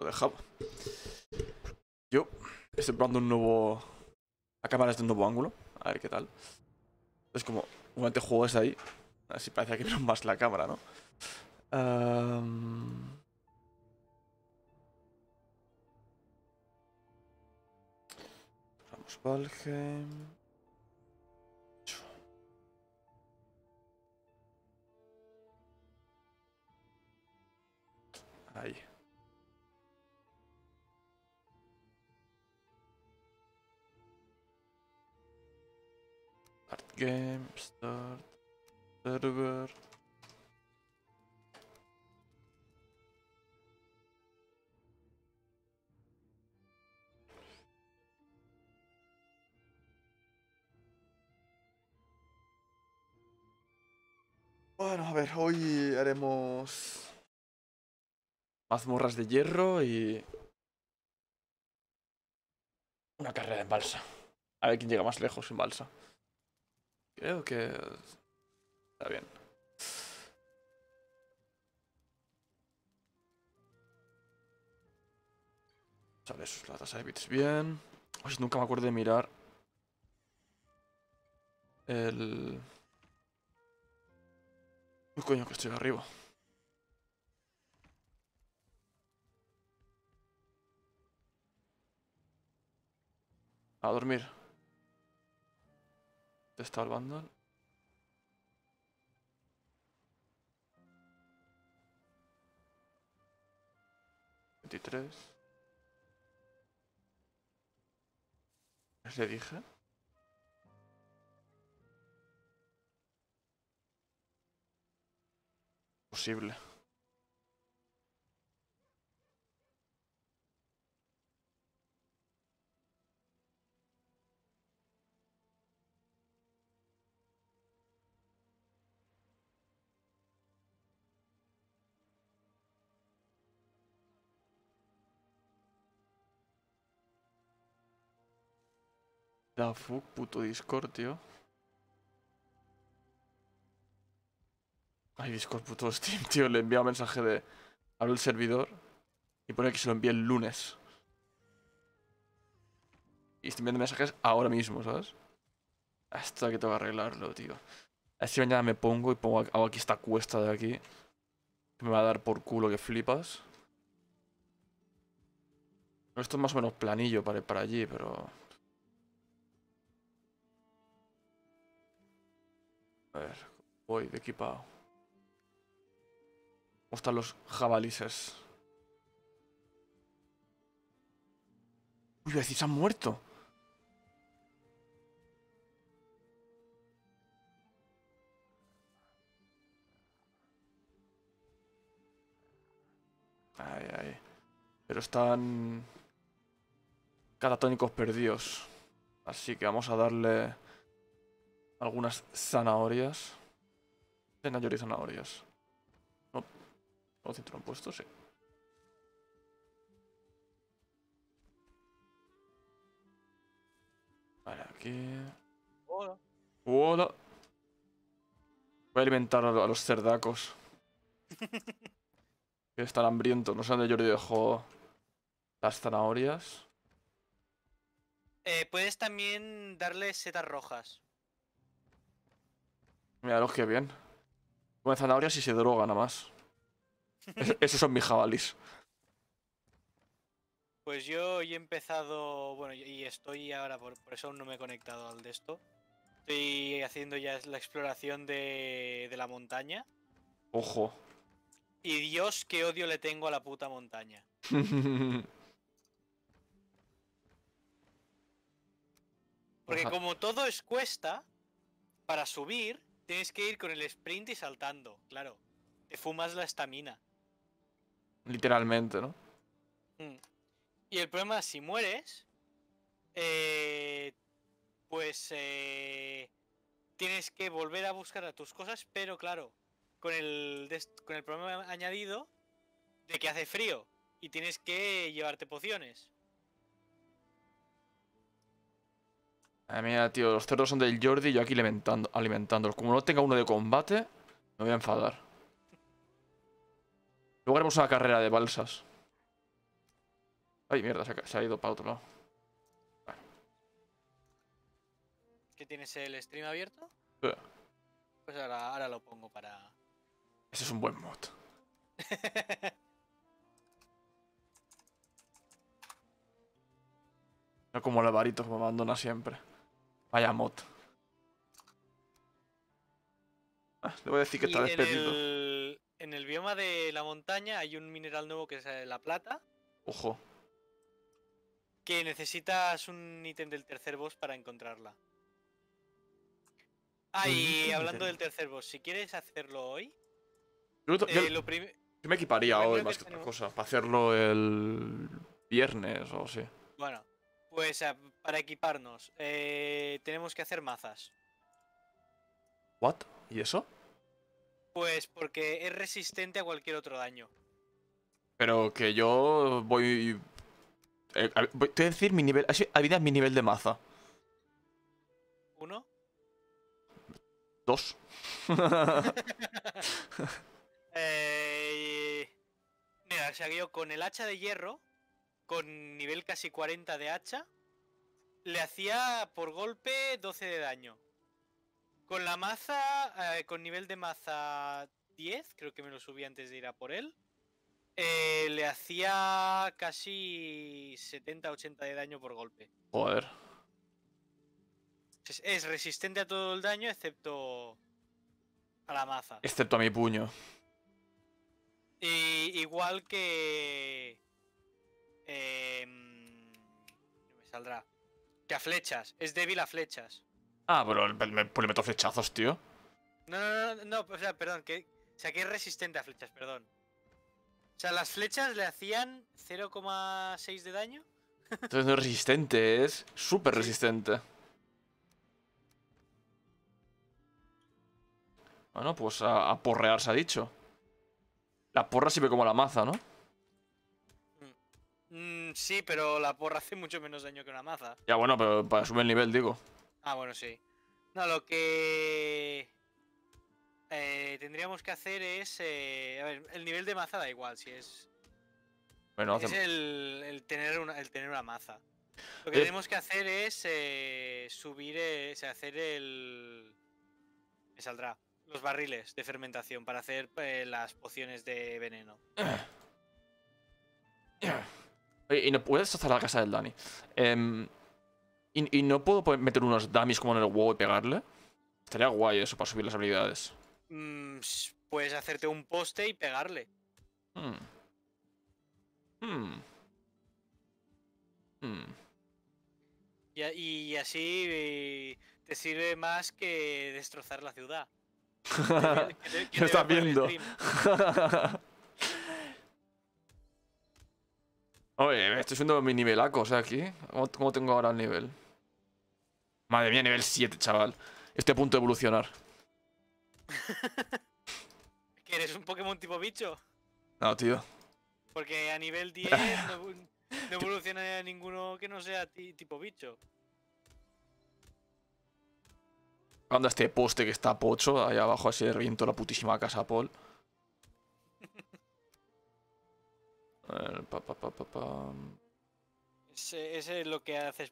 lo dejamos. Yo estoy probando un nuevo... La cámara es de un nuevo ángulo. A ver qué tal. Es como... un juego es ahí. Así parece que no más la cámara, ¿no? Vamos, Valheim... Ahí. Game Start Server. Bueno, a ver, hoy haremos mazmorras de hierro y una carrera en balsa. A ver quién llega más lejos en balsa. Creo que está bien. Sale la tasa de eh, bits bien. Uy, nunca me acuerdo de mirar el... coño, que estoy arriba. A dormir está el bundle? ¿23? ¿Les le dije? Posible. Da fuck, puto Discord, tío. Ay, Discord, puto Steam, tío. Le envía un mensaje de... Hablo el servidor. Y pone que se lo envíe el lunes. Y estoy enviando mensajes ahora mismo, ¿sabes? Esto que tengo que arreglarlo, tío. Así mañana me pongo y pongo, hago aquí esta cuesta de aquí. me va a dar por culo que flipas. Esto es más o menos planillo para para allí, pero... A voy de equipado. ¿Cómo están los jabalices? Uy, decir, se han muerto. Ay, ay. Pero están catatónicos perdidos. Así que vamos a darle algunas zanahorias. Cenayor y zanahorias. No. ¿Tengo cinturón puesto? Sí. Vale, aquí. Hola. Hola. Voy a alimentar a los cerdacos. que están hambrientos. No sé dónde Jordi dejó las zanahorias. Eh, puedes también darle setas rojas los que bien. Comen zanahorias y se droga nada más. esos son mis jabalís. Pues yo he empezado, bueno, y estoy ahora, por, eso aún no me he conectado al de esto. Estoy haciendo ya la exploración de, de la montaña. Ojo. Y Dios, qué odio le tengo a la puta montaña. Porque como todo es cuesta, para subir, Tienes que ir con el sprint y saltando, claro. Te fumas la estamina. Literalmente, ¿no? Mm. Y el problema es si mueres, eh, pues eh, tienes que volver a buscar a tus cosas, pero claro, con el, con el problema añadido de que hace frío y tienes que llevarte pociones. Madre mira, tío, los cerdos son del Jordi y yo aquí alimentando, alimentándolos. Como no tenga uno de combate, me voy a enfadar. Luego haremos una carrera de balsas. Ay, mierda, se ha, ido para otro lado. ¿Qué tienes el stream abierto? Eh. Pues ahora, lo pongo para... Ese es un buen mod. como el barito, me abandona siempre. Vaya mod. Ah, le voy a decir que está despedido. En el, en el bioma de la montaña hay un mineral nuevo que es la plata. Ojo. Que necesitas un ítem del tercer boss para encontrarla. Ah, pues y hablando del tercer boss, si quieres hacerlo hoy. Yo, eh, me equiparía hoy más que otra cosa, para hacerlo el viernes o sí. Bueno, pues para equiparnos, eh, tenemos que hacer mazas. ¿What? ¿Y eso? Pues porque es resistente a cualquier otro daño. Pero que yo voy. Eh, te voy a decir mi nivel. vida mi nivel de maza. ¿Uno? Dos. Eh, mira, se ha con el hacha de hierro con nivel casi 40 de hacha, le hacía por golpe 12 de daño. Con la maza, eh, con nivel de maza 10, creo que me lo subí antes de ir a por él, eh, le hacía casi 70-80 de daño por golpe. Joder. Es, es resistente a todo el daño excepto a la maza. Excepto a mi puño. Y igual que eh, me saldrá. Que a flechas. Es débil a flechas. Ah, pero le meto flechazos, tío. No, no, no, o sea, perdón, que. O sea, que es resistente a flechas, perdón. O sea, las flechas le hacían 0,6 de daño. Entonces no es resistente, es súper resistente. Bueno, pues a, a porrear se ha dicho. La porra sirve como la maza, ¿no? Mm, sí, pero la porra hace mucho menos daño que una maza. Ya, bueno, pero para subir el nivel, digo. Ah, bueno, sí. No, lo que... Eh, tendríamos que hacer es... Eh, a ver, el nivel de maza da igual, si es... Bueno, Es el, tener una, el tener una maza. Lo que eh. tenemos que hacer es subir, o sea, hacer el... Me saldrá. Los barriles de fermentación para hacer las pociones de veneno. Y no puedes destrozar la casa del Dani. Em, y, no puedo meter unos dummies como en el huevo y pegarle. Estaría guay eso para subir las habilidades. Mm, puedes hacerte un poste y pegarle. Hmm. Hmm. Hmm. Y, así eh, te sirve más que destrozar la ciudad. ¿Qué, estás viendo. Oye, estoy subiendo mi nivelaco, o sea, aquí. ¿Cómo, tengo ahora el nivel? Madre mía, nivel 7, chaval. Estoy a punto de evolucionar. ¿Que eres un Pokémon tipo bicho? No, tío. Porque a nivel 10 no, evoluciona ninguno que no sea tipo bicho. Anda este poste que está pocho, ahí abajo así reviento la putísima casa, Paul. ese, es lo que haces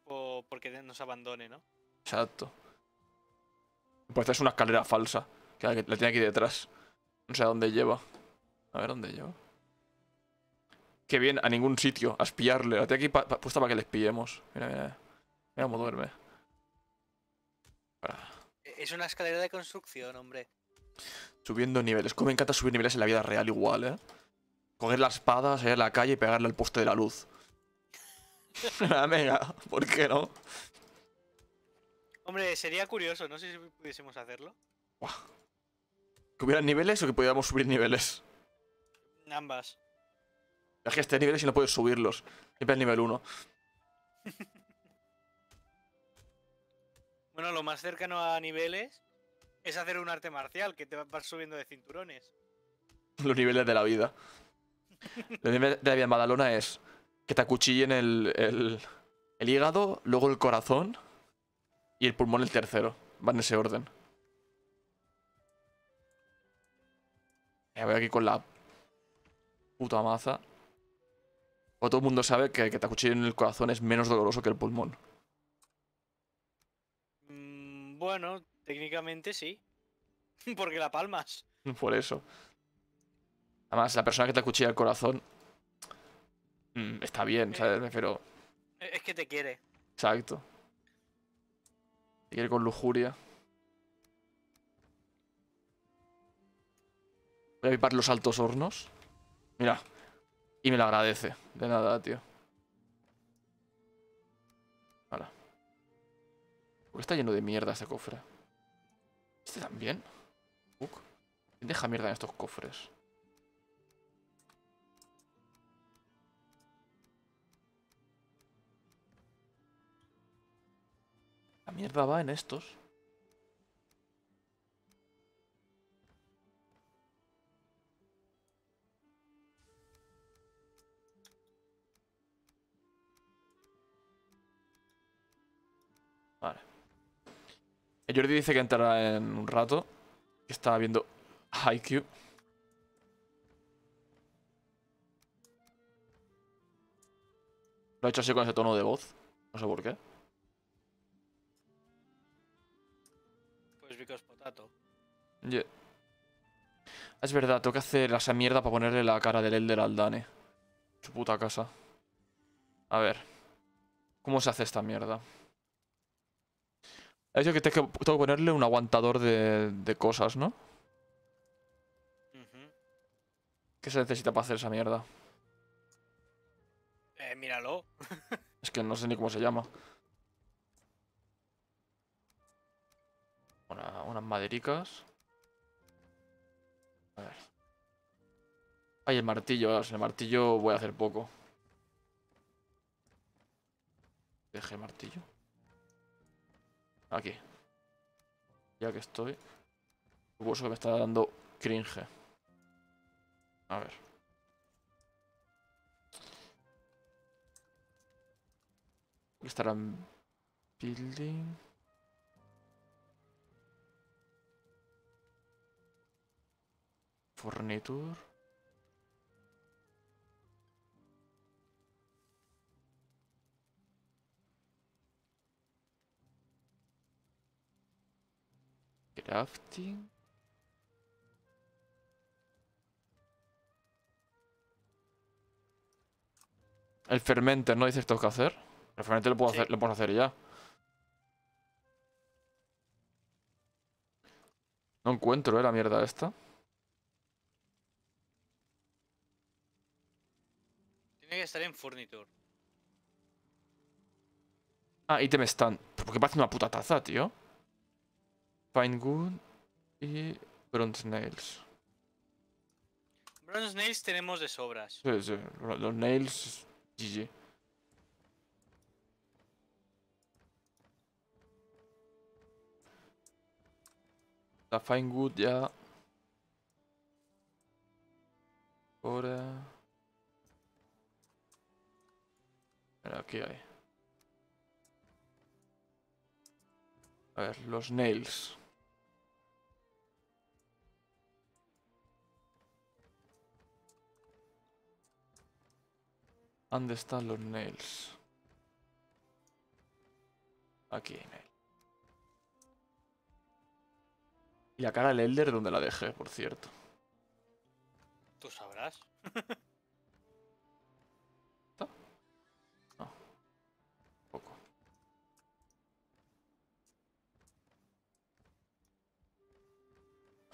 porque nos abandone, ¿no? Exacto. Pues esta es una escalera falsa. Que la tiene aquí detrás. No sé a dónde lleva. A ver dónde lleva. Qué bien, a ningún sitio. A espiarle. La tiene aquí puesta para que le espiemos. Mira, mira. Mira cómo duerme. Es una escalera de construcción, hombre. Subiendo niveles. Como me encanta subir niveles en la vida real igual, ¿eh? coger la espada, salir a la calle y pegarle al poste de la luz. Venga, ¿por qué no? Hombre, sería curioso, no sé si pudiésemos hacerlo. ¿Que hubieran niveles o que pudiéramos subir niveles? Ambas. Es que este niveles y no puedes subirlos. Siempre es nivel 1. bueno, lo más cercano a niveles es hacer un arte marcial, que te vas subiendo de cinturones. Los niveles de la vida. Lo de la vida es que te acuchillen el, el, hígado, luego el corazón y el pulmón el tercero. Van en ese orden. Ya voy aquí con la puta maza. O todo el mundo sabe que, que te acuchillen el corazón es menos doloroso que el pulmón. Mm, bueno, técnicamente sí. Porque la palmas. Por eso. Además, la persona que te acuchilla el corazón mm, está bien, eh, ¿sabes? Pero... Eh, es que te quiere. Exacto. Te quiere con lujuria. Voy a pipar los altos hornos. Mira. Y me lo agradece. De nada, tío. está lleno de mierda este cofre? ¿Este también? ¿Quién deja mierda en estos cofres? La mierda va en estos. Vale. El Jordi dice que entrará en un rato. Que está viendo IQ Lo ha hecho así con ese tono de voz. No sé por qué. Es verdad, tengo que hacer esa mierda para ponerle la cara del Elder al Dane. Su puta casa. A ver. ¿Cómo se hace esta mierda? Ha dicho que tengo que ponerle un aguantador de, cosas, ¿no? ¿Qué se necesita para hacer esa mierda? Eh, míralo. es que no sé ni cómo se llama. unas madericas. A ver. el martillo. El martillo voy a hacer poco. Deje el martillo. Aquí. Ya que estoy. Supongo que me está dando cringe. A ver. Estarán building. Crafting. El fermenter, ¿no? dice esto que hacer. El fermenter lo puedo hacer, lo puedo hacer ya. No encuentro, ¿eh? La mierda esta. Tiene que estar en Furniture. Ah, ítem stand. ¿Por qué parece una puta taza, tío? Fine Good y Bronze Nails. Bronze Nails tenemos de sobras. Sí, sí. Los Nails, GG. La Fine Good ya... Ahora... aquí hay. A ver, los nails. ¿Dónde están los nails? Aquí hay nails. Y la cara del Elder, donde la dejé, por cierto? Tú sabrás.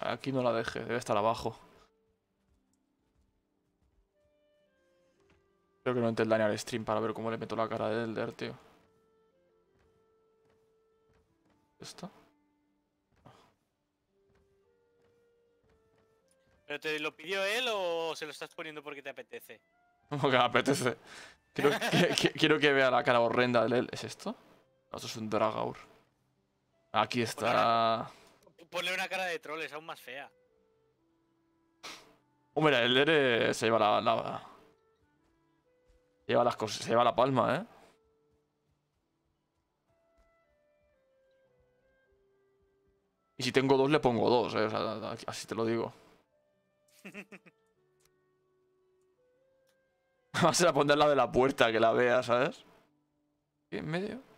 Aquí no la deje, debe estar abajo. Creo que no entré el stream para ver cómo le meto la cara de Elder, tío. ¿Esto? ¿Pero te lo pidió él o se lo estás poniendo porque te apetece? ¿Cómo que apetece. Quiero que, vea la cara horrenda de él. ¿Es esto? esto es un Dragaur. Aquí pues está... Ponle una cara de troles aún más fea. Oh, mira, el Ere se lleva la, lleva las cosas, se lleva la palma, ¿eh? Y si tengo dos, le pongo dos, ¿eh? así te lo digo. Vas a poner la de la puerta, que la vea, ¿sabes? en medio?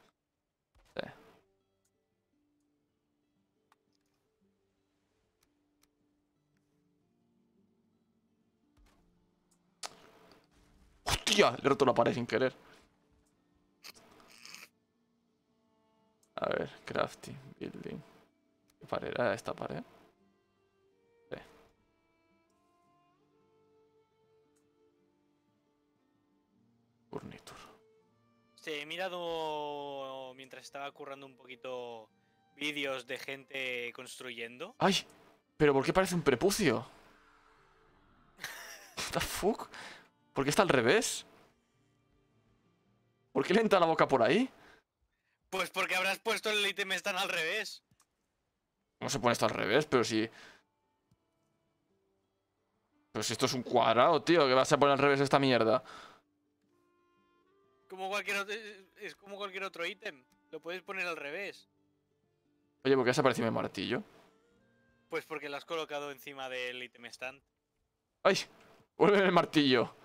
¡Hostia! Le he roto la pared sin querer. A ver, Crafting, building. ¿Qué pared era esta pared? Sí. Furniture. Sí, he mirado mientras estaba currando un poquito vídeos de gente construyendo. ¡Ay! ¿Pero por qué parece un prepucio? ¿What the fuck? ¿Por qué está al revés? ¿Por qué le entra la boca por ahí? Pues porque habrás puesto el ítem están al revés. No se pone esto al revés, pero si... Pero si esto es un cuadrado, tío, que vas a poner al revés esta mierda. Como cualquier otro... Es como cualquier otro ítem. Lo puedes poner al revés. Oye, ¿por qué ha aparecido mi martillo? Pues porque lo has colocado encima del ítem stand. ¡Ay! ¡Vuelve el martillo!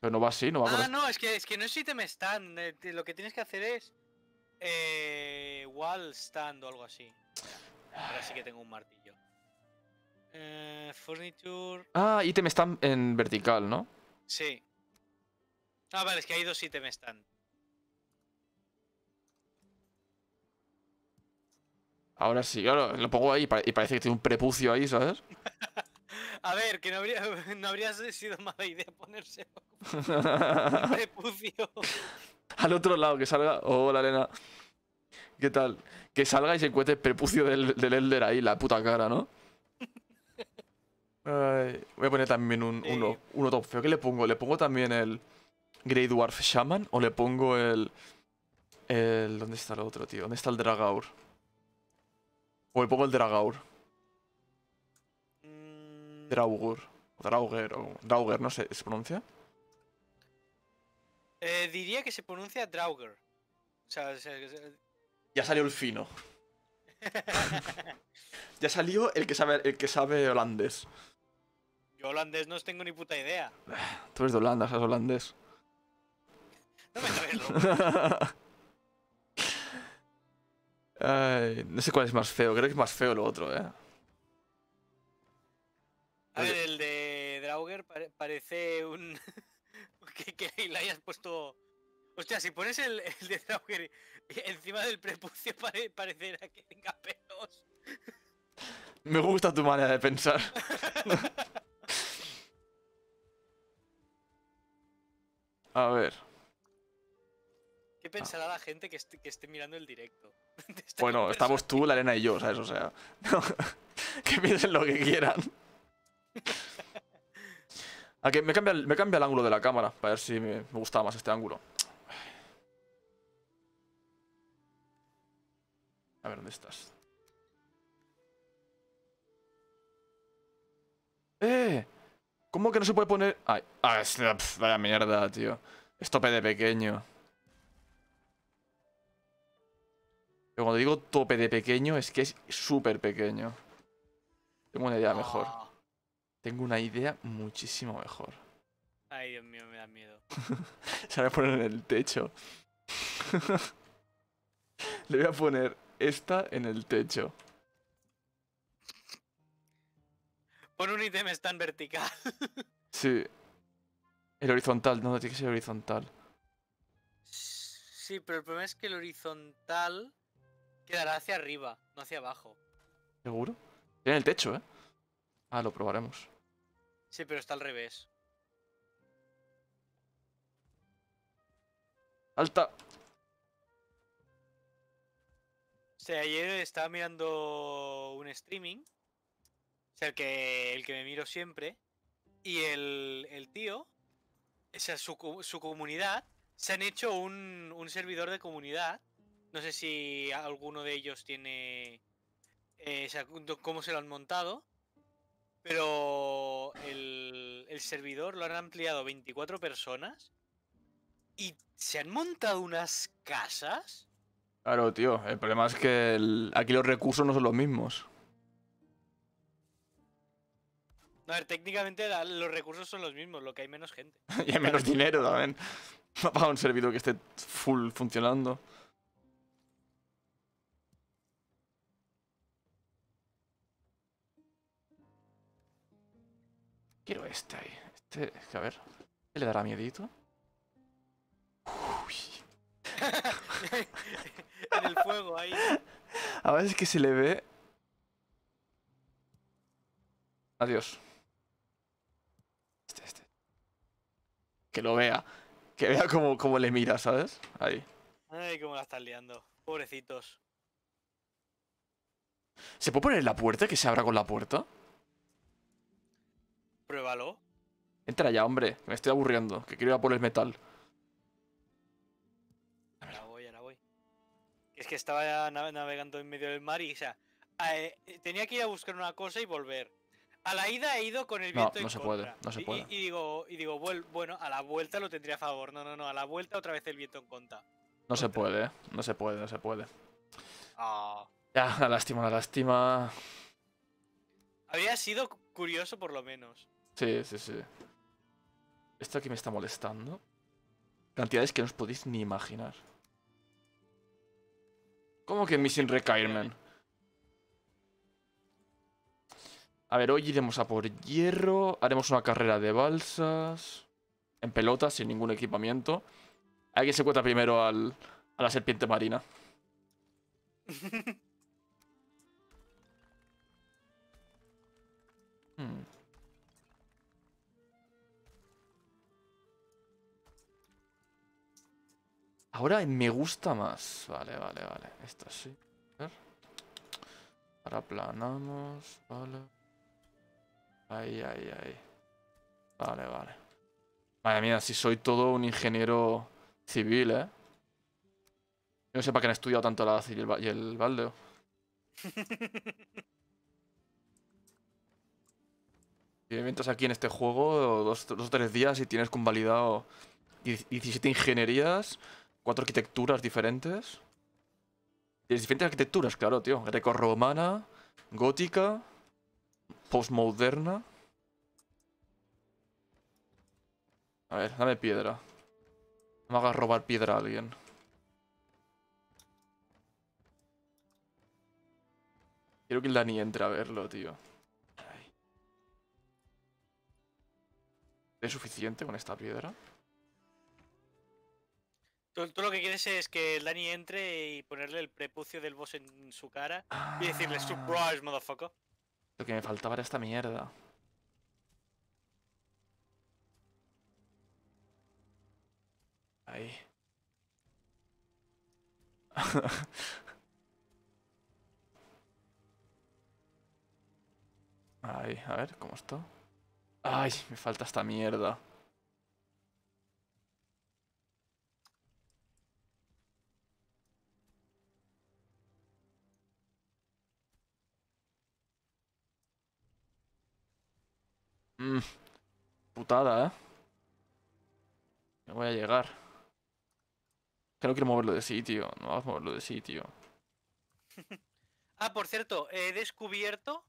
Pero no va así, no va Ah, no, es que, no es item stand. lo que tienes que hacer es. Eh, wall stand o algo así. Ahora sí que tengo un martillo. Eh, furniture. Ah, item stand en vertical, ¿no? Sí. Ah, vale, es que hay dos item stand. Ahora sí, claro, lo pongo ahí y parece que tiene un prepucio ahí, ¿sabes? A ver, que no habría, sido mala idea ponerse prepucio. Al otro lado, que salga. hola, Lena ¿Qué tal? Que salga y se encuentre el prepucio del, Elder ahí, la puta cara, ¿no? voy a poner también un, uno, uno top feo. ¿Qué le pongo? ¿Le pongo también el Grey Dwarf Shaman o le pongo el. el ¿Dónde está el otro, tío? ¿Dónde está el Dragaur? O le pongo el Dragaur. Draugur. Drauger, o Drauger, no sé, ¿se pronuncia? Eh, diría que se pronuncia Drauger. Ya salió el fino. ya salió el que sabe, el que sabe holandés. Yo holandés no tengo ni puta idea. Tú eres de Holanda, seas holandés. No me traes Ay, no sé cuál es más feo, creo que es más feo lo otro, eh. A ver, el de Drauger parece un. que, la hayas puesto. Hostia, si pones el, de Drauger encima del prepucio, parecerá que tenga pelos. Me gusta tu manera de pensar. A ver. ¿Qué pensará la gente que esté, mirando el directo? Bueno, estamos tú, la arena y yo, ¿sabes? O sea, que piensen lo que quieran. Aquí me cambia, el, me cambia el ángulo de la cámara para ver si me, gusta más este ángulo. A ver, ¿dónde estás? ¡Eh! ¿Cómo que no se puede poner...? ¡Ay! Ah, vaya mierda, tío. tope de pequeño. Pero cuando digo tope de pequeño, es que es súper pequeño. Tengo una idea mejor. Tengo una idea muchísimo mejor. Ay, Dios mío, me da miedo. Se voy a poner en el techo. Le voy a poner esta en el techo. Pon un ítem en vertical. sí. El horizontal, no, tiene que ser horizontal. Sí, pero el problema es que el horizontal quedará hacia arriba, no hacia abajo. ¿Seguro? En el techo, ¿eh? Ah, lo probaremos. Sí, pero está al revés. ¡Alta! O sea, ayer estaba mirando un streaming. O sea, el que, el que me miro siempre. Y el, el tío, o sea, su, comunidad, se han hecho un, un servidor de comunidad. No sé si alguno de ellos tiene. o eh, sea, cómo se lo han montado. Pero el, servidor lo han ampliado 24 personas y se han montado unas casas. Claro, tío. El problema es que aquí los recursos no son los mismos. A ver, técnicamente los recursos son los mismos, lo que hay menos gente. y hay menos dinero también. Para un servidor que esté full funcionando. Quiero este ahí. Este, a ver, ¿le dará miedito? Uy. en el fuego ahí. A ver, que se le ve. Adiós. Este, este. Que lo vea. Que vea cómo, le mira, ¿sabes? Ahí. Ay, cómo la están liando. Pobrecitos. ¿Se puede poner la puerta? ¿Que se abra con la puerta? Pruébalo. Entra ya, hombre. Me estoy aburriendo. Que quiero ir a por el metal. Ahora voy, ahora voy. Es que estaba navegando en medio del mar y, o sea, eh, tenía que ir a buscar una cosa y volver. A la ida he ido con el viento no, no se puede, no se puede. Y, digo, y digo bueno, a la vuelta lo tendría a favor. No, no, no, a la vuelta otra vez el viento en contra. No se puede, no se puede, no se puede. Ah. Ya, la lástima, la lástima. había sido curioso por lo menos. Sí, sí, sí. Esto aquí me está molestando. Cantidades que no os podéis ni imaginar. ¿Cómo que Missing Requirement? A ver, hoy iremos a por hierro. Haremos una carrera de balsas. En pelota sin ningún equipamiento. Hay se cuenta primero al, a la serpiente marina. hmm. Ahora me gusta más. Vale, vale, vale. Esto sí. Ahora aplanamos. Vale. Ahí, ahí, ahí. Vale, vale. Madre mía, si soy todo un ingeniero civil, ¿eh? no sé para qué han estudiado tanto la civil y el, baldeo. Si mientras aquí en este juego, dos o tres días y tienes convalidado 17 ingenierías, Cuatro arquitecturas diferentes. Tienes diferentes arquitecturas, claro, tío. Greco-romana gótica, postmoderna. A ver, dame piedra. No me hagas robar piedra a alguien. Quiero que el Dani entre a verlo, tío. ¿Es suficiente con esta piedra? Tú, lo que quieres es que el Dani entre y ponerle el prepucio del boss en su cara y decirle ah. surprise, motherfucker. Lo que me faltaba era esta mierda. Ahí. ay a ver, ¿cómo esto? Ay, me falta esta mierda. Mm, putada, ¿eh? Me voy a llegar. Creo que quiero moverlo de sitio. No vamos a moverlo de sitio. ah, por cierto, he descubierto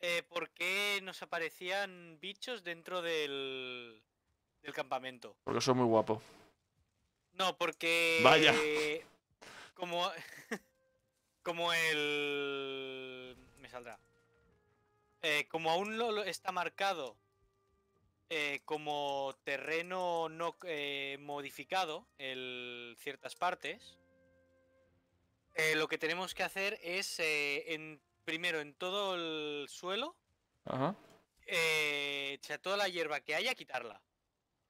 eh, por qué nos aparecían bichos dentro del, del campamento. Porque soy muy guapo. No, porque... Vaya. como... como el... Me saldrá. Eh, como aún no está marcado eh, como terreno no eh, modificado en ciertas partes, lo que tenemos que hacer es primero en todo el suelo, Ajá. Echar toda la hierba que haya, quitarla.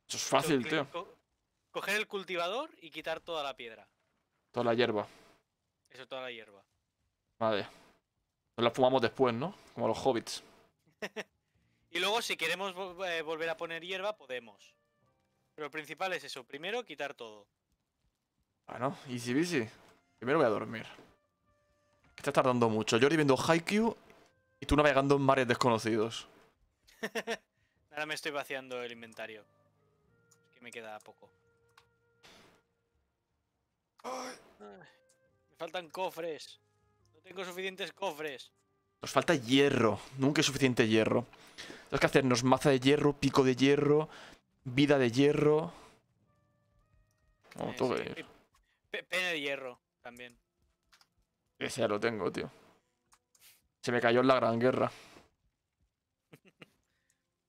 Eso es fácil, tío. coger el cultivador y quitar toda la piedra. Toda la hierba. Eso, toda la hierba. Vale. Nos la fumamos después, ¿no? Como los hobbits. y luego, si queremos eh, volver a poner hierba, podemos. Pero lo principal es eso. Primero, quitar todo. Ah, no. Easy Primero voy a dormir. estás tardando mucho. Yo Yo viendo Haikyuu y tú navegando en mares desconocidos. Ahora me estoy vaciando el inventario. Es que me queda poco. me faltan cofres tengo suficientes cofres. Nos falta hierro. Nunca es suficiente hierro. Tenemos que hacernos maza de hierro, pico de hierro, vida de hierro. Oh, eh, eh, pene de hierro también. Ese ya lo tengo, tío. Se me cayó en la gran guerra.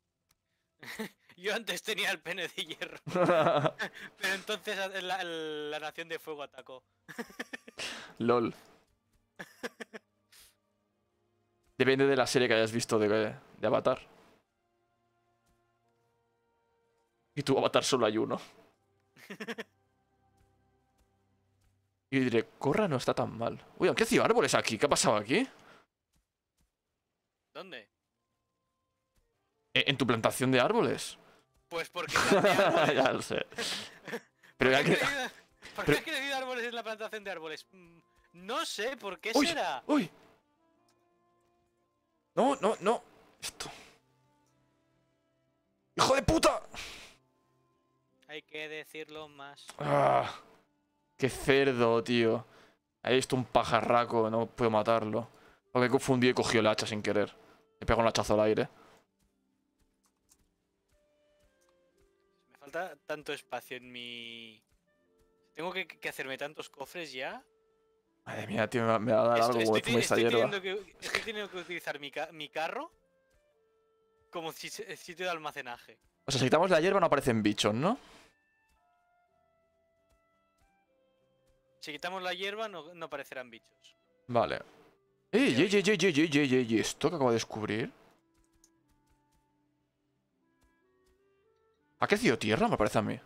Yo antes tenía el pene de hierro. Pero entonces la nación de fuego atacó. LOL. Depende de la serie que hayas visto de, Avatar. Y tu Avatar solo hay uno. Y diré, Corra no está tan mal. Uy, ha sido árboles aquí? ¿Qué ha pasado aquí? ¿Dónde? ¿E-, ¿En, tu plantación de árboles? Pues porque... ya lo sé. Pero ¿Por, qué has árboles en la plantación de árboles? Mm. No sé por qué será. ¡Uy! No, no, no. Esto. ¡Hijo de puta! Hay que decirlo más. Ah, ¡Qué cerdo, tío! Ahí está un pajarraco, no puedo matarlo. Porque confundí y cogió el hacha sin querer. Le pegó un hachazo al aire. Me falta tanto espacio en mi... Tengo que hacerme tantos cofres ya. Madre mía, tío, me va a dar algo estoy, estoy, estoy, teniendo que, estoy, que, utilizar mi, mi carro como sitio de almacenaje. O sea, si quitamos la hierba no aparecen bichos, ¿no? Si quitamos la hierba no, no aparecerán bichos. Vale. ¡Ey, ey, ey, ey, ey, ey, ey, ¿Esto que acabo de descubrir? ¿Ha crecido tierra? Me parece a mí.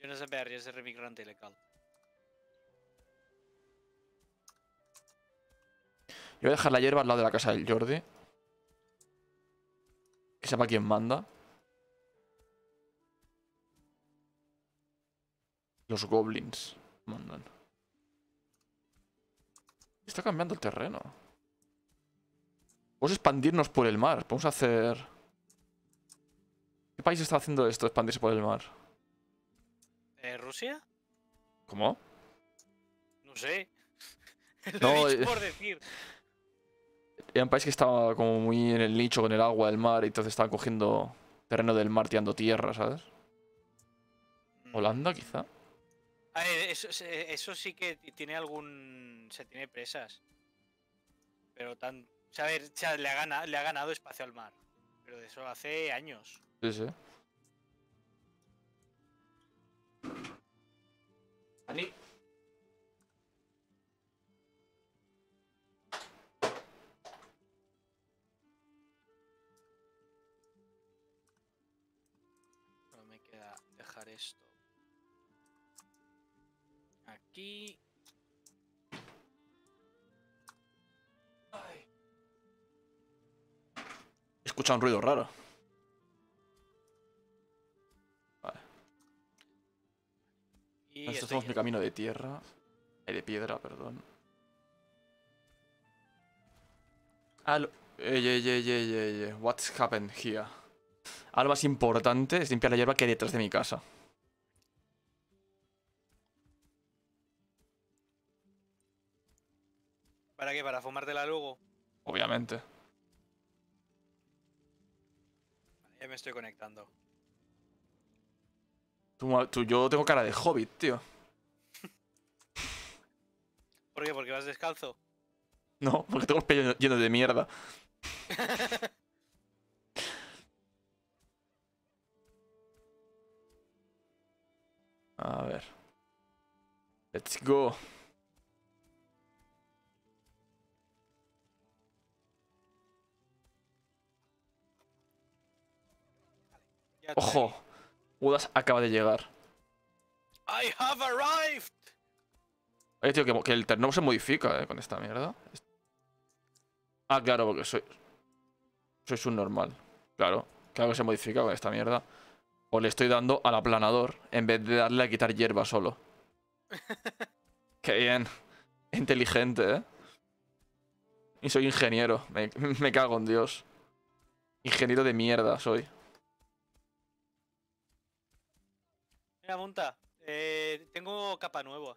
Yo no sé ver, yo soy remigrante ilegal. voy a dejar la hierba al lado de la casa del Jordi. Que sepa quién manda. Los goblins mandan. Está cambiando el terreno. a expandirnos por el mar. Podemos hacer... ¿Qué país está haciendo esto, expandirse por el mar? Eh, ¿Rusia? ¿Cómo? No sé. no, he eh. por decir era un país que estaba como muy en el nicho con el agua del mar, y entonces estaban cogiendo terreno del mar tirando tierra, ¿sabes? Mm. Holanda, quizá. A ver, eso, eh, sí que tiene algún. se tiene presas. Pero tan. O sea, a ver, le, ha ganado, espacio al mar. Pero de eso hace años. Sí, sí. esto. Aquí. Escucha un ruido raro. Vale. Y Esto hacemos mi camino de tierra. Eh, de piedra, perdón. what's happened here? Algo más importante es limpiar la hierba que hay detrás de mi casa. ¿Para qué? ¿Para fumártela luego? Obviamente. ya me estoy conectando. Tú, yo tengo cara de hobbit, tío. ¿Por qué? ¿Porque vas descalzo? No, porque tengo el pies lleno de mierda. A ver. Let's go. Ojo, Udas acaba de llegar. I tío, que, el terno se modifica eh, con esta mierda. Ah, claro, porque soy. Soy subnormal. Claro, claro que se modifica con esta mierda. O le estoy dando al aplanador en vez de darle a quitar hierba solo. Qué bien. Inteligente, ¿eh? Y soy ingeniero. me cago en Dios. Ingeniero de mierda soy. Eh, tengo capa nueva.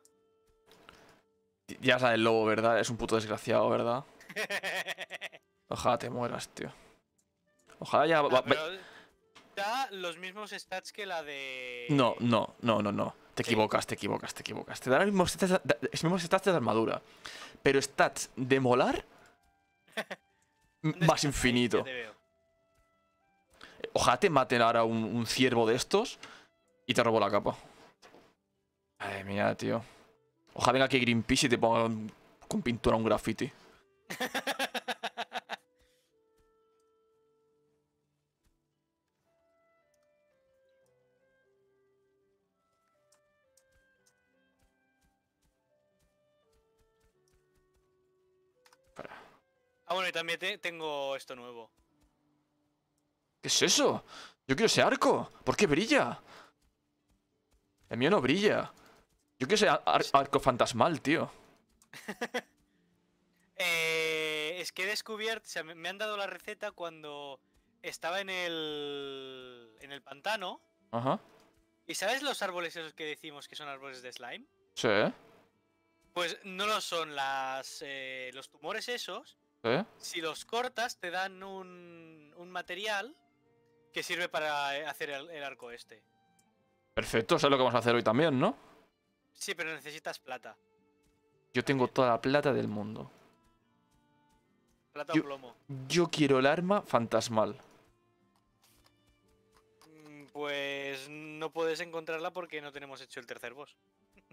Ya la el lobo, ¿verdad? Es un puto desgraciado, ¿verdad? Ojalá te mueras, tío. Ojalá ya... Ah, da los mismos stats que la de... No, no, no, no, no. Te equivocas, te equivocas, te equivocas. Te da los mismos stats, de, armadura. Pero stats de molar... más infinito. Ojalá te maten ahora un ciervo de estos y te robó la capa. Ay, mía, tío. Ojalá venga aquí Greenpeace y te ponga con pintura un graffiti. Ah, bueno, y también tengo esto nuevo. ¿Qué es eso? Yo quiero ese arco. ¿Por qué brilla? El mío no brilla. Yo que sé, arco fantasmal, tío. Eh, es que he descubierto, me han dado la receta cuando estaba en el, en el pantano. Ajá. ¿Y sabes los árboles esos que decimos que son árboles de slime? Sí. Pues no lo son las, eh, los tumores esos. Si los cortas, te dan un, un material que sirve para eh, hacer el, arco este. Perfecto, ¿sabes lo que vamos a hacer hoy también, ¿no? Sí, pero necesitas plata. Yo tengo toda la plata del mundo. Plata yo, o plomo. Yo quiero el arma fantasmal. Mm, pues no puedes encontrarla porque no tenemos hecho el tercer boss.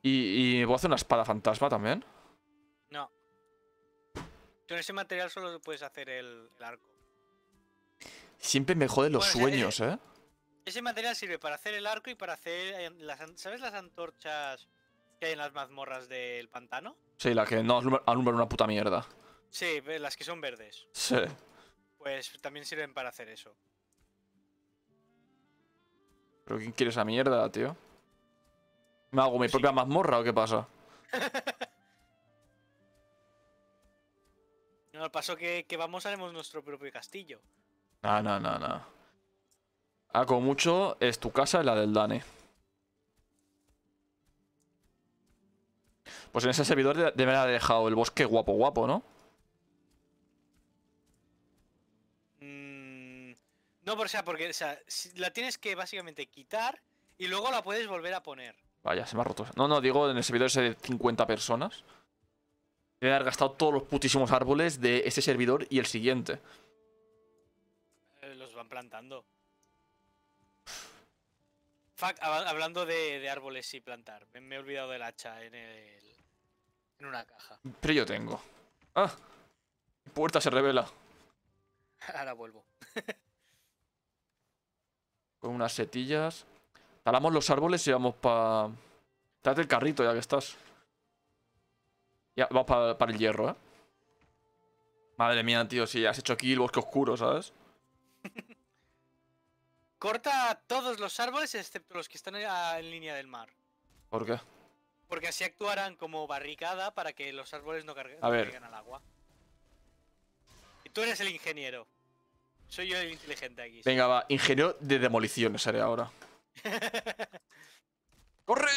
¿Y, voy a hacer una espada fantasma también? No. Con ese material solo puedes hacer el, arco. Siempre me jode los sueños, ¿eh? Ese material sirve para hacer el arco y para hacer. Eh, las, ¿Sabes las antorchas que hay en las mazmorras del pantano? Sí, las que no alumbran una puta mierda. Sí, las que son verdes. Sí. Pues también sirven para hacer eso. ¿Pero quién quiere esa mierda, tío? ¿Me hago mi pues propia mazmorra o qué pasa? no, pasó que, que vamos haremos nuestro propio castillo. No, no, no, no. Ah, como mucho es tu casa y la del Dane. Pues en ese servidor me haber dejado el bosque guapo guapo, ¿no? Mm, no, por sea, porque la tienes que básicamente quitar y luego la puedes volver a poner. Vaya, se me ha roto. No, no, digo en el servidor ese de 50 personas. Debe haber gastado todos los putísimos árboles de ese servidor y el siguiente. Eh, los van plantando hablando de, árboles y plantar, me, he olvidado del hacha en, el, en una caja. Pero yo tengo. Ah, puerta se revela. Ahora vuelvo. Con unas setillas. Talamos los árboles y vamos para... Trate el carrito ya que estás. Ya, vamos para el hierro, ¿eh? Madre mía, tío, si has hecho aquí el bosque oscuro, ¿sabes? Corta todos los árboles excepto los que están ah, en línea del mar. ¿Por qué? Porque así actuarán como barricada para que los árboles no, carguen, al agua. Y tú eres el ingeniero. Soy yo el inteligente aquí. Venga, va. Ingeniero de demoliciones haré ahora. ¡Corre!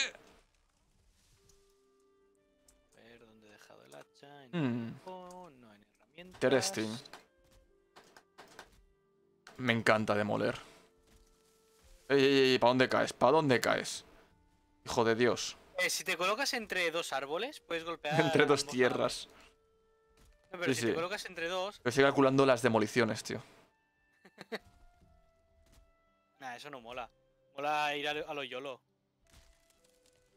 A ver dónde he dejado el hacha. Mm. no hay herramientas. Interesting. Me encanta demoler. Ey, ey, ¿para dónde caes? ¿Para dónde caes? Hijo de Dios. Eh, si te colocas entre dos árboles, puedes golpear. entre dos tierras. pero si te colocas entre dos. Pero estoy calculando las demoliciones, tío. nah, eso no mola. Mola ir a, lo, los YOLO.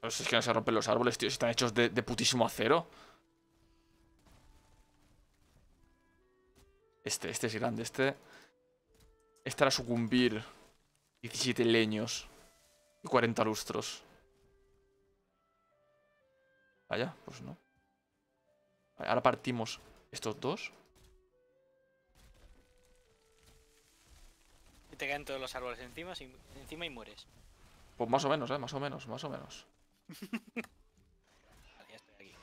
es que no se rompen los árboles, tío. están hechos de, putísimo acero. Este, este es grande, este. Este hará sucumbir. 17 leños. Y 40 lustros. Vaya, pues no. ahora partimos estos dos. Y te caen todos los árboles encima, encima y mueres. Pues más o menos, eh, más o menos, más o menos. ya estoy aquí.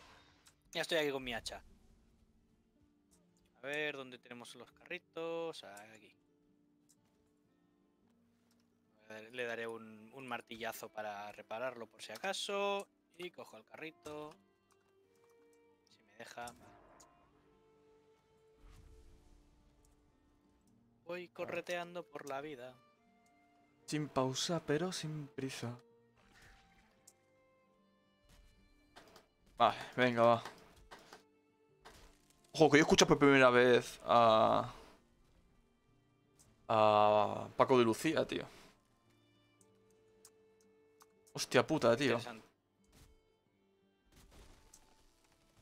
Ya estoy aquí con mi hacha. A ver, ¿dónde tenemos los carritos? Aquí le daré un, martillazo para repararlo por si acaso. Y cojo el carrito. Si me deja. Voy correteando por la vida. Sin pausa, pero sin prisa. Vale, venga, va. Ojo, que yo escucho por primera vez a... A Paco de Lucía, tío. Hostia puta, tío.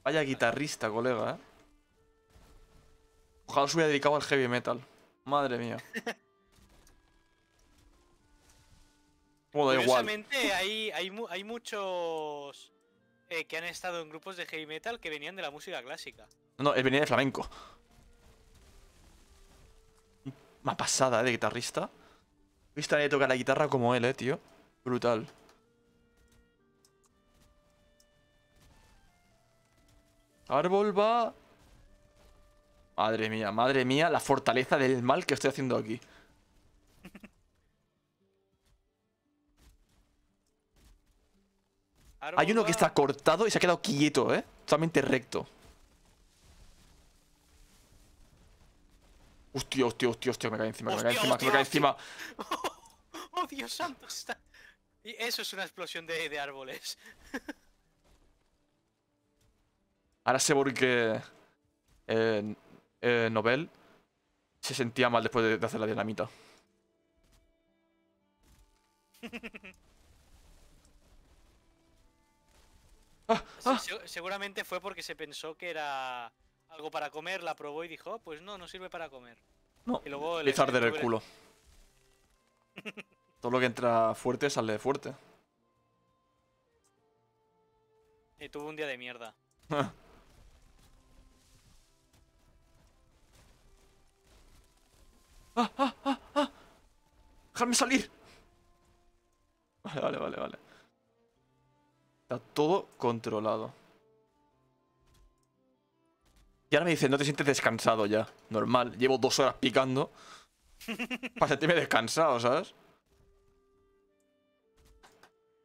Vaya guitarrista, colega, ¿eh? Ojalá os hubiera dedicado al heavy metal. Madre mía. Bueno, da igual. Hay, hay, muchos eh, que han estado en grupos de heavy metal que venían de la música clásica. No, él eh, venía de flamenco. Más pasada, ¿eh? De guitarrista. Viste a tocar la guitarra como él, eh, tío. Brutal. Árbol va... Madre mía, madre mía, la fortaleza del mal que estoy haciendo aquí. Hay uno que está cortado y se ha quedado quieto, ¿eh? Totalmente recto. Hostia, hostia, hostia, hostia, me cae encima, me cae encima, me cae encima. Oh, Dios santo, Y eso es una explosión de árboles. Ahora sé por qué eh, eh, Nobel se sentía mal después de, hacer la dinamita. Ah, ah. seguramente fue porque se pensó que era algo para comer, la probó y dijo, oh, pues no, no sirve para comer. No, y luego arder el culo. Todo lo que entra fuerte sale fuerte. Y eh, tuvo un día de mierda. ¡Ah, ah, ah, ah! salir! Vale, vale, vale, vale. Está todo controlado. Y ahora me dice, no te sientes descansado ya. Normal, llevo dos horas picando. para sentirme descansado, ¿sabes?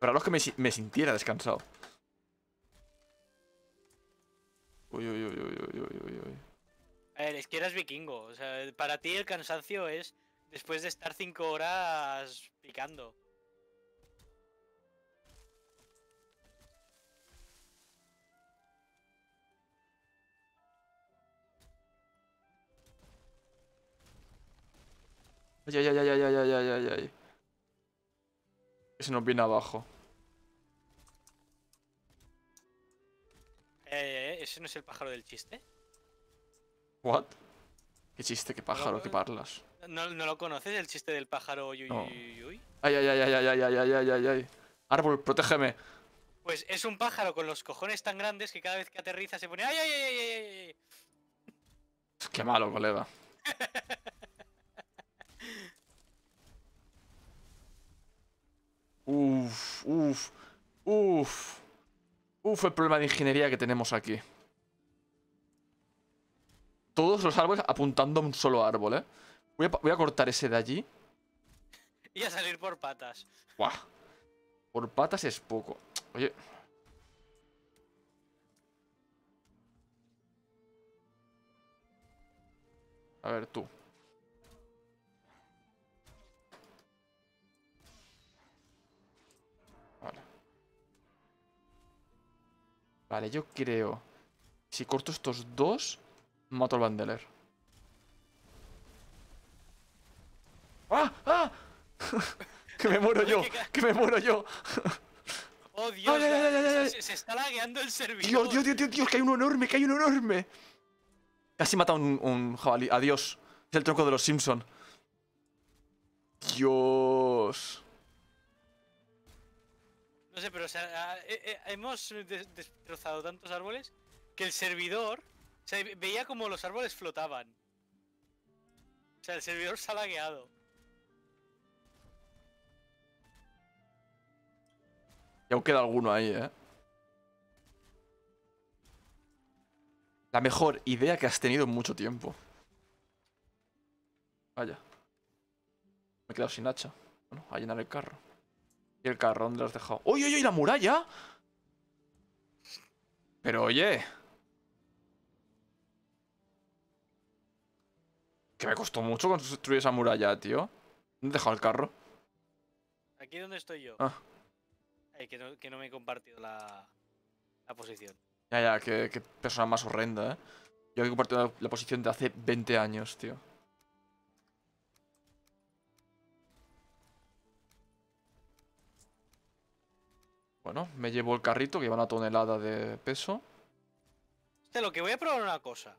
Para los que me, sintiera descansado. Uy, uy, uy, uy, uy, uy, uy es que eras vikingo. O sea, para ti el cansancio es después de estar 5 horas picando. Ay, ay, ay, ay, ay, ay, ay, ay, ay. nos viene abajo. Eh, eh, ¿Ese no es el pájaro del chiste? What? Qué chiste, qué pájaro, qué parlas. ¿No, lo conoces, el chiste del pájaro Ay, ay, ay, ay, ay, ay, ay, ay, ay, ay. Árbol, protégeme. Pues es un pájaro con los cojones tan grandes que cada vez que aterriza se pone ay, ay, ay, ay, ay. ay. Qué malo, colega. uf, uf, uf. Uf, el problema de ingeniería que tenemos aquí todos los árboles apuntando a un solo árbol, ¿eh? Voy a, cortar ese de allí. Y a salir por patas. Buah. Por patas es poco. Oye. A ver, tú. Vale. Vale, yo creo... Si corto estos dos... Mato al Vandeler. ¡Ah! ¡Ah! ¡Que me muero yo! ¡Que me muero yo! ¡Oh, Dios! se, está lagueando el servidor. ¡Dios, Dios, Dios, Dios! ¡Que hay uno enorme! ¡Que hay uno enorme! Casi mata un, un jabalí. ¡Adiós! Es el truco de los Simpson. ¡Dios! No sé, pero hemos destrozado tantos árboles que el servidor o sea, veía como los árboles flotaban. O sea, el servidor se ha lagueado. Y aún queda alguno ahí, ¿eh? La mejor idea que has tenido en mucho tiempo. Vaya. Me he quedado sin hacha. Bueno, a llenar el carro. ¿Y el carro dónde lo has dejado? ¡Oye, oye, y la muralla! Pero oye... que me costó mucho construir esa muralla, tío. ¿Dónde he dejado el carro? Aquí donde estoy yo. Ah. que, no, me he compartido la, posición. Ya, ya, qué, persona más horrenda, ¿eh? Yo he compartido la, posición de hace 20 años, tío. Bueno, me llevo el carrito que lleva una tonelada de peso. Este, lo que voy a probar una cosa.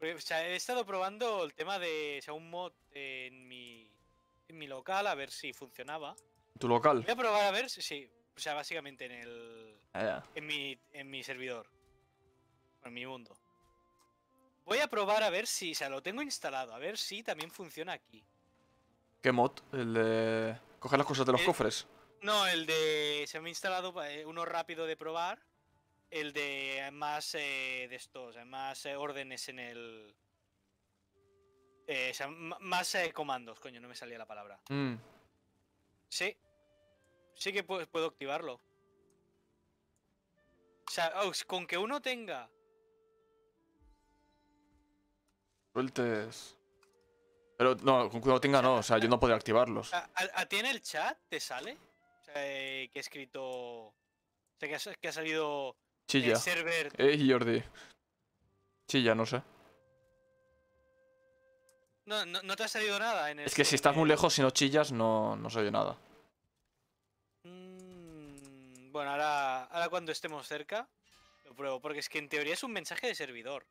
O sea, he estado probando el tema de un mod en mi, local a ver si funcionaba. ¿Tu local? Voy a probar a ver si. Sí. O sea, básicamente en el. Ah, en, mi, en mi servidor. En mi mundo. Voy a probar a ver si. O sea, lo tengo instalado. A ver si también funciona aquí. ¿Qué mod? ¿El de. coger las cosas de los eh, cofres? No, el de. Se me ha instalado eh, uno rápido de probar el de más eh, de estos, más eh, órdenes en el. Eh, o más comandos, coño, no me salía la palabra. Mm. Sí. Sí que puedo, activarlo. O sea, con que uno tenga. Sueltes. Pero no, con que uno tenga no, o sea, yo no podría activarlos. ¿A, ti en el chat te sale? O sea, que he escrito. O sea, que ha salido Chilla. Eh, Jordi. Chilla, no sé. No, no, te ha salido nada en el... Es que si estás muy lejos, si no chillas, no, no se nada. Mm, bueno, ahora, ahora cuando estemos cerca, lo pruebo. Porque es que en teoría es un mensaje de servidor.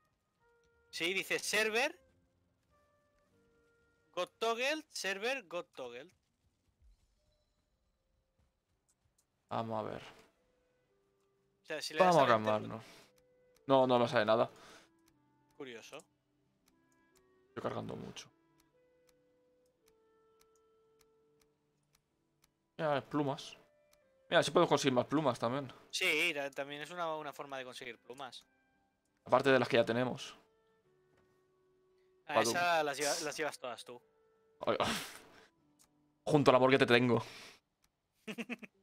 Sí, dice server. Got server, got Vamos a ver. Vamos a calmarnos. No, no me sale nada. Curioso. Estoy cargando mucho. Mira, plumas. Mira, si puedo conseguir más plumas también. Sí, también es una, forma de conseguir plumas. Aparte de las que ya tenemos. A ah, esas las, las, llevas todas tú. Ah. Junto al amor que te tengo.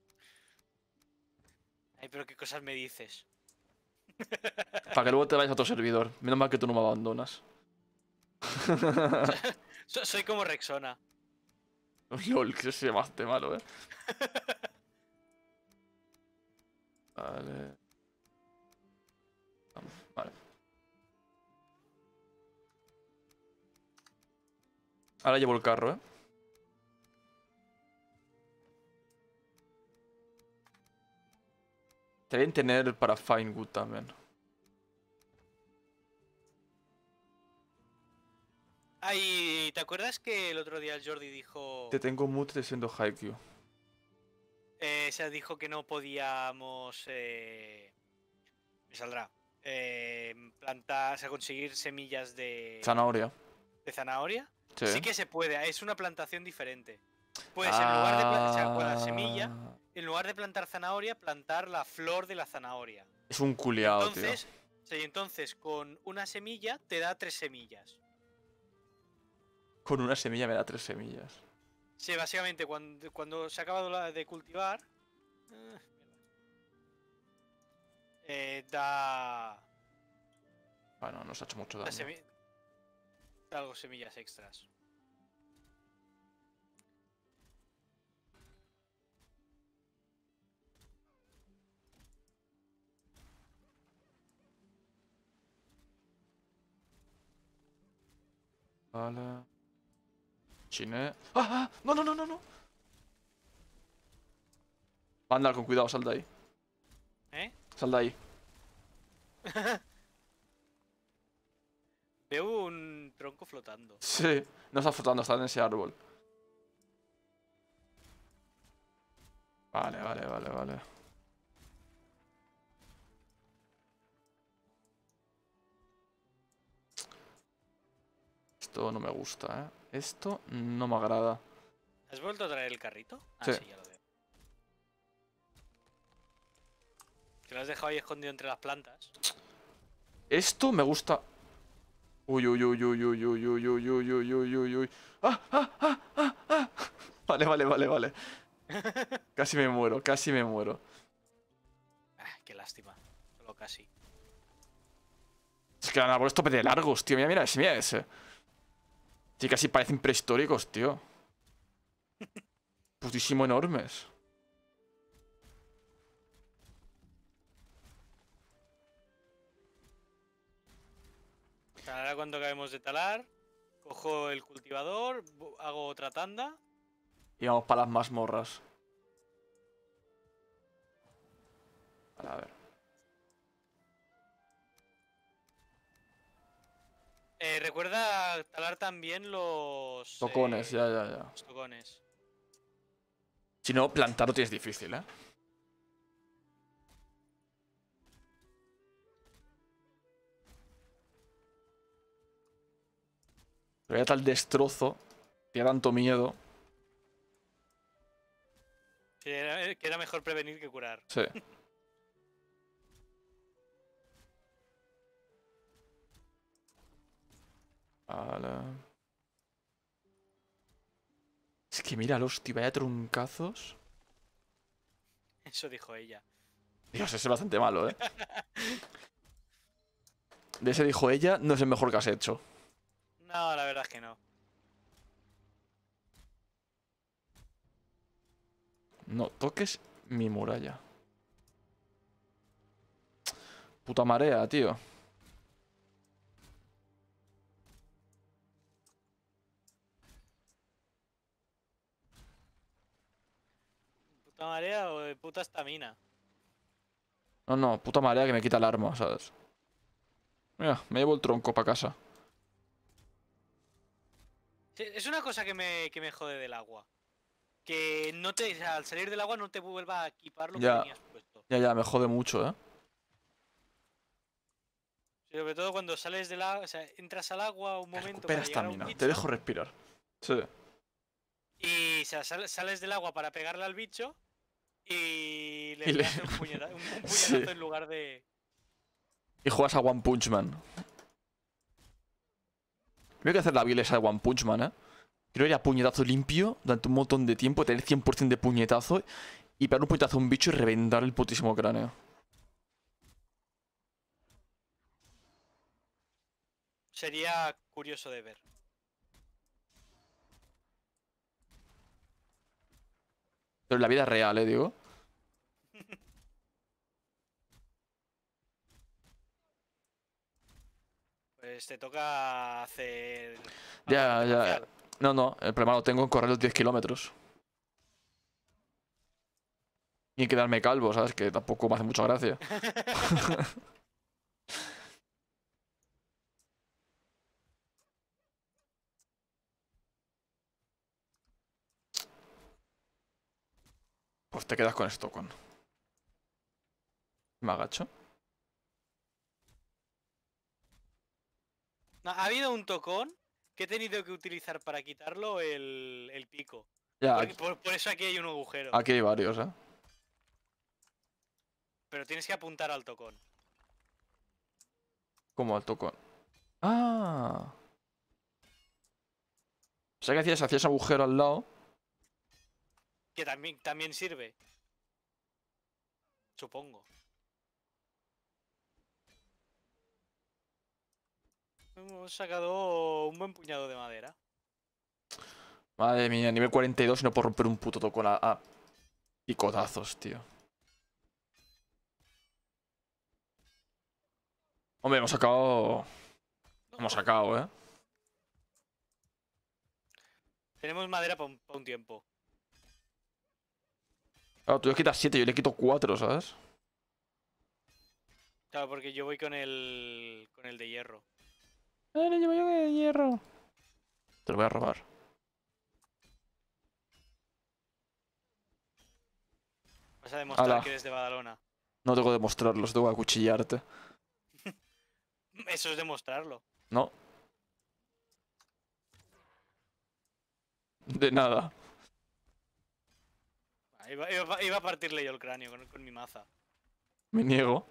pero qué cosas me dices. Para que luego te vayas a otro servidor. Menos mal que tú no me abandonas. Soy como Rexona. LOL, que se malo, eh. Vale. Vale. Ahora llevo el carro, eh. tener para Fine Good también. Ay, ¿te acuerdas que el otro día Jordi dijo... Te tengo de siendo Haikyuu. Eh, se dijo que no podíamos... Eh, me saldrá. Eh, plantas a conseguir semillas de... Zanahoria. ¿De zanahoria? Sí. sí que se puede, es una plantación diferente. Pues en lugar de plantar, semilla, ah. en lugar de plantar zanahoria, plantar la flor de la zanahoria. Es un culiado, entonces, tío. entonces con una semilla te da tres semillas. Con una semilla me da tres semillas. Sí, básicamente cuando, se ha acabado de cultivar. Eh, eh, da. Bueno, nos ha hecho mucho daño. da algo semillas extras. Vale. Chine. Ah, ¡Ah! ¡No, no, no, no! no! Anda con cuidado, sal de ahí. ¿Eh? Sal de ahí. Veo un tronco flotando. Sí, no está flotando, está en ese árbol. Vale, vale, vale, vale. Esto no me gusta, ¿eh? Esto no me agrada. ¿Has vuelto a traer el carrito? Ah, sí, ya lo veo. Te lo has dejado ahí escondido entre las plantas. Esto me gusta. Uy, uy, uy, uy, uy, uy, uy, uy, uy, uy, uy, uy, uy. ¡Ah, ah, ah, ah, ah! Vale, vale, vale, vale. casi me muero, casi me muero. Ah, qué lástima. Solo casi. Es que la árbol por esto de largos, tío. Mira, mira ese, mira ese. Sí, casi parecen prehistóricos, tío. Putísimo enormes. Ahora cuando acabemos de talar, cojo el cultivador, hago otra tanda. Y vamos para las mazmorras. A ver. Eh, recuerda talar también los. Eh, tocones, ya, ya, ya. Los tocones. Si no, plantar es difícil, ¿eh? Pero ya tal destrozo, te tanto miedo. que era mejor prevenir que curar. Sí. Es que mira, los tío, vaya truncazos. Eso dijo ella. Dios, ese es bastante malo, ¿eh? De ese dijo ella, no es el mejor que has hecho. No, la verdad es que no. No toques mi muralla. Puta marea, tío. marea o de puta estamina. No, no, puta marea que me quita el arma, ¿sabes? Mira, me llevo el tronco para casa. es una cosa que me, me jode del agua. Que no te, al salir del agua no te vuelva a equipar lo ya. que tenías puesto. Ya, ya, me jode mucho, ¿eh? sobre todo cuando sales del agua, o sea, entras al agua un momento para llegar Te dejo respirar. Sí. Y sales del agua para pegarle al bicho y le, un puñetazo, en lugar de. Y juegas a One Punch Man. Creo que hacer la vileza de One Punch Man, ¿eh? Quiero ir a puñetazo limpio durante un montón de tiempo, tener 100% de puñetazo y pegar un puñetazo a un bicho y reventar el putísimo cráneo. Sería curioso de ver. en la vida real, eh, digo. Pues te toca hacer... Ya, ya. No, no, el problema lo tengo en correr los 10 kilómetros. Y quedarme calvo, ¿sabes? Que tampoco me hace mucha gracia. Pues te quedas con esto, con. Me agacho. ha habido un tocón que he tenido que utilizar para quitarlo el, pico. por, eso aquí hay un agujero. Aquí hay varios, ¿eh? Pero tienes que apuntar al tocón. ¿Cómo al tocón? ¡Ah! O sea que hacías, hacías agujero al lado que también, también sirve. Supongo. Hemos sacado un buen puñado de madera. Madre mía, nivel 42 no puedo romper un puto toco a, a picotazos, tío. Hombre, hemos sacado... Hemos sacado, ¿eh? Tenemos madera para un tiempo. Claro, tú le quitas 7, yo le quito 4, ¿sabes? Claro, porque yo voy con el. con el de hierro. Ah, no, yo con el de hierro. Te lo voy a robar. Vas a demostrar que eres de Badalona. No tengo que demostrarlo, tengo que acuchillarte. Eso es demostrarlo. No. De nada. Iba, a partirle yo el cráneo con, mi maza. Me niego.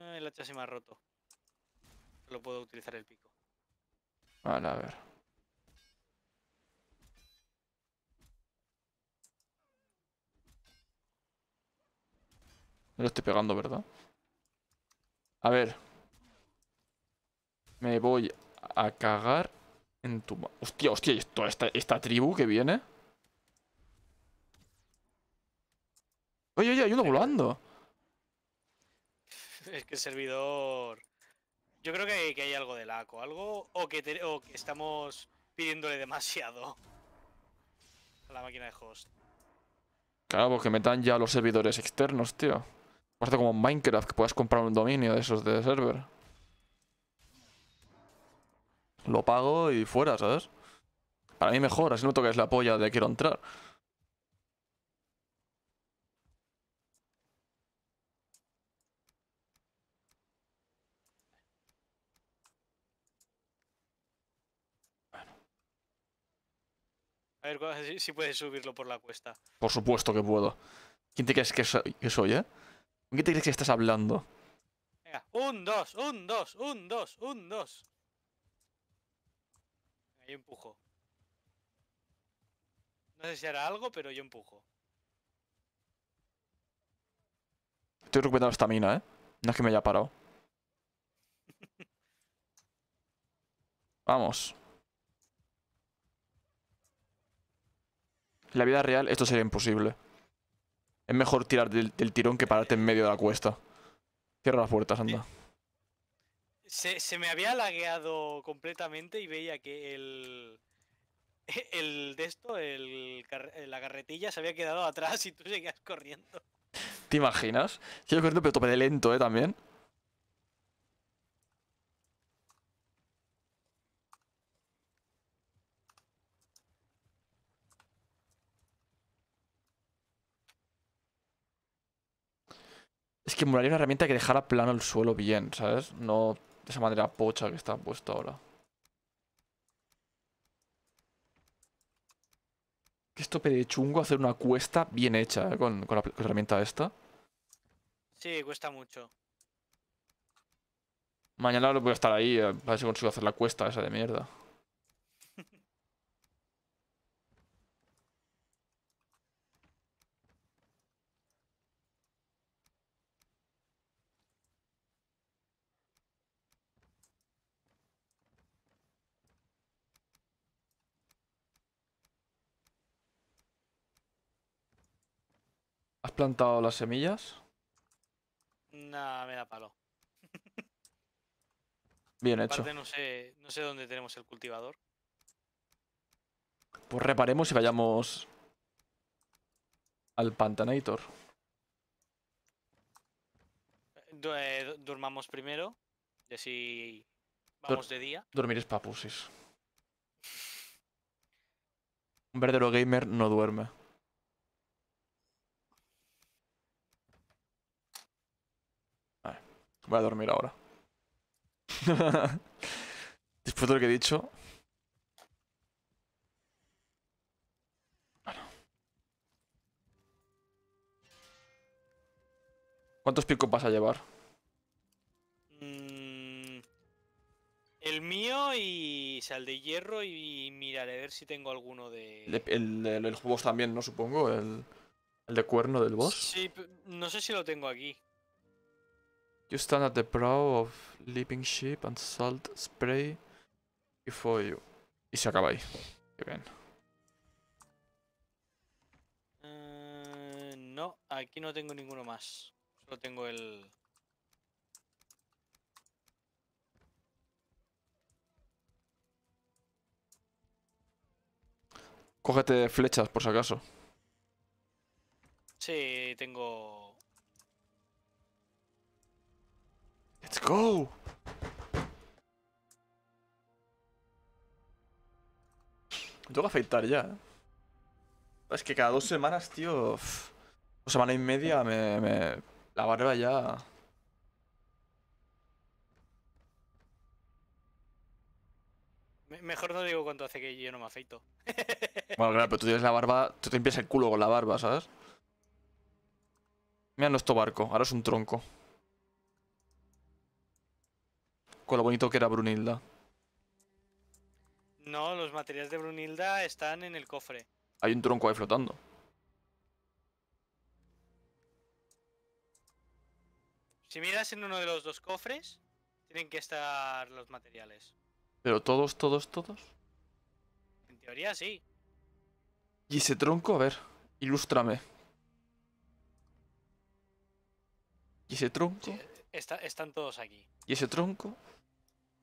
Eh, el hacha se me ha roto. Lo puedo utilizar el pico. Vale, a ver. No lo estoy pegando, ¿verdad? A ver. Me voy a cagar en tu... Hostia, hostia, esta, tribu que viene? Oye, oye, hay uno volando. Es que el servidor... Yo creo que hay, que algo de laco, algo o que, estamos pidiéndole demasiado a la máquina de host. Claro, porque metan ya los servidores externos, tío. Basta como en Minecraft, que puedas comprar un dominio de esos de server lo pago y fuera, ¿sabes? Para mí mejor, así no toques la polla de quiero entrar. A ver si puedes subirlo por la cuesta. Por supuesto que puedo. ¿Quién te crees que soy, eh? ¿Con quién te crees que estás hablando? Venga, un, dos, un, dos, un, dos, un, dos yo empujo. No sé si hará algo, pero yo empujo. Estoy recuperando estamina, ¿eh? No es que me haya parado. Vamos. En la vida real esto sería imposible. Es mejor tirar del, tirón que pararte en medio de la cuesta. Cierra las puertas, anda. Se, me había lagueado completamente y veía que el. El de esto, el, la carretilla se había quedado atrás y tú seguías corriendo. ¿Te imaginas? Yo corriendo, pero tope de lento, ¿eh? También. Es que gustaría una herramienta que dejara plano el suelo bien, ¿sabes? No esa manera pocha que está puesta ahora. Que esto pede chungo hacer una cuesta bien hecha eh, con, la, herramienta esta. Sí, cuesta mucho. Mañana voy a estar ahí, eh, a ver si consigo hacer la cuesta esa de mierda. plantado las semillas? Nah, me da palo. Bien hecho. no sé, no sé dónde tenemos el cultivador. Pues reparemos y vayamos al Pantanator. Eh, durmamos primero. Y así vamos de día. Dormir es papusis. Un verdadero gamer no duerme. Voy a dormir ahora. Después de lo que he dicho. ¿Cuántos picos vas a llevar? Mm, el mío y. O sea, el de hierro y miraré a ver si tengo alguno de. El, el, el, también, ¿no? Supongo. El, el de cuerno del boss. Sí, no sé si lo tengo aquí. You stand at the brow of leaping ship and salt spray before you. Y se acaba ahí. Qué bien. Eh, no, aquí no tengo ninguno más. Solo tengo el... Cógete flechas por si acaso. Sí, tengo Let's go. tengo que afeitar ya, eh. Es que cada dos semanas, tío... Dos semana y media me, La barba ya... Mejor no digo cuánto hace que yo no me afeito. Bueno, claro, pero tú tienes la barba... Tú te limpias el culo con la barba, ¿sabes? Mira nuestro barco. Ahora es un tronco. con lo bonito que era Brunilda. No, los materiales de Brunilda están en el cofre. Hay un tronco ahí flotando. Si miras en uno de los dos cofres, tienen que estar los materiales. ¿Pero todos, todos, todos? En teoría sí. ¿Y ese tronco? A ver, ilústrame. ¿Y ese tronco? están todos aquí. ¿Y ese tronco?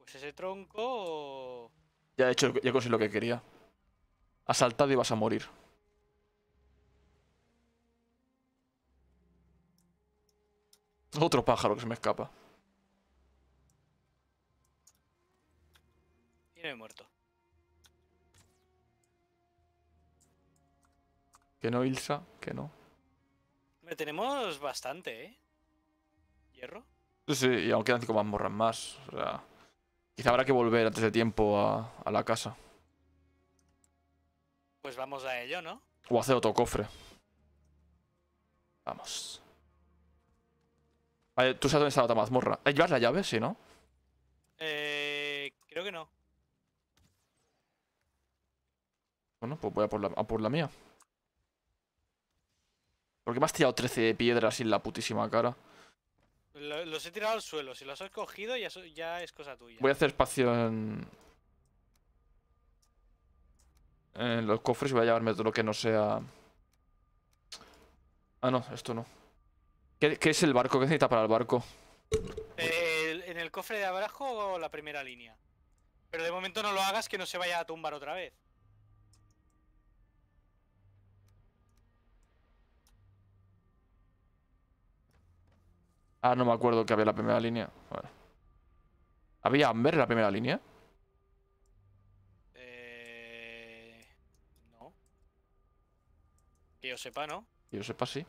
Pues ese tronco... Ya he hecho, ya conseguí lo que quería. Asaltado y vas a morir. Otro pájaro que se me escapa. Y no he muerto. Que no, Ilsa, que no. Me tenemos bastante, ¿eh? ¿Hierro? Sí, sí, y aunque quedan cinco mazmorras más. O sea... Quizá habrá que volver antes de tiempo a, la casa. Pues vamos a ello, ¿no? O hacer otro cofre. Vamos. Vale, tú sabes dónde está la otra mazmorra. Eh, ¿Llevas la llave? Sí, ¿no? Eh, creo que no. Bueno, pues voy a por la, mía. ¿Por qué me has tirado 13 piedras sin la putísima cara? los he tirado al suelo. Si los has cogido, ya, ya es cosa tuya. Voy a hacer espacio en... los cofres y voy a llevarme todo lo que no sea... Ah, no, esto no. ¿Qué, es el barco? ¿Qué necesita para el barco? en el cofre de abajo la primera línea. Pero de momento no lo hagas que no se vaya a tumbar otra vez. Ah, no me acuerdo que había la primera línea. ¿Había Amber en la primera línea? Eh... No. Que yo sepa, ¿no? Que yo sepa, sí.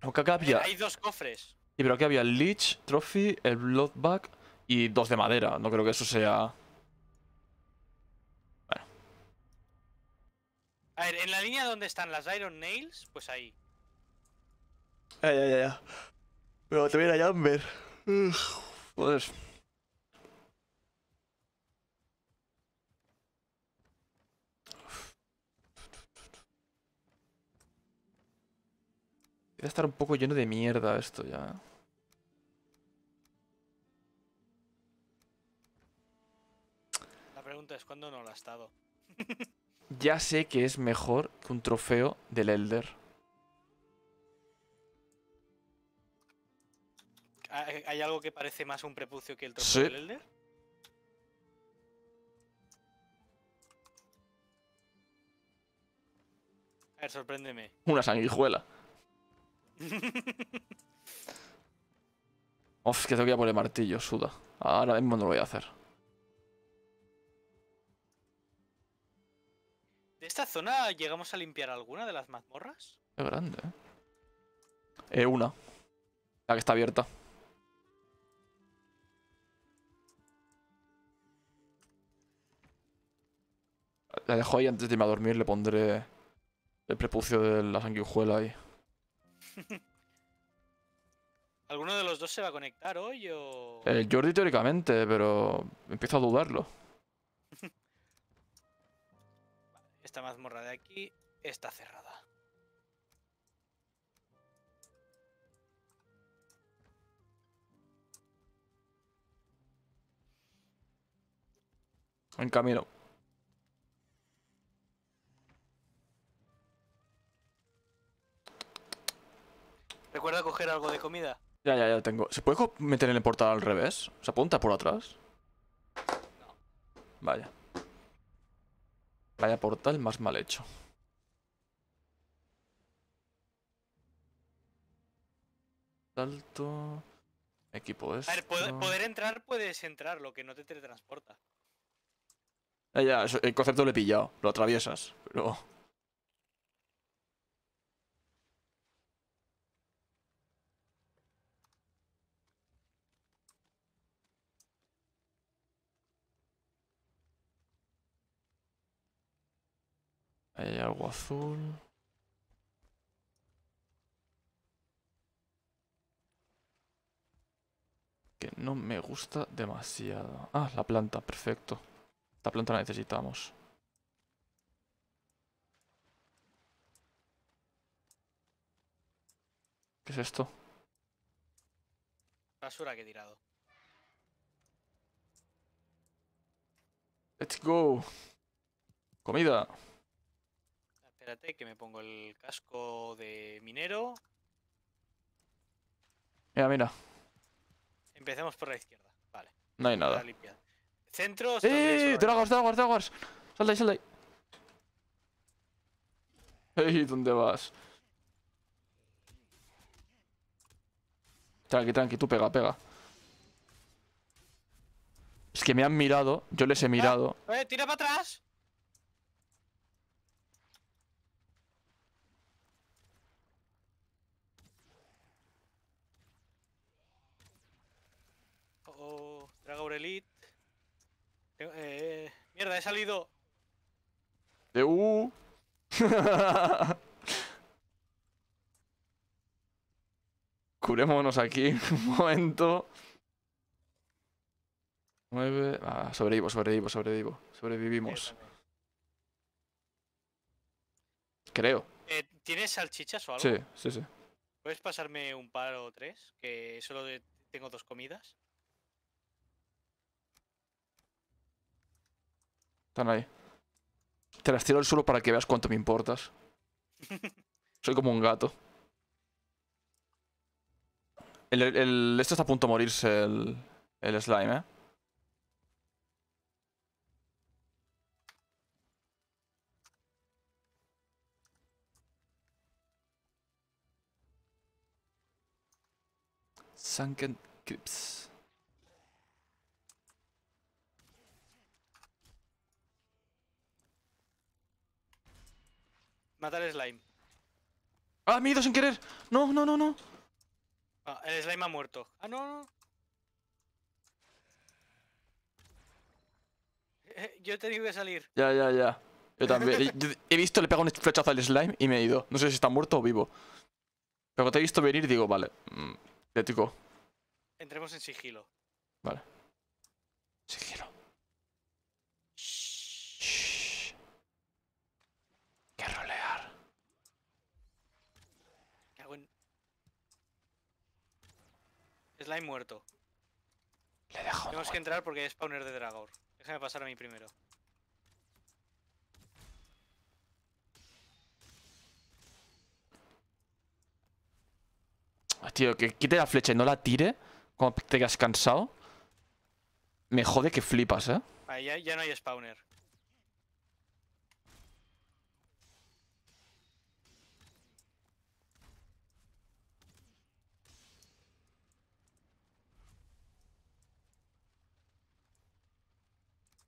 No, acá había... Hay dos cofres. Sí, pero aquí había el Leech, Trophy, el Bloodbag y dos de madera. No creo que eso sea... Bueno. A ver, en la línea donde están las Iron Nails, pues ahí. Ya, ya, ya, ya. Pero también a Jamber. joder. Debe estar un poco lleno de mierda esto ya. La pregunta es, ¿cuándo no lo ha estado? ya sé que es mejor que un trofeo del Elder. ¿Hay algo que parece más un prepucio que el trozo del Elder? A ver, sorpréndeme. Una sanguijuela. Uf, que tengo que ir a por martillo, suda. Ahora mismo no lo voy a hacer. ¿De esta zona llegamos a limpiar alguna de las mazmorras? Es grande, ¿eh? eh una. La que está abierta. la dejo ahí antes de irme a dormir, le pondré el prepucio de la sanguijuela ahí. ¿Alguno de los dos se va a conectar hoy o...? El eh, Jordi teóricamente, pero empiezo a dudarlo. Esta mazmorra de aquí está cerrada. En camino. Recuerda coger algo de comida. Ya, ya, ya tengo. ¿Se puede meter en el portal al revés? ¿Se apunta por atrás? Vaya. Vaya portal más mal hecho. Salto. Equipo es. A ver, poder, poder, entrar puedes entrar, lo que no te teletransporta. Eh, ya, ya, el concepto lo he pillado. Lo atraviesas. Pero. Hay algo azul. Que no me gusta demasiado. Ah, la planta, perfecto. Esta planta la necesitamos. ¿Qué es esto? Basura que he tirado. Let's go. Comida. Espérate que me pongo el casco de minero. Mira, mira. Empecemos por la izquierda. Vale. No hay nada. Centro. ¡Eh! ¡Dragos, dragos, dragos! ¡Salta ahí, salta ahí! ¡Ey! ¿Dónde vas? Tranqui, tranqui, tú pega, pega. Es que me han mirado, yo les he mirado. ¡Eh! ¡Tira para atrás! Eh, mierda, he salido. De U. Curémonos aquí un momento. Nueve... Ah, sobrevivo, sobrevivo, sobrevivo. Sobrevivimos. Creo. Eh, ¿Tienes salchichas o algo? Sí, sí, sí. ¿Puedes pasarme un par o tres? Que solo tengo dos comidas. Están ahí. Te las tiro al suelo para que veas cuánto me importas. Soy como un gato. El, el, esto está a punto de morirse, el, el slime, ¿eh? Sunken Crips. Matar slime. ¡Ah, me he ido sin querer! ¡No, no, no, no! Ah, el slime ha muerto. ¡Ah, no, no! Eh, yo he tenido que salir. Ya, ya, ya. Yo también. he visto, le pegado un flechazo al slime y me he ido. No sé si está muerto o vivo. Pero te he visto venir digo, vale. Mm, ético. Entremos en sigilo. Vale. Sigilo. Slime muerto. Le he Tenemos que entrar porque hay spawner de Dragor. Déjame pasar a mí primero. Ah, tío, que quite la flecha y no la tire Como te hayas cansado. Me jode que flipas, ¿eh? Ahí ya no hay spawner.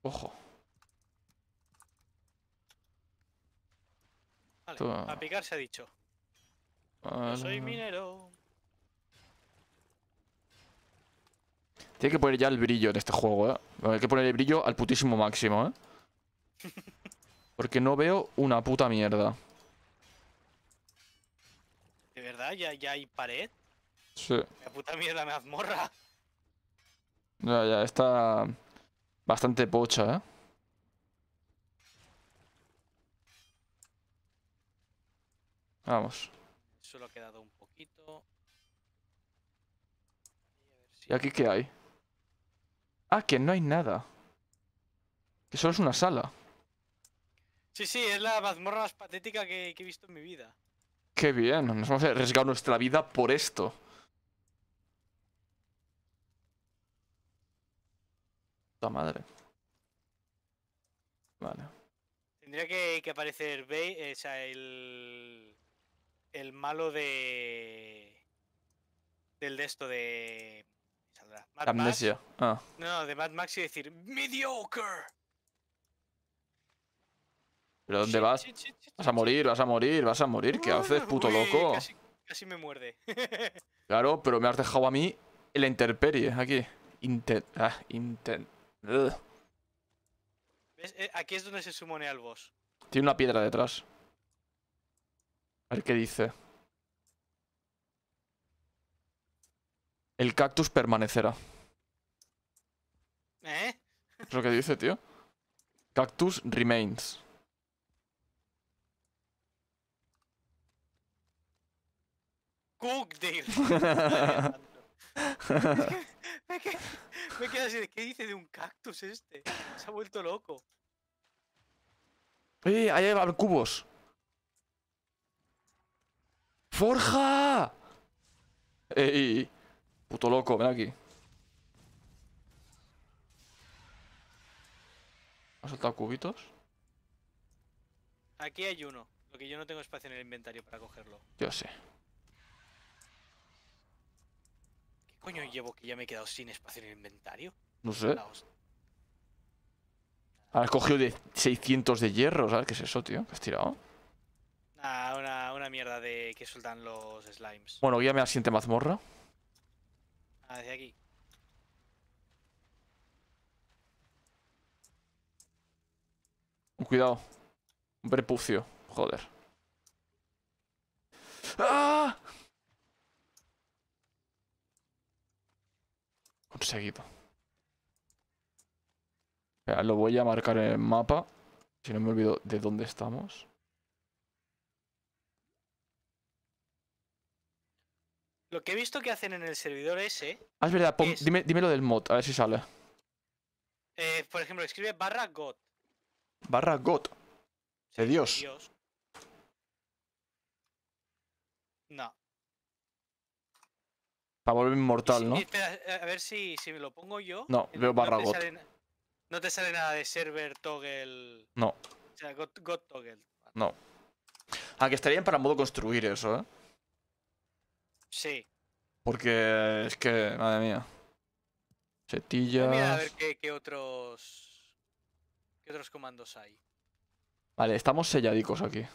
Ojo. a picar se ha dicho. Ah, soy minero. Tiene que poner ya el brillo en este juego, ¿eh? Hay que poner el brillo al putísimo máximo, ¿eh? Porque no veo una puta mierda. ¿De verdad? ¿Ya, ya hay pared? Sí. La puta mierda me azmorra Ya, ya, está... Bastante pocha, ¿eh? Vamos. Solo ha quedado un poquito. ¿Y, aquí qué hay? Ah, que no hay nada. Que solo es una sala. Sí, sí, es la mazmorra más patética que, que he visto en mi vida. Qué bien, nos hemos arriesgado nuestra vida por esto. Puta madre. Vale. Tendría que, aparecer Bay, eh, o sea, el. El malo de. Del de esto de. Amnesia. Ah. No, de Mad Max y decir ¡Mediocre! ¿Pero dónde vas? vas a morir, vas a morir, vas a morir. ¿Qué haces, puto loco? Casi, me muerde. claro, pero me has dejado a mí El interperie aquí. Intent. Ah, eh, aquí es donde se sumone al boss. Tiene una piedra detrás. A ver qué dice. El cactus permanecerá. ¿Eh? Es lo que dice, tío. Cactus remains. Cook me, quedo, así qué dice de un cactus este. Se ha vuelto loco. ¡Eh! Ahí van cubos. ¡Forja! ¡Ey! Puto loco, ven aquí. ¿Has soltado cubitos? Aquí hay uno. Lo que yo no tengo espacio en el inventario para cogerlo. Yo sé. coño llevo que ya me he quedado sin espacio en el inventario? No sé. Has cogido de 600 de hierro, ¿sabes qué es eso, tío? ¿Qué has tirado? Ah, una, mierda de que sueltan los slimes. Bueno, ya me asiente siguiente mazmorra. Ah, desde aquí. Cuidado. Un prepucio. Joder. ¡Ah! Seguido lo voy a marcar en el mapa. Si no me olvido de dónde estamos. Lo que he visto que hacen en el servidor ese... Ah, es verdad. Dime, lo del mod, a ver si sale. Eh, por ejemplo, escribe barra god. Barra god. se Dios. No. Para volver inmortal, ¿no? Eh, a ver si, si me lo pongo yo. No, eh, veo barra no sale, no te sale nada de server toggle. No. O sea, got, toggle. No. Aunque ah, estaría bien para modo construir eso, ¿eh? Sí. Porque es que, madre mía. Setillas. a ver qué, qué, otros. ¿Qué otros comandos hay? Vale, estamos selladicos aquí.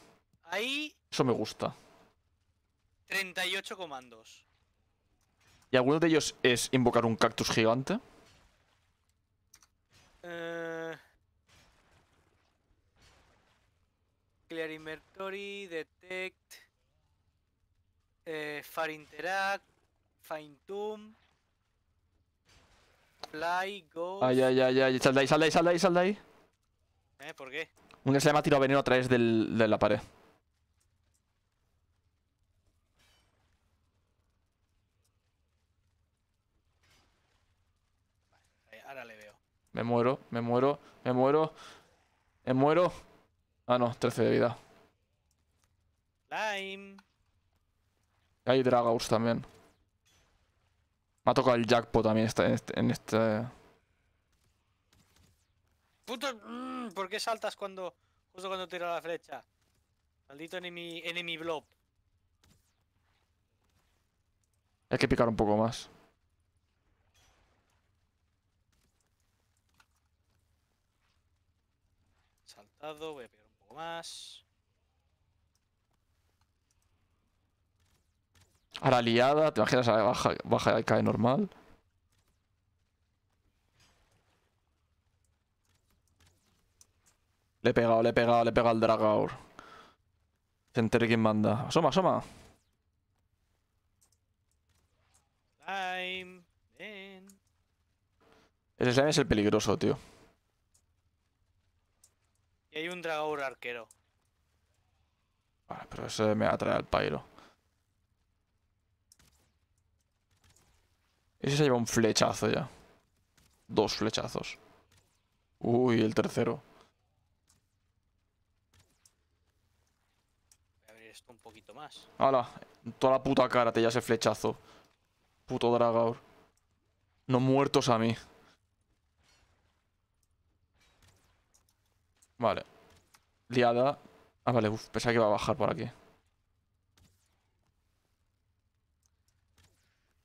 Ahí. Eso me gusta. 38 comandos. Y alguno de ellos es invocar un cactus gigante. Eh, clear inventory, detect, eh, far interact, find tomb, fly, go. Ay, ay, ay, ay, sal de ahí, sal de ahí, sal de ahí, ¿Eh? ¿Por qué? que se le ha tirado veneno a través del, de la pared. Me muero, me muero, me muero. Me muero. Ah, no, 13 de vida. Lime. Hay Dragaus también. Me ha tocado el jackpot también este, en este... En este... Puto... Mm, ¿Por qué saltas cuando... Justo cuando tiro la flecha? Maldito enemy, enemy blob. Hay que picar un poco más. voy a pegar un poco más. Ahora liada, te imaginas baja, baja y cae normal. Le he pegado, le he pegado, le he pegado al Dragaur. Se entere quién manda. Asoma, asoma. Slime. Ese slime es el peligroso, tío. Y hay un dragor arquero. Vale, pero ese me atrae al pairo Ese se lleva un flechazo ya. Dos flechazos. Uy, el tercero. Voy a abrir esto un poquito más. ¡Hala! Toda la puta cara te ya ese flechazo. Puto Dragaur. No muertos a mí. Vale. Liada. Ah, vale, uff, pensaba que iba a bajar por aquí.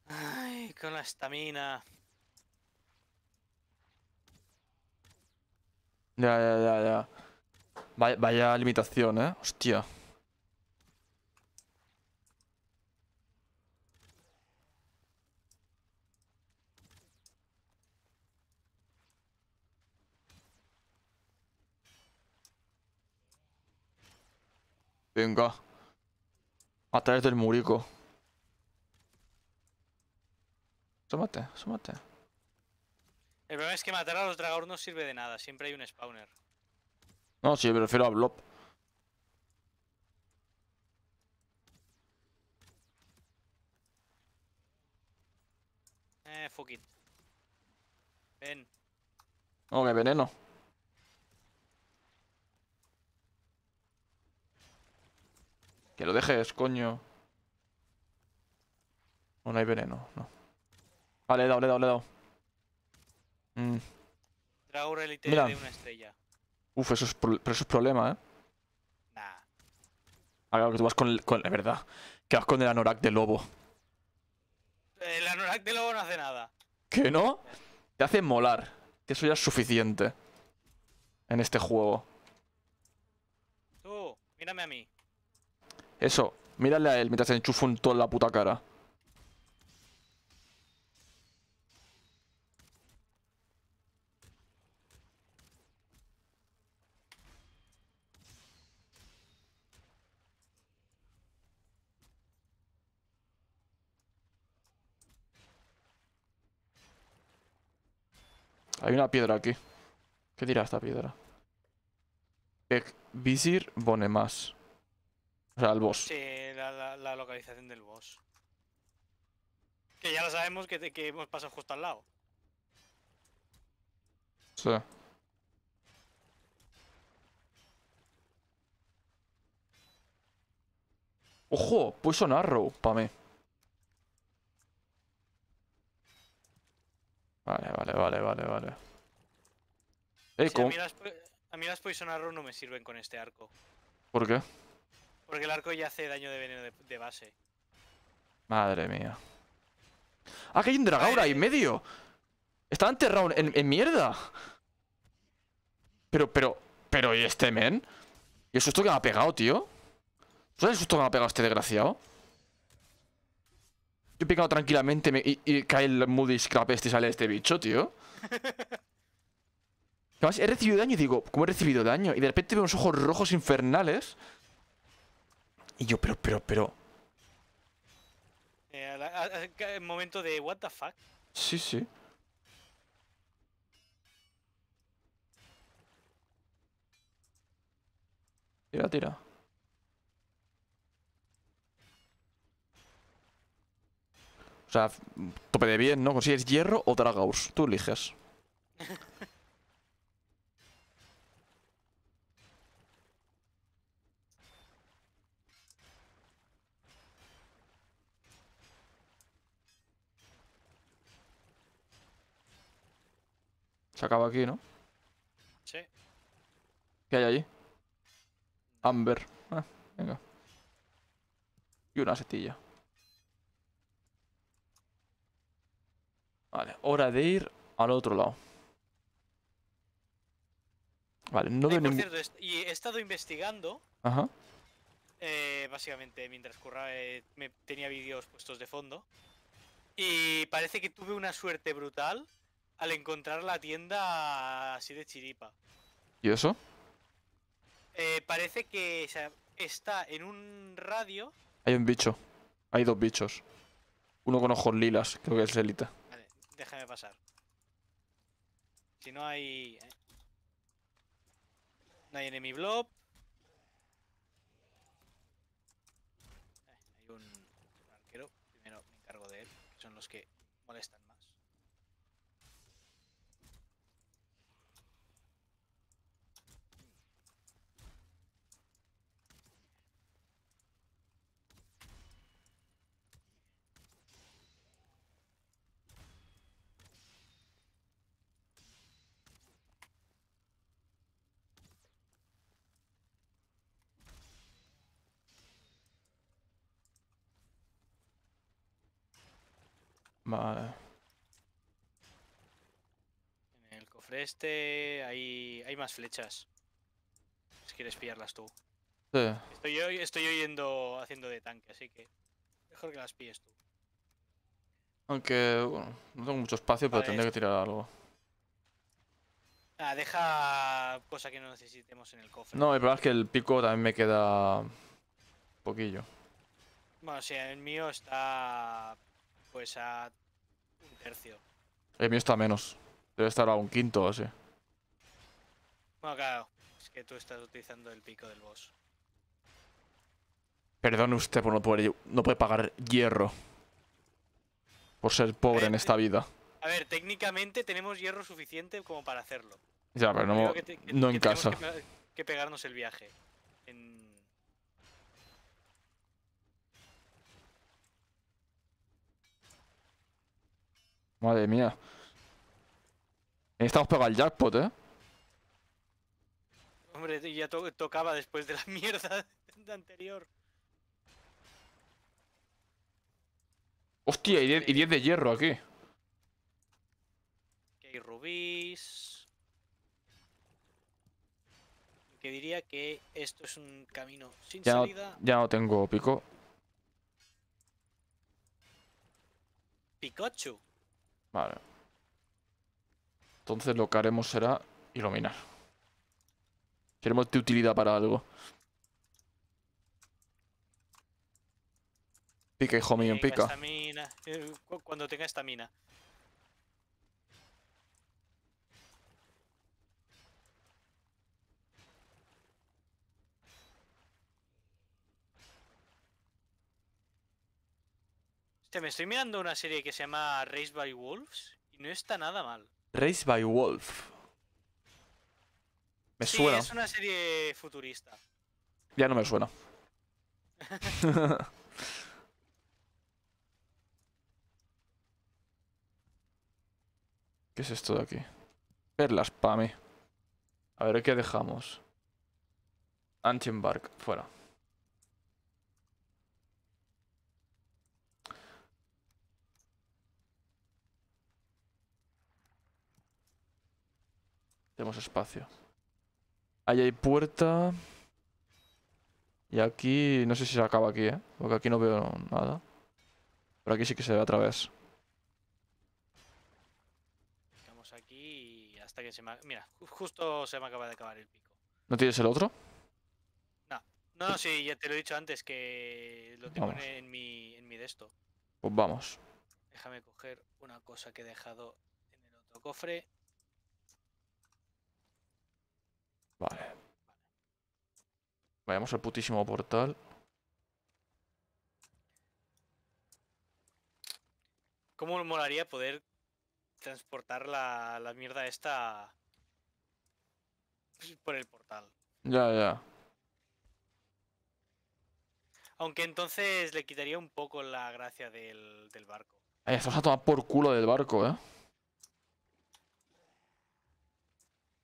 Ay, con la estamina. Ya, ya, ya, ya. Vaya, vaya limitación, eh. Hostia. Venga. A través del murico. Sómate, sómate El problema es que matar a los dragones no sirve de nada, siempre hay un spawner. No, sí, prefiero a Blob. Eh, fuck it. Ven. que veneno. Que lo dejes, coño. No, no hay veneno, no. Vale, he dado, le he dado, le he dado. Mm. Mira. de una estrella. Uf, eso es, pero eso es problema, ¿eh? Nah. Ah, que tú vas con, el, verdad. Que vas con el anorak de lobo. El anorak de lobo no hace nada. ¿Qué no? Te hace molar. Que eso ya es suficiente. En este juego. Tú, mírame a mí. Eso, mírale a él mientras se enchufa un todo la puta cara. Hay una piedra aquí. ¿Qué dirá esta piedra? Ek Visir más. O sea, el boss. Sí, la, localización del boss. Que ya lo sabemos que, hemos pasado justo al lado. Sí. ¡Ojo! Poison Arrow, pa' mí. Vale, vale, vale, vale, vale. Eh, a, mí las, a mí las Poison Arrow no me sirven con este arco. ¿Por qué? Porque el arco ya hace daño de veneno de, base. Madre mía. ¡Ah, que hay un dragaura ahí en medio! Está enterrado en, mierda. Pero, pero, pero, ¿y este men? ¿Y el susto que me ha pegado, tío? ¿Sabes el susto que me ha pegado este desgraciado? Yo he picado tranquilamente y, y, cae el Moody Scrap este y sale este bicho, tío. Además, he recibido daño y digo, ¿cómo he recibido daño? Y de repente veo unos ojos rojos infernales. Y yo, pero, pero, pero. Eh, el momento de what the fuck. Sí, sí. Tira, tira. O sea, tope de bien, ¿no? Si es hierro o dragaus? Tú eliges. Se acaba aquí, ¿no? Sí. ¿Qué hay allí? Amber. Ah, venga. Y una setilla. Vale, hora de ir al otro lado. Vale, no eh, veo ningún... y he estado investigando. Ajá. Eh, básicamente, mientras curraba, eh, me tenía vídeos puestos de fondo. Y parece que tuve una suerte brutal al encontrar la tienda así de chiripa. ¿Y eso? Eh, parece que está en un radio. Hay un bicho. Hay dos bichos. Uno con ojos lilas, creo que es Elita. Vale, déjame pasar. Si no hay. Eh, no hay enemy blob. Eh, hay un, arquero. Primero me encargo de él. son los que molestan Vale. En el cofre este hay, hay más flechas. Si quieres pillarlas tú. Sí. Estoy yo haciendo de tanque, así que mejor que las pilles tú. Aunque, bueno, no tengo mucho espacio, pero tendría que tirar algo. Ah, deja cosa que no necesitemos en el cofre. No, el problema es que el pico también me queda... poquillo. Bueno, si el mío está pues a un tercio. El mío está menos. Debe estar a un quinto o así. Bueno, claro. Es que tú estás utilizando el pico del boss. Perdone usted por no poder, no puede pagar hierro. Por ser pobre en esta vida. A ver, técnicamente tenemos hierro suficiente como para hacerlo. Ya, pero no, en casa. que pegarnos el viaje. Madre mía. Estamos pegar el jackpot, ¿eh? Hombre, ya tocaba después de la mierda de anterior. Hostia, y 10 de hierro aquí. Que hay rubíes. Que diría que esto es un camino sin salida. ya no tengo pico. Picochu. Entonces lo que haremos será iluminar. Queremos de utilidad para algo. Pica, hijo mío, pica. Eh, cuando tenga esta mina. me estoy mirando una serie que se llama Race by Wolves y no está nada mal. Race by Wolf. Me sí, suena. Es una serie futurista. Ya no me suena. ¿Qué es esto de aquí? Perlas pame A ver, ¿qué dejamos? anti Bark, fuera. Tenemos espacio. Ahí hay puerta. Y aquí... No sé si se acaba aquí, ¿eh? Porque aquí no veo nada. Pero aquí sí que se ve a través. Estamos aquí hasta que se me... Mira, justo se me acaba de acabar el pico. ¿No tienes el otro? No. No, sí, ya te lo he dicho antes que lo tengo en mi, en mi desto. Pues vamos. Déjame coger una cosa que he dejado en el otro cofre. Vale. Vayamos al putísimo portal. ¿Cómo molaría poder transportar la, la mierda esta por el portal? Ya, ya. Aunque entonces le quitaría un poco la gracia del, del barco. estás a tomar por culo del barco, ¿eh?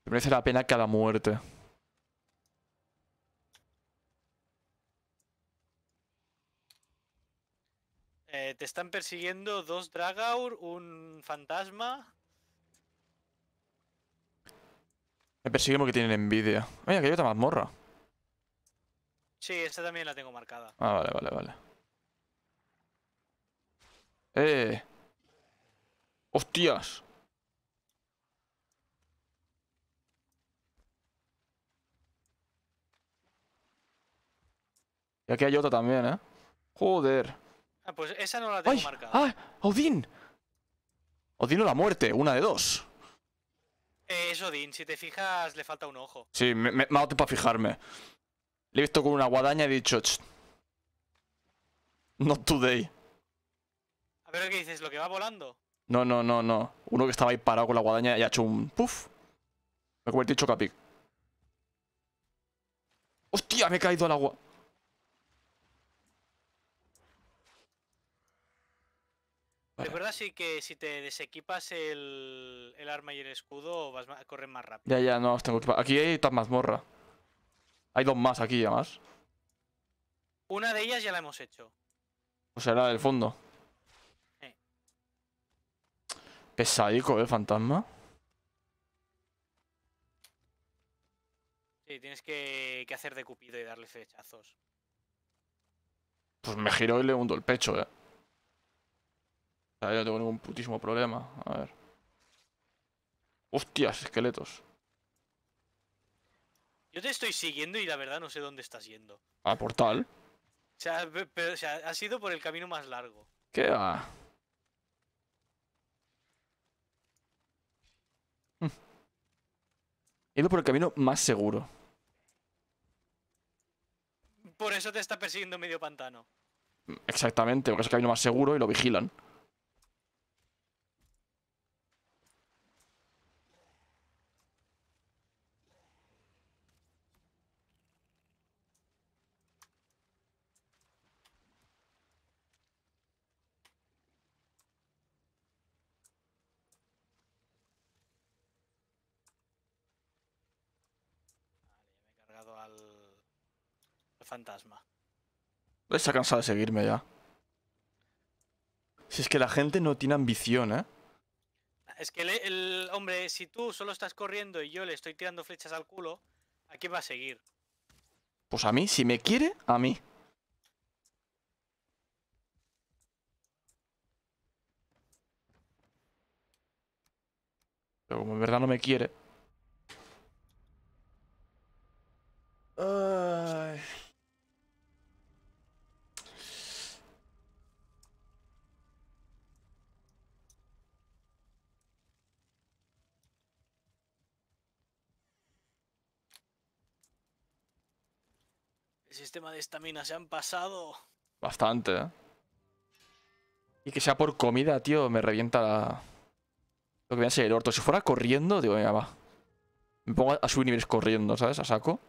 Merece la pena cada muerte. Eh, te están persiguiendo dos Dragaur, un fantasma. Me persiguen porque tienen envidia. Oye, que hay otra mazmorra. Sí, esta también la tengo marcada. Ah, vale, vale, vale. ¡Eh! ¡Hostias! Y aquí hay otra también, ¿eh? Joder. Ah, pues esa no la tengo marcada. ¡Ah! ¡Odín! Odín o la muerte, una de dos. Eh, es Odín, si te fijas le falta un ojo. Sí, me, ha dado tiempo a fijarme. Le he visto con una guadaña y he dicho... Not today. A ver qué dices, lo que va volando. No, no, no, no. Uno que estaba ahí parado con la guadaña y ha hecho un... ¡Puf! Me he convertido en Chocapic. ¡Hostia! Me he caído al agua. Vale. verdad que si te desequipas el, arma y el escudo vas a correr más rápido? Ya, ya, no, os tengo Aquí hay tan mazmorra. Hay dos más aquí, además. Una de ellas ya la hemos hecho. O sea, la del fondo. Pesadico, ¿eh, fantasma? Sí, tienes que, hacer de cupido y darle flechazos. Pues me giro y le hundo el pecho, eh yo no tengo ningún putísimo problema. A ver. Hostias, esqueletos. Yo te estoy siguiendo y la verdad no sé dónde estás yendo. ¿A ah, portal? O sea, o has ido por el camino más largo. ¿Qué va? Mm. He ido por el camino más seguro. Por eso te está persiguiendo medio pantano. Mm, exactamente, porque es el camino más seguro y lo vigilan. fantasma. Pues está ha cansado de seguirme ya. Si es que la gente no tiene ambición, ¿eh? Es que el, hombre, si tú solo estás corriendo y yo le estoy tirando flechas al culo, ¿a quién va a seguir? Pues a mí, si me quiere, a mí. Pero como en verdad no me quiere. Ay. de estamina, se han pasado. Bastante, ¿eh? Y que sea por comida, tío, me revienta la... Lo que me a el orto. Si fuera corriendo, digo, venga, va. Me pongo a subir niveles corriendo, ¿sabes? A saco.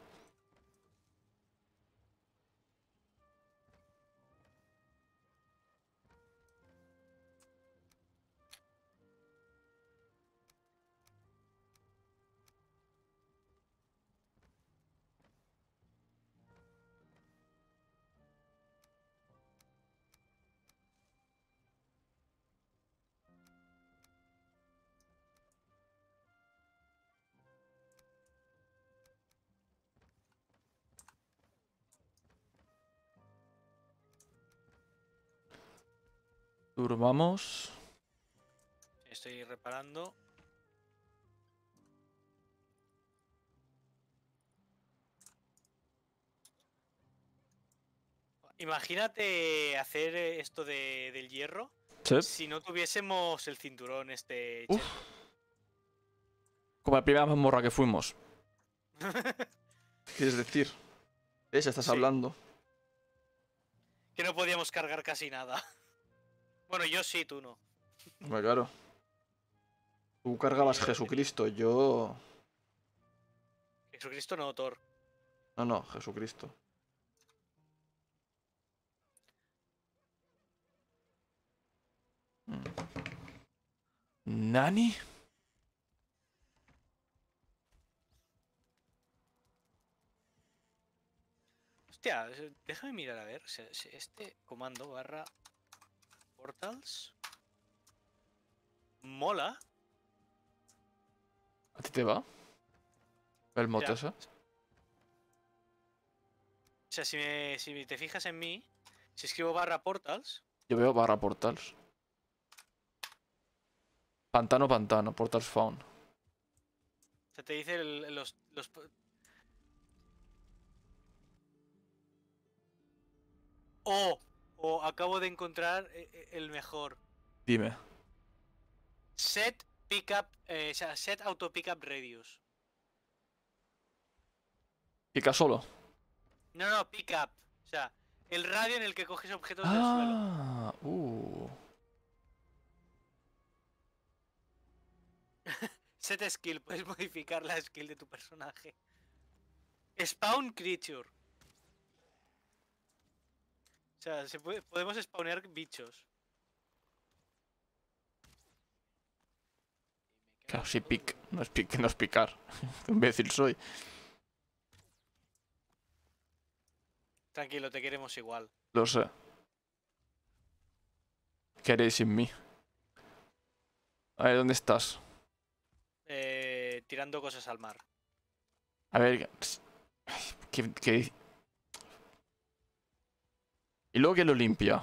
vamos. Estoy reparando. Imagínate hacer esto de, del hierro si no tuviésemos el cinturón este. Como la primera mazmorra que fuimos. ¿Quieres decir? ¿De esa estás hablando? Que no podíamos cargar casi nada. Bueno, yo sí, tú no. claro. Tú cargabas Jesucristo, yo. Jesucristo no, Thor. No, no, Jesucristo. Mm. ¿Nani? Hostia, déjame mirar a ver. Este comando barra Portals. Mola. ¿A ti te va? ¿El motor. O sea, si, si te fijas en mí, si escribo barra portals. Yo veo barra portals. Pantano, pantano, portals found. O sea, te dice los, los... ¡Oh! O acabo de encontrar eh, eh, el mejor. Dime. Set pickup, up eh, o sea, set auto pickup radius. ¿Pica solo? No, no, pickup. O sea, el radio en el que coges objetos del suelo. Ah, uh. set skill, puedes modificar la skill de tu personaje. Spawn creature. O sea, podemos spawnear bichos. Claro, si pic. No es, pic, no es picar. imbécil soy. Tranquilo, te queremos igual. Lo sé. ¿Qué haréis sin mí? A ver, ¿dónde estás? Eh, tirando cosas al mar. A ver, ¿qué, qué, y luego que lo limpia.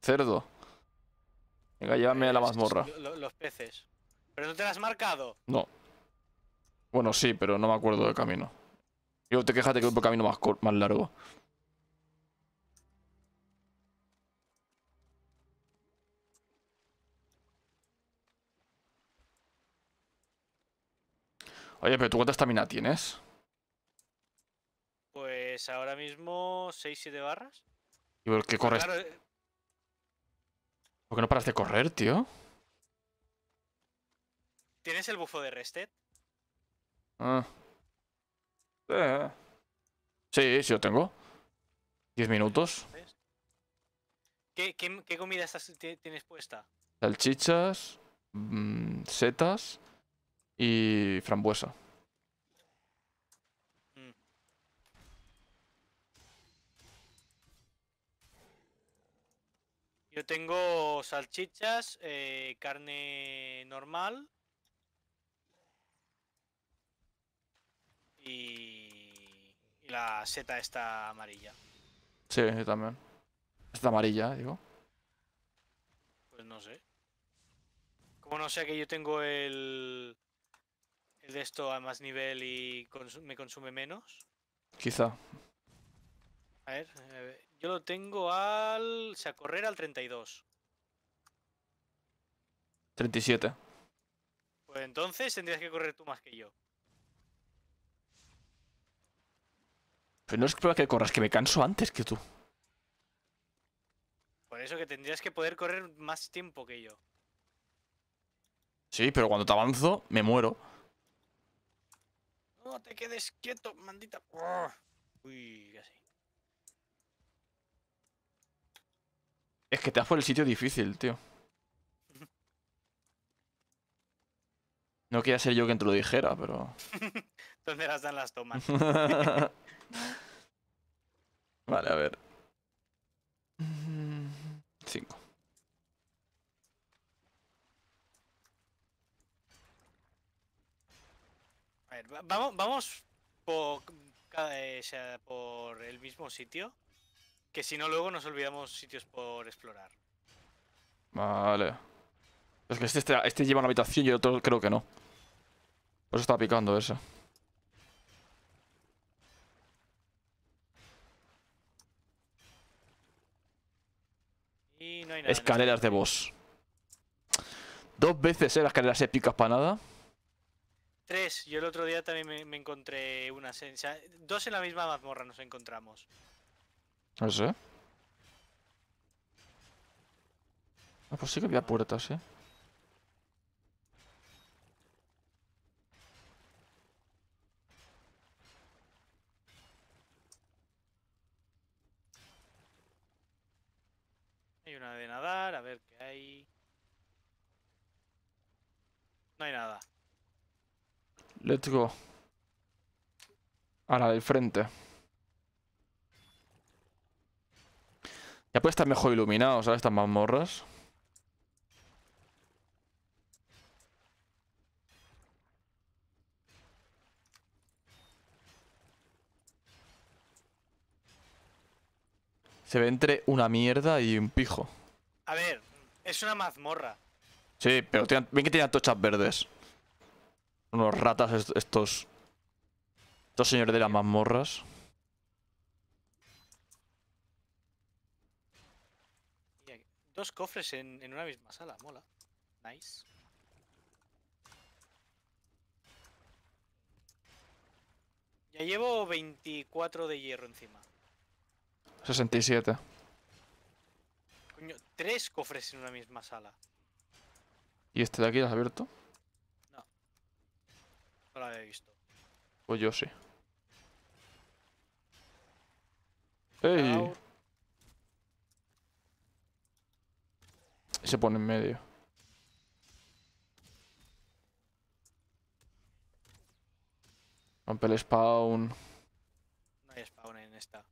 Cerdo. Venga, llévame a la eh, mazmorra. Los peces. ¿Pero no te las has marcado? No. Bueno, sí, pero no me acuerdo del camino. Yo te quejate que es por camino más, más largo. Oye, pero ¿tú cuánta estamina tienes? Pues ahora mismo 6-7 barras por qué pues corres? Eh. ¿Por qué no paras de correr, tío? ¿Tienes el bufo de Rested? Ah. Sí, sí lo tengo. Diez minutos. ¿Qué, comida tienes puesta? Salchichas, mm, setas y frambuesa. Yo tengo salchichas, eh, carne normal y, la seta está amarilla. Sí, yo también. Está amarilla, digo. Pues no sé. Como no sé que yo tengo el, el de esto a más nivel y me consume menos. Quizá. A ver, a ver, yo lo tengo al... O sea, correr al 32. 37. Pues entonces tendrías que correr tú más que yo. Pero no es prueba que corras, que me canso antes que tú. Por eso que tendrías que poder correr más tiempo que yo. Sí, pero cuando te avanzo, me muero. No te quedes quieto, maldita. Uy, casi. Es que te das por el sitio difícil, tío. No quería ser yo quien te lo dijera, pero... ¿Dónde las dan las tomas? vale, a ver. Cinco. A ver, vamos, vamos eh, por el mismo sitio. Que si no, luego nos olvidamos sitios por explorar. Vale. Es que este, este, este lleva una habitación y el otro creo que no. Por eso está picando ese. Y no hay nada, Escaleras de boss. Dos veces, ¿eh? Las escaleras épicas para nada. Tres. Yo el otro día también me, encontré una... Dos en la misma mazmorra nos encontramos. No sé. Ah, pues sí que había puertas, ¿eh? Hay una de nadar, a ver qué hay. No hay nada. Let's go. A la del frente. Ya puede estar mejor iluminado, ¿sabes? Estas mazmorras. Se ve entre una mierda y un pijo. A ver, es una mazmorra. Sí, pero ven que tiene tochas verdes. Unos ratas estos... Estos señores de las mazmorras. Dos cofres en, una misma sala, mola. Nice. Ya llevo 24 de hierro encima. 67. Coño, tres cofres en una misma sala. ¿Y este de aquí lo has abierto? No. No lo había visto. Pues yo sí. ¡Ey! se pone en medio. Rompe el spawn. No hay spawn en esta.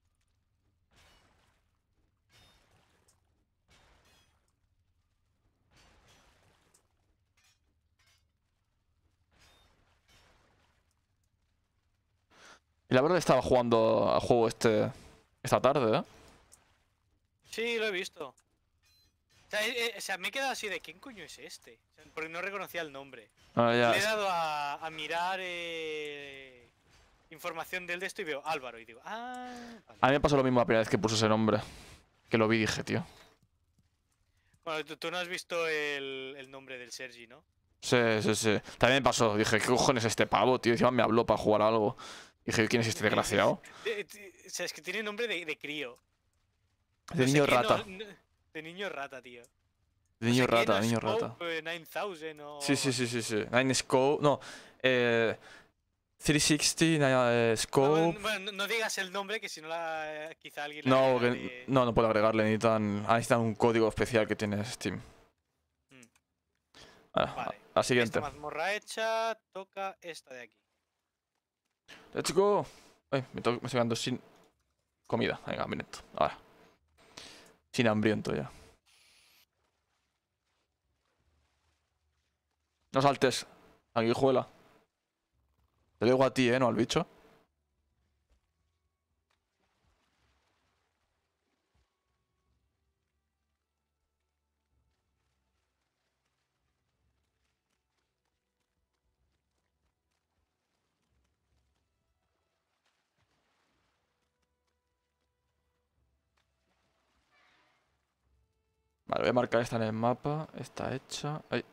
Y la verdad estaba jugando al juego este esta tarde, ¿eh? Sí, lo he visto. Eh, eh, o sea, me he quedado así de ¿quién coño es este? porque no reconocía el nombre. Ah, Le he dado a, mirar eh, información del de esto y veo Álvaro y digo, ah. A mí me pasó lo mismo la primera vez que puso ese nombre. Que lo vi y dije, tío. Bueno, tú, no has visto el, nombre del Sergi, ¿no? Sí, sí, sí. También me pasó. Dije, ¿qué cojones es este pavo, tío? Encima me habló para jugar algo. Dije, ¿quién es este eh, desgraciado? o sea, es que tiene nombre de, crío. De niño rata. De niño rata, tío. De niño rata, niño rata. 9000 o... Sí, sí, sí, sí, sí. Nine Scope, no. 360, eh, 9. Eh, Scope... No, bueno, no digas el nombre que si no la... Eh, quizá alguien... No, diga. no, no puedo agregarle, ahí necesitan un código especial que tiene Steam. Mm. Ah, vale. a, siguiente. Esta mazmorra hecha, toca esta de aquí. Let's go. Ay, me, estoy quedando sin comida. Venga, un minuto. Ahora sin hambriento ya. No saltes, aguijuela. Te leo a ti, ¿eh? No al bicho. voy a marcar esta en el mapa. Está hecha. Ay.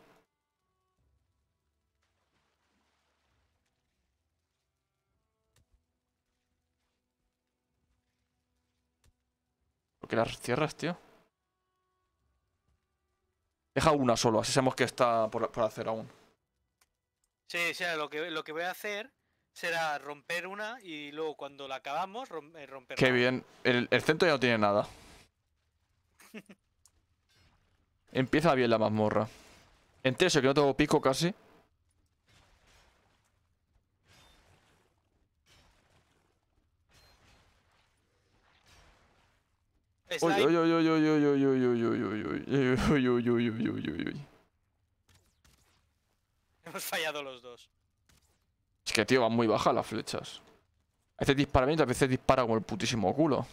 ¿Por qué las cierras, tío? Deja una solo, así sabemos que está por, hacer aún. Sí, o lo que, lo que voy a hacer será romper una y luego cuando la acabamos eh, romper Qué bien. el centro ya no tiene nada. Empieza bien la mazmorra. En eso, que no tengo pico casi. Hemos fallado los dos. Es que, tío, van muy bajas las flechas. A veces dispara a veces dispara como el putísimo culo.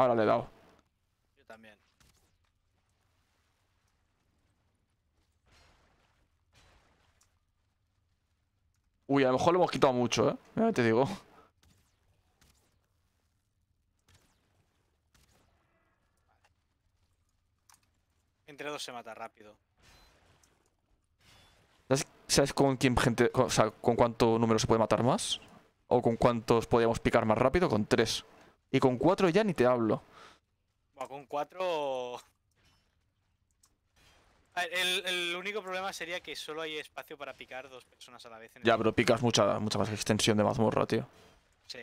Ahora le he dado. Yo también. Uy, a lo mejor lo hemos quitado mucho, ¿eh? te digo. Entre dos se mata rápido. ¿Sabes, con quién gente, o sea, con cuánto número se puede matar más? ¿O con cuántos podíamos picar más rápido? Con tres. Y con cuatro ya ni te hablo. con cuatro... El, único problema sería que solo hay espacio para picar dos personas a la vez. ya, pero picas mucha, mucha más extensión de mazmorra, tío. Sí.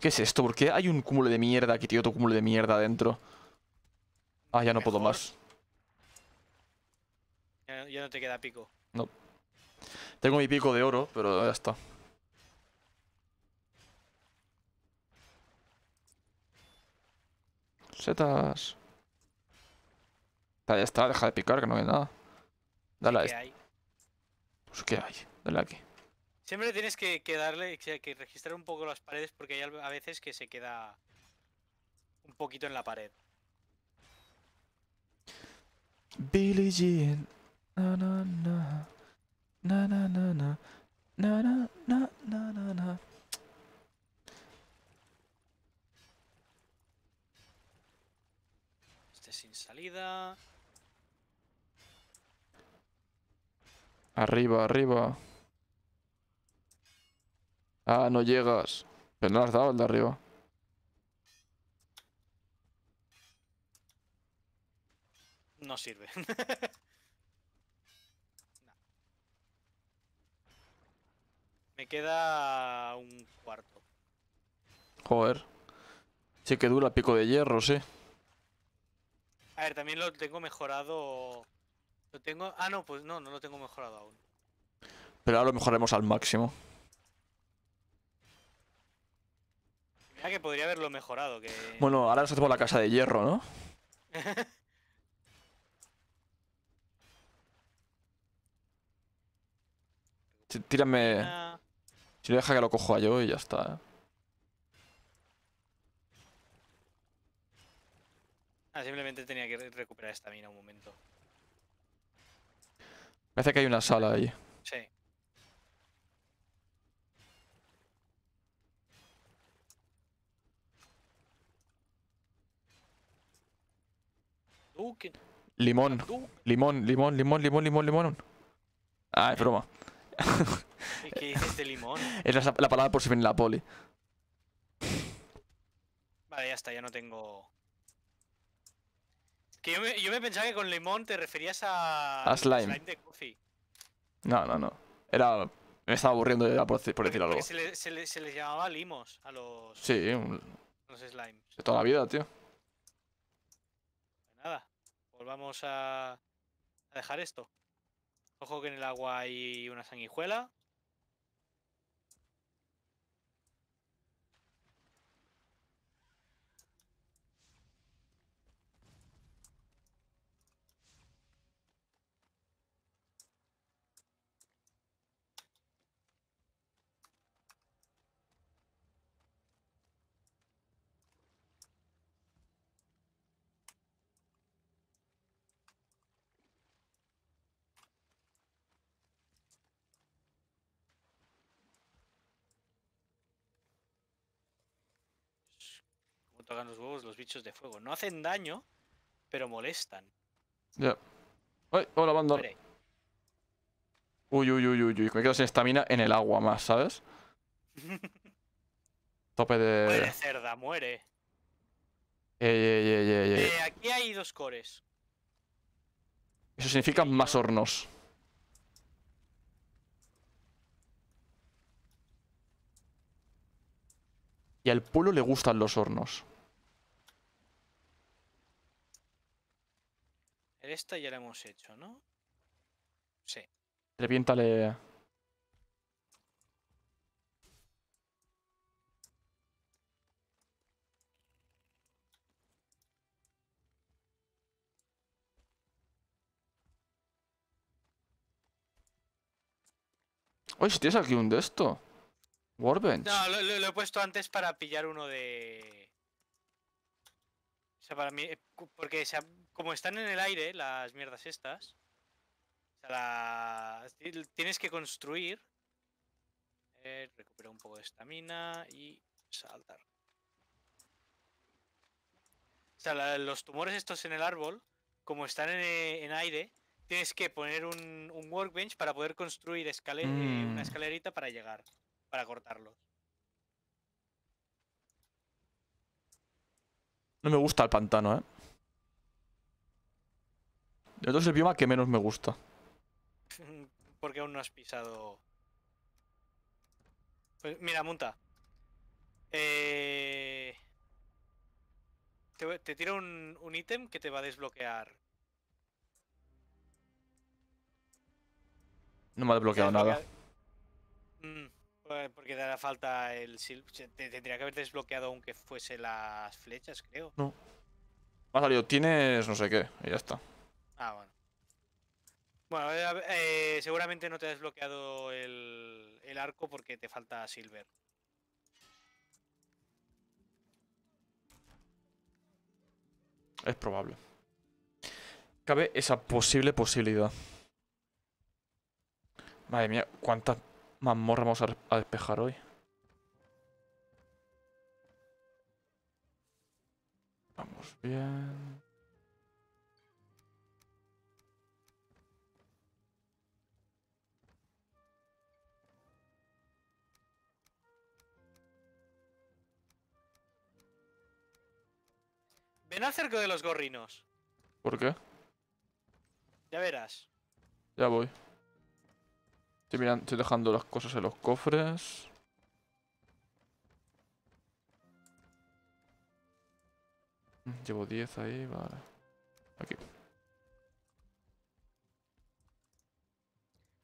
¿Qué es esto? ¿Por qué hay un cúmulo de mierda aquí, tío? Otro cúmulo de mierda adentro. Ah, ya no puedo más. ya no te queda pico. No. Tengo mi pico de oro, pero ya está. Setas. Ya está, deja de picar, que no hay nada. Dale a este. Pues qué hay, dale aquí. Siempre tienes que, que, darle, que registrar un poco las paredes porque hay a veces que se queda un poquito en la pared. Billy Jean. na. Na na na na. Na na na na na na. sin salida. Arriba, arriba. Ah, no llegas. Pero no has dado el de arriba. No sirve. Me queda un cuarto. Joder. Sí que dura pico de hierro, sí. A ver, también lo tengo mejorado. Lo tengo. Ah, no, pues no, no lo tengo mejorado aún. Pero ahora lo mejoraremos al máximo. Mira que podría haberlo mejorado. Bueno, ahora nos hacemos la casa de hierro, ¿no? Tírame. Si lo deja que lo cojo a yo y ya está. ¿eh? Ah, simplemente tenía que recuperar esta mina un momento. Parece que hay una sala ahí. Sí. Limón, limón, limón, limón, limón, limón, limón. Ah, es broma. ¿Qué dices de limón? Es la, la palabra por si viene la poli. Vale, ya está, ya no tengo que yo me, pensaba que con limón te referías a. A slime. slime de coffee. No, no, no. Era. Me estaba aburriendo ya por, decir algo. Se, se, les llamaba limos a los. Sí, los slimes. De toda la vida, tío. Nada. Volvamos a, a dejar esto. Ojo que en el agua hay una sanguijuela. los huevos los bichos de fuego. No hacen daño, pero molestan. Ya. ¡Hola, banda! Uy, uy, uy, uy, uy. Me quedo sin estamina en el agua más, ¿sabes? Tope de... Muere, cerda, muere. Ey, ey, ey, Eh, aquí hay dos cores. Eso significa más hornos. Y al pueblo le gustan los hornos. Esta ya la hemos hecho, ¿no? Sí. Uy, Oye, tienes aquí un de esto. Warbench. No, lo, lo, he puesto antes para pillar uno de. O sea, para mí. Eh, porque se ha como están en el aire las mierdas estas, o sea, tienes que construir. Eh, recuperar un poco de estamina y saltar. O sea, los tumores estos en el árbol, como están en, aire, tienes que poner un, workbench para poder construir eh, una mm. escalerita para llegar, para cortarlos. No me gusta el pantano, ¿eh? El es el bioma que menos me gusta. Porque aún no has pisado... Pues mira, monta. Eh, te, tiro un, ítem que te va a desbloquear. No me ha desbloqueado nada. Mm, pues porque te hará falta el tendría que haber desbloqueado aunque fuese las flechas, creo. No. Me ha salido, tienes no sé qué, y ya está. Ah, bueno. Bueno, eh, seguramente no te has desbloqueado el, arco porque te falta silver. Es probable. Cabe esa posible posibilidad. Madre mía, cuántas mazmorras vamos a despejar hoy. Vamos bien. Ven al de los gorrinos. ¿Por qué? Ya verás. Ya voy. Estoy, estoy dejando las cosas en los cofres. Mm, llevo 10 ahí, vale. Aquí.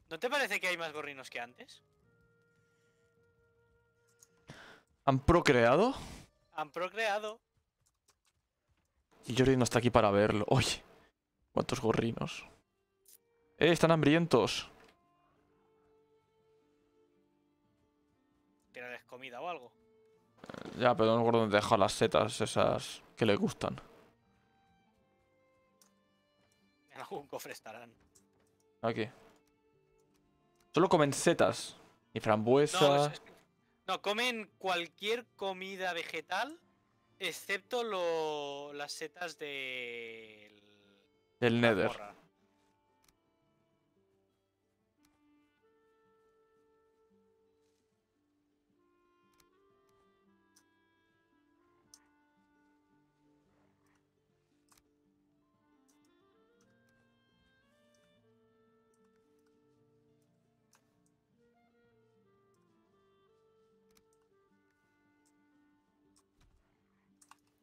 ¿No te parece que hay más gorrinos que antes? ¿Han procreado? Han procreado. Y Jordi no está aquí para verlo. Oye, cuántos gorrinos. ¡Eh, están hambrientos! Tienes comida o algo? Eh, ya, pero no recuerdo dónde dejar las setas esas que le gustan. En algún cofre estarán. Aquí. Solo comen setas. Ni frambuesas. no, comen cualquier comida vegetal Excepto las setas de... Del Nether.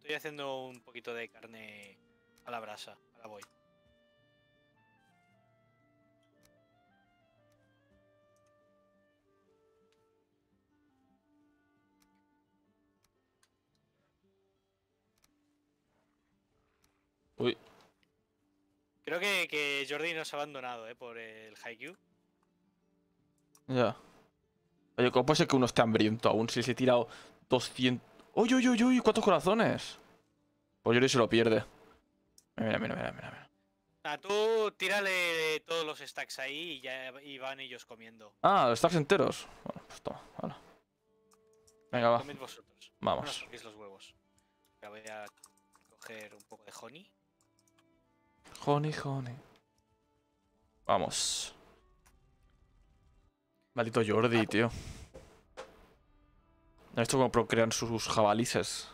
Estoy haciendo un poquito de carne a la brasa. La voy. Uy. Creo que, Jordi nos ha abandonado, ¿eh? Por el Haikyuu. Ya. Oye, ¿cómo puede ser que uno esté hambriento aún si se ha tirado 200... ¡Uy, uy, uy, uy! ¿Cuántos corazones? Pues Jordi se lo pierde. Mira, mira, mira, mira. mira. Ah, tú tírale todos los stacks ahí y ya van ellos comiendo. Ah, los stacks enteros. Bueno, pues toma, vale. Venga, va. vosotros. Vamos. No los huevos. voy a coger un poco de honey. Honey, honey. Vamos. Maldito Jordi, ah, tío. Esto visto como procrean sus jabalices?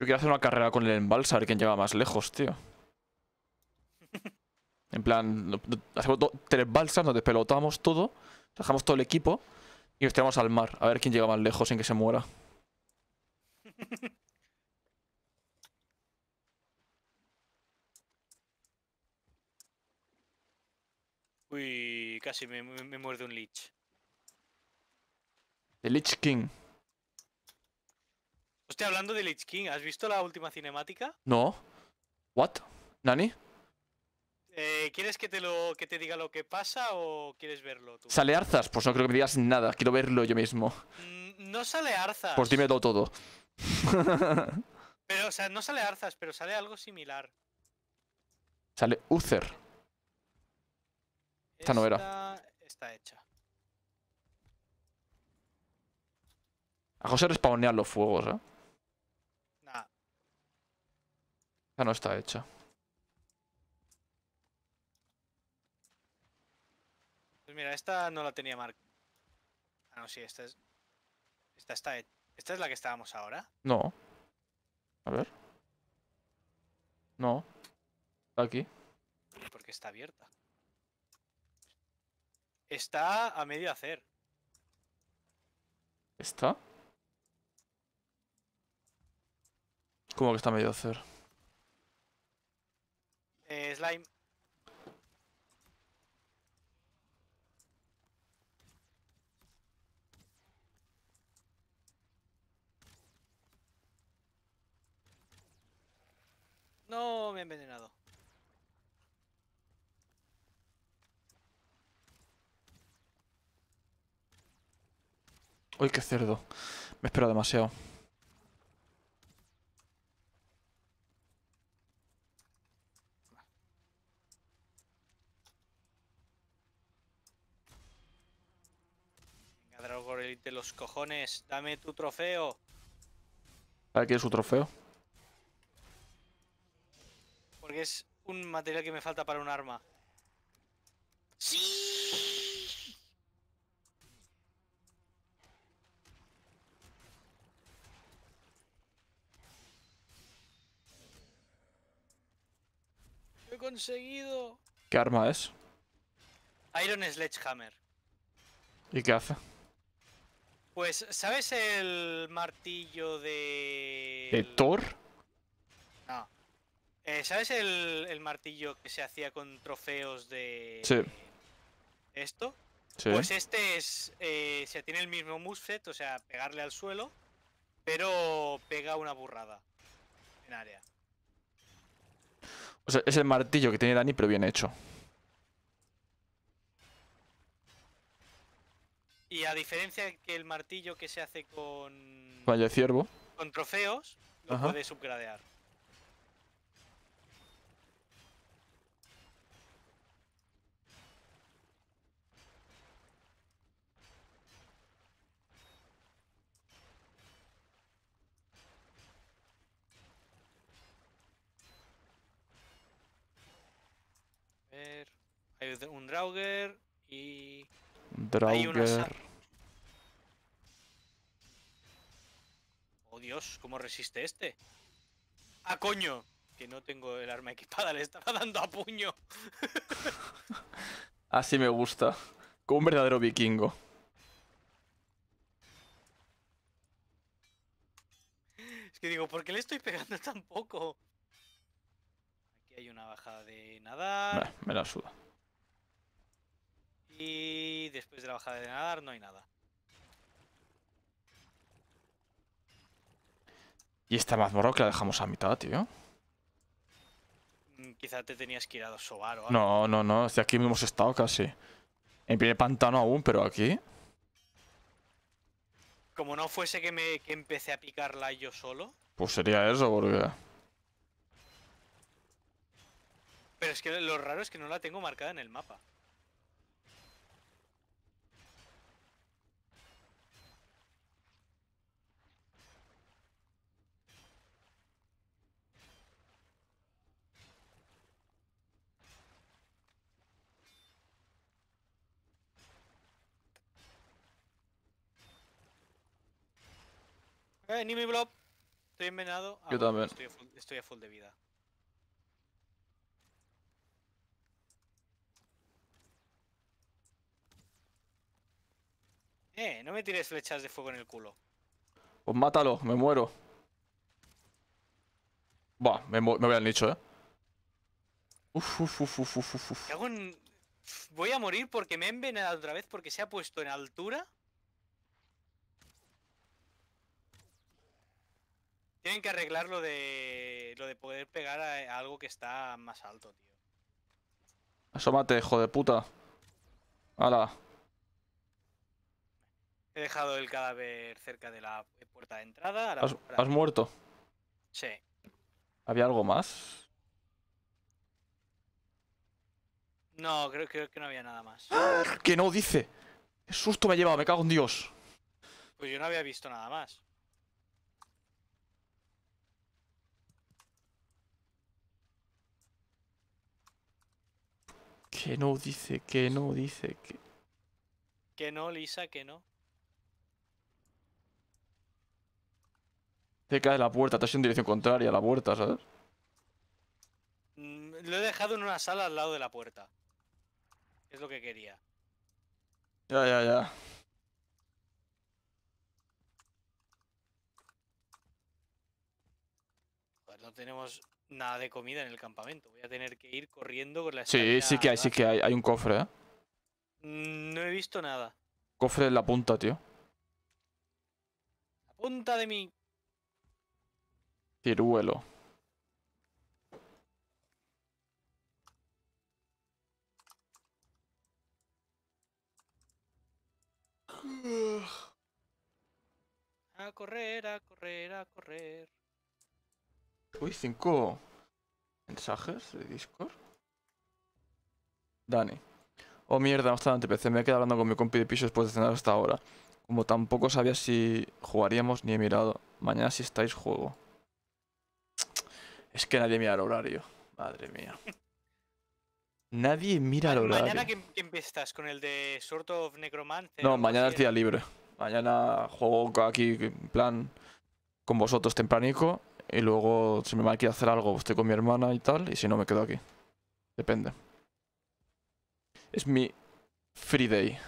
Yo quiero hacer una carrera con el embalsa, a ver quién llega más lejos, tío. En plan, hacemos tres balsas, nos despelotamos todo, dejamos todo el equipo y nos tiramos al mar, a ver quién llega más lejos sin que se muera. casi me, muerde un Lich. The Lich King. Estoy hablando de Lich King, ¿has visto la última cinemática? No. ¿What? ¿Nani? Eh, ¿Quieres que te, lo, que te diga lo que pasa o quieres verlo tú? ¿Sale Arzas? Pues no creo que me digas nada, quiero verlo yo mismo. Mm, no sale Arzas. Pues dímelo todo. pero, o sea, no sale Arzas, pero sale algo similar. Sale Uther. Esta, no era. Está hecha. A José respawnean los fuegos, ¿eh? Nah. Esta no está hecha. Pues mira, esta no la tenía Mark. Ah, no, sí, esta es. Esta está hecha. ¿Esta es la que estábamos ahora? No. A ver. No. Está aquí. Porque está abierta. Está a medio hacer. ¿Está? ¿Cómo que está a medio hacer? Eh, slime. No, me he envenenado. Uy, qué cerdo. Me espero demasiado. Venga, Dragorel de los cojones, dame tu trofeo. Aquí es su trofeo. Porque es un material que me falta para un arma. ¡Sí! ¿Qué arma es? Iron Sledgehammer. ¿Y qué hace? Pues, ¿sabes el martillo de. ¿De Thor? No. Eh, ¿Sabes el, martillo que se hacía con trofeos de. Sí. Esto? Pues este es. Eh, se tiene el mismo moveset, o sea, pegarle al suelo, pero pega una burrada en área es el martillo que tiene Dani, pero bien hecho. Y a diferencia que el martillo que se hace con... Valle ciervo. Con trofeos, lo puedes puede subgradear. Hay un Draugr y. Draugr. Oh Dios, ¿cómo resiste este? A ah, coño! Que no tengo el arma equipada, le estaba dando a puño. Así me gusta. Como un verdadero vikingo. Es que digo, ¿por qué le estoy pegando tan poco? hay una bajada de nadar. Vale, me la suda. Y después de la bajada de nadar no hay nada. Y esta mazmorra que la dejamos a mitad, tío. Mm, quizá te tenías que ir a sobar o algo. No, no, no. Desde aquí hemos estado casi. En pie de pantano aún, pero aquí... Como no fuese que me que empecé a picarla yo solo. Pues sería eso, porque... Pero es que lo raro es que no la tengo marcada en el mapa. Eh, ni mi blob. Ah, estoy envenenado. Yo también. estoy a full de vida. Eh, no me tires flechas de fuego en el culo. Pues mátalo, me muero. Buah, me, voy al nicho, eh. Uf, uf, uf, uf, uf, uf. Voy a morir porque me he otra vez porque se ha puesto en altura. Tienen que arreglar lo de, lo de poder pegar a, algo que está más alto, tío. Asómate, hijo de puta. Hala. He dejado el cadáver cerca de la puerta de entrada. ¿Has, muerto? Sí. ¿Había algo más? No, creo, que no había nada más. ¡Ah! ¡Que no dice! ¡Qué susto me ha llevado! ¡Me cago en Dios! Pues yo no había visto nada más. Que no dice, que no dice, que... Que no, Lisa, que no. cerca de la puerta, te has en dirección contraria a la puerta, ¿sabes? Mm, lo he dejado en una sala al lado de la puerta. Es lo que quería. Ya, ya, ya. Pues no tenemos nada de comida en el campamento. Voy a tener que ir corriendo con la Sí, sí que hay, sí que hay. Hay un cofre, ¿eh? Mm, no he visto nada. Cofre en la punta, tío. La punta de mi Ciruelo. A correr, a correr, a correr. Uy, cinco mensajes de Discord. Dani. Oh mierda, no está en PC, Me he quedado hablando con mi compi de piso después de cenar hasta ahora. Como tampoco sabía si jugaríamos ni he mirado. Mañana si estáis juego. Es que nadie mira el horario. Madre mía. Nadie mira el horario. ¿Mañana qué, ¿Con el de Sort of Necromancer? No, mañana es día libre. Mañana juego aquí, en plan, con vosotros tempranico. Y luego, si me va a hacer algo, pues estoy con mi hermana y tal. Y si no, me quedo aquí. Depende. Es mi free day.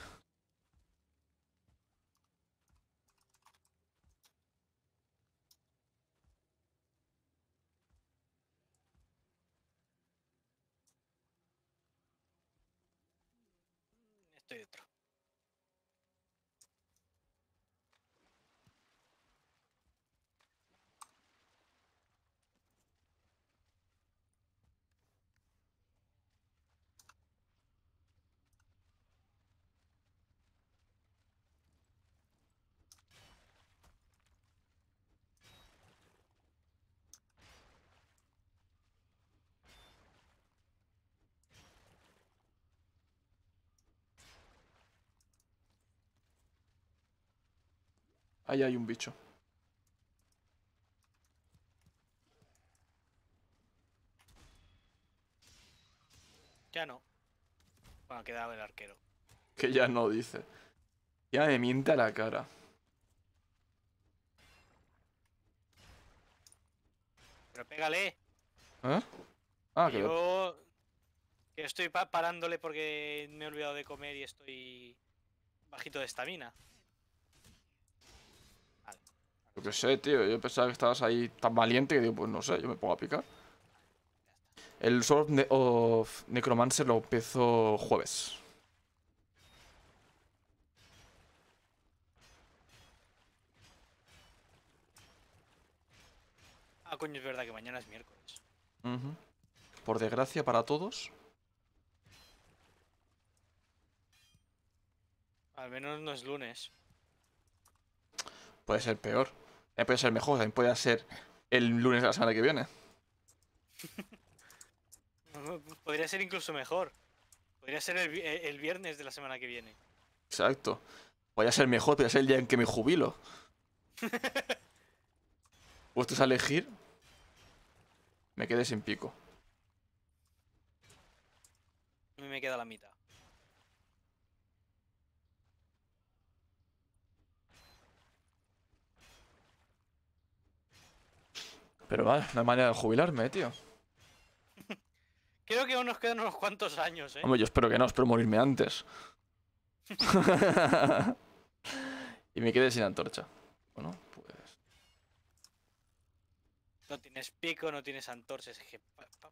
Ahí hay un bicho. Ya no. Bueno, quedaba el arquero. Que ya no, dice. Ya me miente a la cara. Pero pégale. ¿Eh? Ah, que Yo estoy parándole porque me he olvidado de comer y estoy bajito de estamina. Yo sé, tío. Yo pensaba que estabas ahí tan valiente que digo, pues no sé, yo me pongo a picar. El Sword of Necromancer lo empezó jueves. Ah, coño, es verdad que mañana es miércoles. Por desgracia para todos. Al menos no es lunes. Puede ser peor puede ser mejor, también puede ser el lunes de la semana que viene. podría ser incluso mejor. Podría ser eh, el, viernes de la semana que viene. Exacto. Podría ser mejor, podría ser el día en que me jubilo. Puestos a elegir? Me quedé sin pico. A mí me queda la mitad. Pero vale, no hay manera de jubilarme, tío. Creo que aún nos quedan unos cuantos años, eh. Hombre, yo espero que no, espero morirme antes. y me quedé sin antorcha. Bueno, pues. No tienes pico, no tienes antorchas, es que.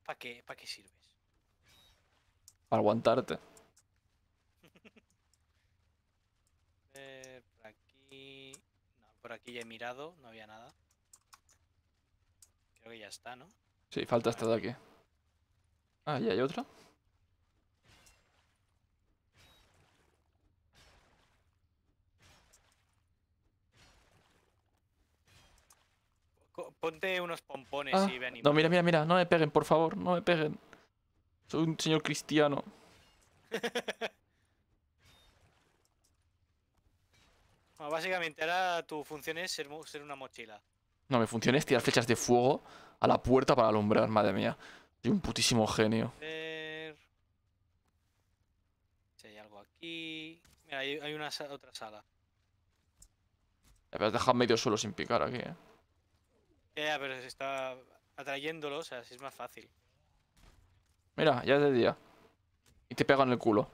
¿Para qué, sirves? Para aguantarte. por aquí. No, por aquí ya he mirado, no había nada. Creo que ya está, ¿no? Sí, falta esta de aquí. Ah, ¿y hay otra? Ponte unos pompones ah, y venimos. No, mira, mira, mira, no me peguen, por favor, no me peguen. Soy un señor cristiano. bueno, básicamente ahora tu función es ser una mochila. No, me funciona es tirar flechas de fuego a la puerta para alumbrar, madre mía. Soy un putísimo genio. Si hay algo aquí. Mira, hay, una otra sala. Me has dejado medio suelo sin picar aquí, eh. Ya, pero se está atrayéndolo, o sea, así es más fácil. Mira, ya es de día. Y te pegan el culo.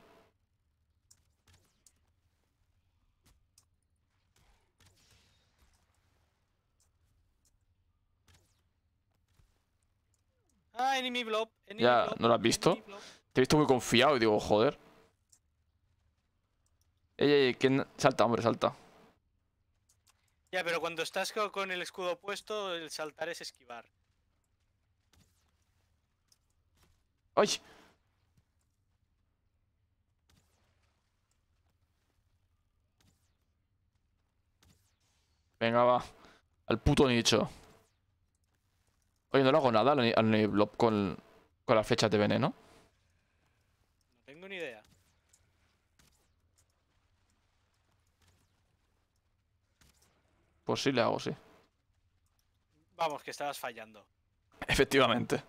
Ah, ya, ¿no lo has visto? Te he visto muy confiado y digo, joder. Ey, Salta, hombre, salta. Ya, pero cuando estás con el escudo puesto, el saltar es esquivar. ¡Ay! Venga, va. Al puto nicho. Oye, no le hago nada al, con, con las fechas de veneno. No tengo ni idea. Pues sí le hago, sí. Vamos, que estabas fallando. Efectivamente.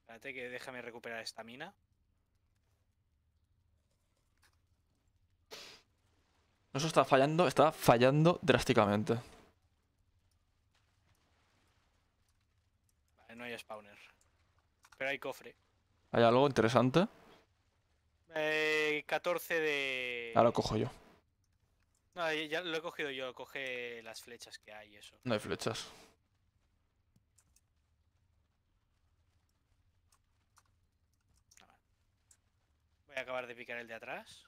Espérate que déjame recuperar esta mina. solo estaba fallando, estaba fallando drásticamente. spawner. Pero hay cofre. ¿Hay algo interesante? Eh, 14 de... Ahora lo cojo yo. No, ya lo he cogido yo. Coge las flechas que hay eso. No hay flechas. Voy a acabar de picar el de atrás.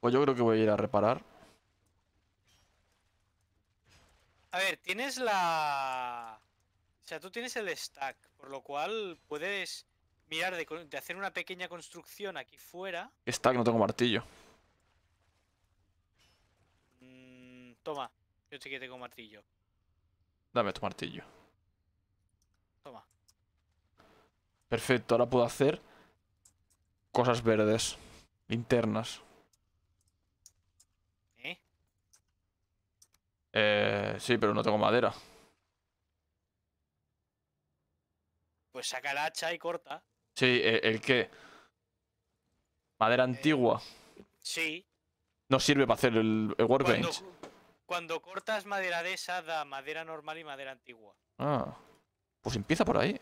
Pues yo creo que voy a ir a reparar. A ver, tienes la... O sea, tú tienes el stack, por lo cual puedes mirar de, hacer una pequeña construcción aquí fuera. Stack, no tengo martillo. Mm, toma, yo sé que tengo martillo. Dame tu martillo. Toma. Perfecto, ahora puedo hacer cosas verdes, internas. Eh, sí, pero no tengo madera. Pues saca el hacha y corta. Sí, eh, ¿el qué? Madera eh, antigua. Sí. No sirve para hacer el, workbench. Cuando, cortas madera de esa, da madera normal y madera antigua. Ah. Pues empieza por ahí.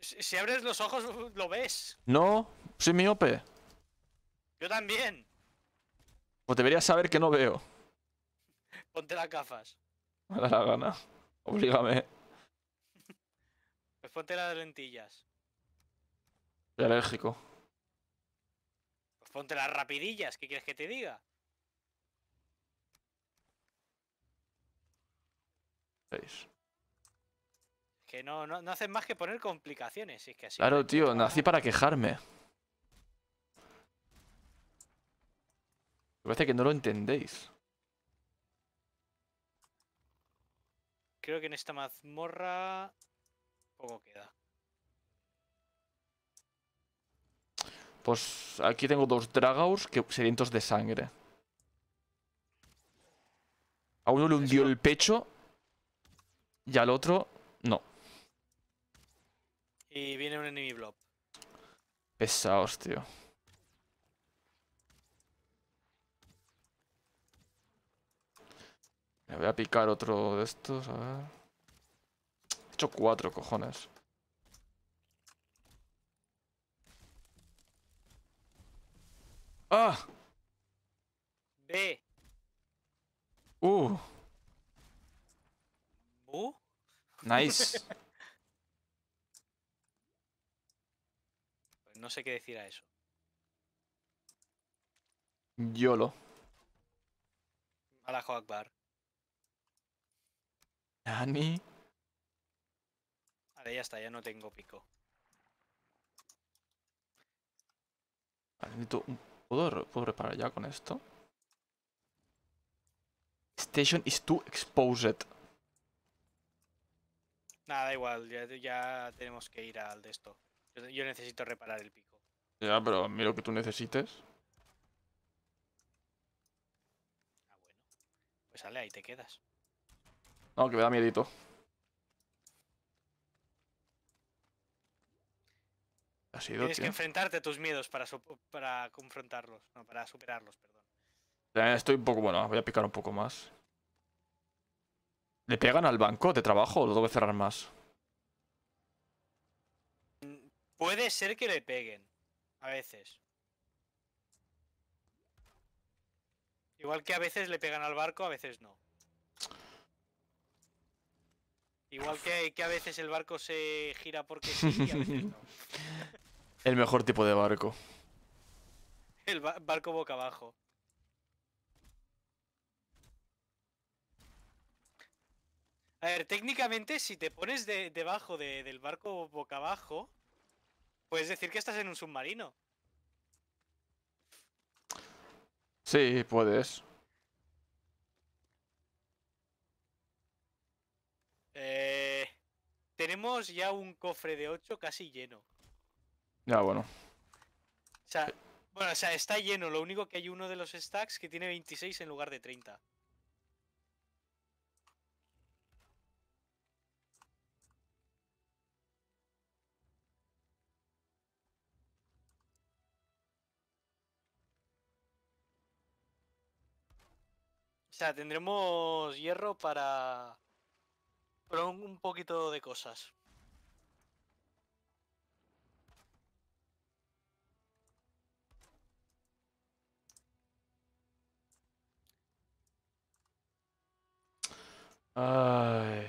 Si, si abres los ojos, lo ves. No, soy miope. Yo también. Pues deberías saber que no veo. Ponte las gafas. Me da la gana. Oblígame. Pues ponte las lentillas. Soy alérgico. Pues ponte las rapidillas, ¿qué quieres que te diga? Es Que no, no, no haces más que poner complicaciones, es que así. Claro, tío, nací para quejarme. Me parece que no lo entendéis. Creo que en esta mazmorra poco queda. Pues aquí tengo dos dragaurs que sedientos de sangre. A uno le hundió el pecho y al otro no. Y viene un enemy blob. Pesaos, tío. Me voy a picar otro de estos, a ver. He hecho cuatro, cojones. ¡Ah! B. Uh. ¿Bu? Nice. Pues no sé qué decir a eso. YOLO. la Akbar. Dani. Vale, ya está, ya no tengo pico. Vale, necesito un... ¿Puedo, reparar ya con esto? Station is too exposed. Nada, da igual, ya, tenemos que ir al de esto. Yo, necesito reparar el pico. Ya, pero a lo que tú necesites. Ah, bueno. Pues sale, ahí te quedas. No, que me da miedito. Tienes que enfrentarte a tus miedos para, para confrontarlos, no, para superarlos, perdón. Estoy un poco, bueno, voy a picar un poco más. ¿Le pegan al banco de trabajo o lo tengo que cerrar más? Puede ser que le peguen, a veces. Igual que a veces le pegan al barco, a veces no. Igual que, que a veces el barco se gira porque sí y a veces El mejor tipo de barco. El barco boca abajo. A ver, técnicamente, si te pones debajo del barco boca abajo, puedes decir que estás en un submarino. Sí, puedes. Eh, tenemos ya un cofre de 8 casi lleno. Ya, ah, bueno. O sea, bueno, o sea, está lleno. Lo único que hay uno de los stacks que tiene 26 en lugar de 30. O sea, tendremos hierro para pero un poquito de cosas. Ay.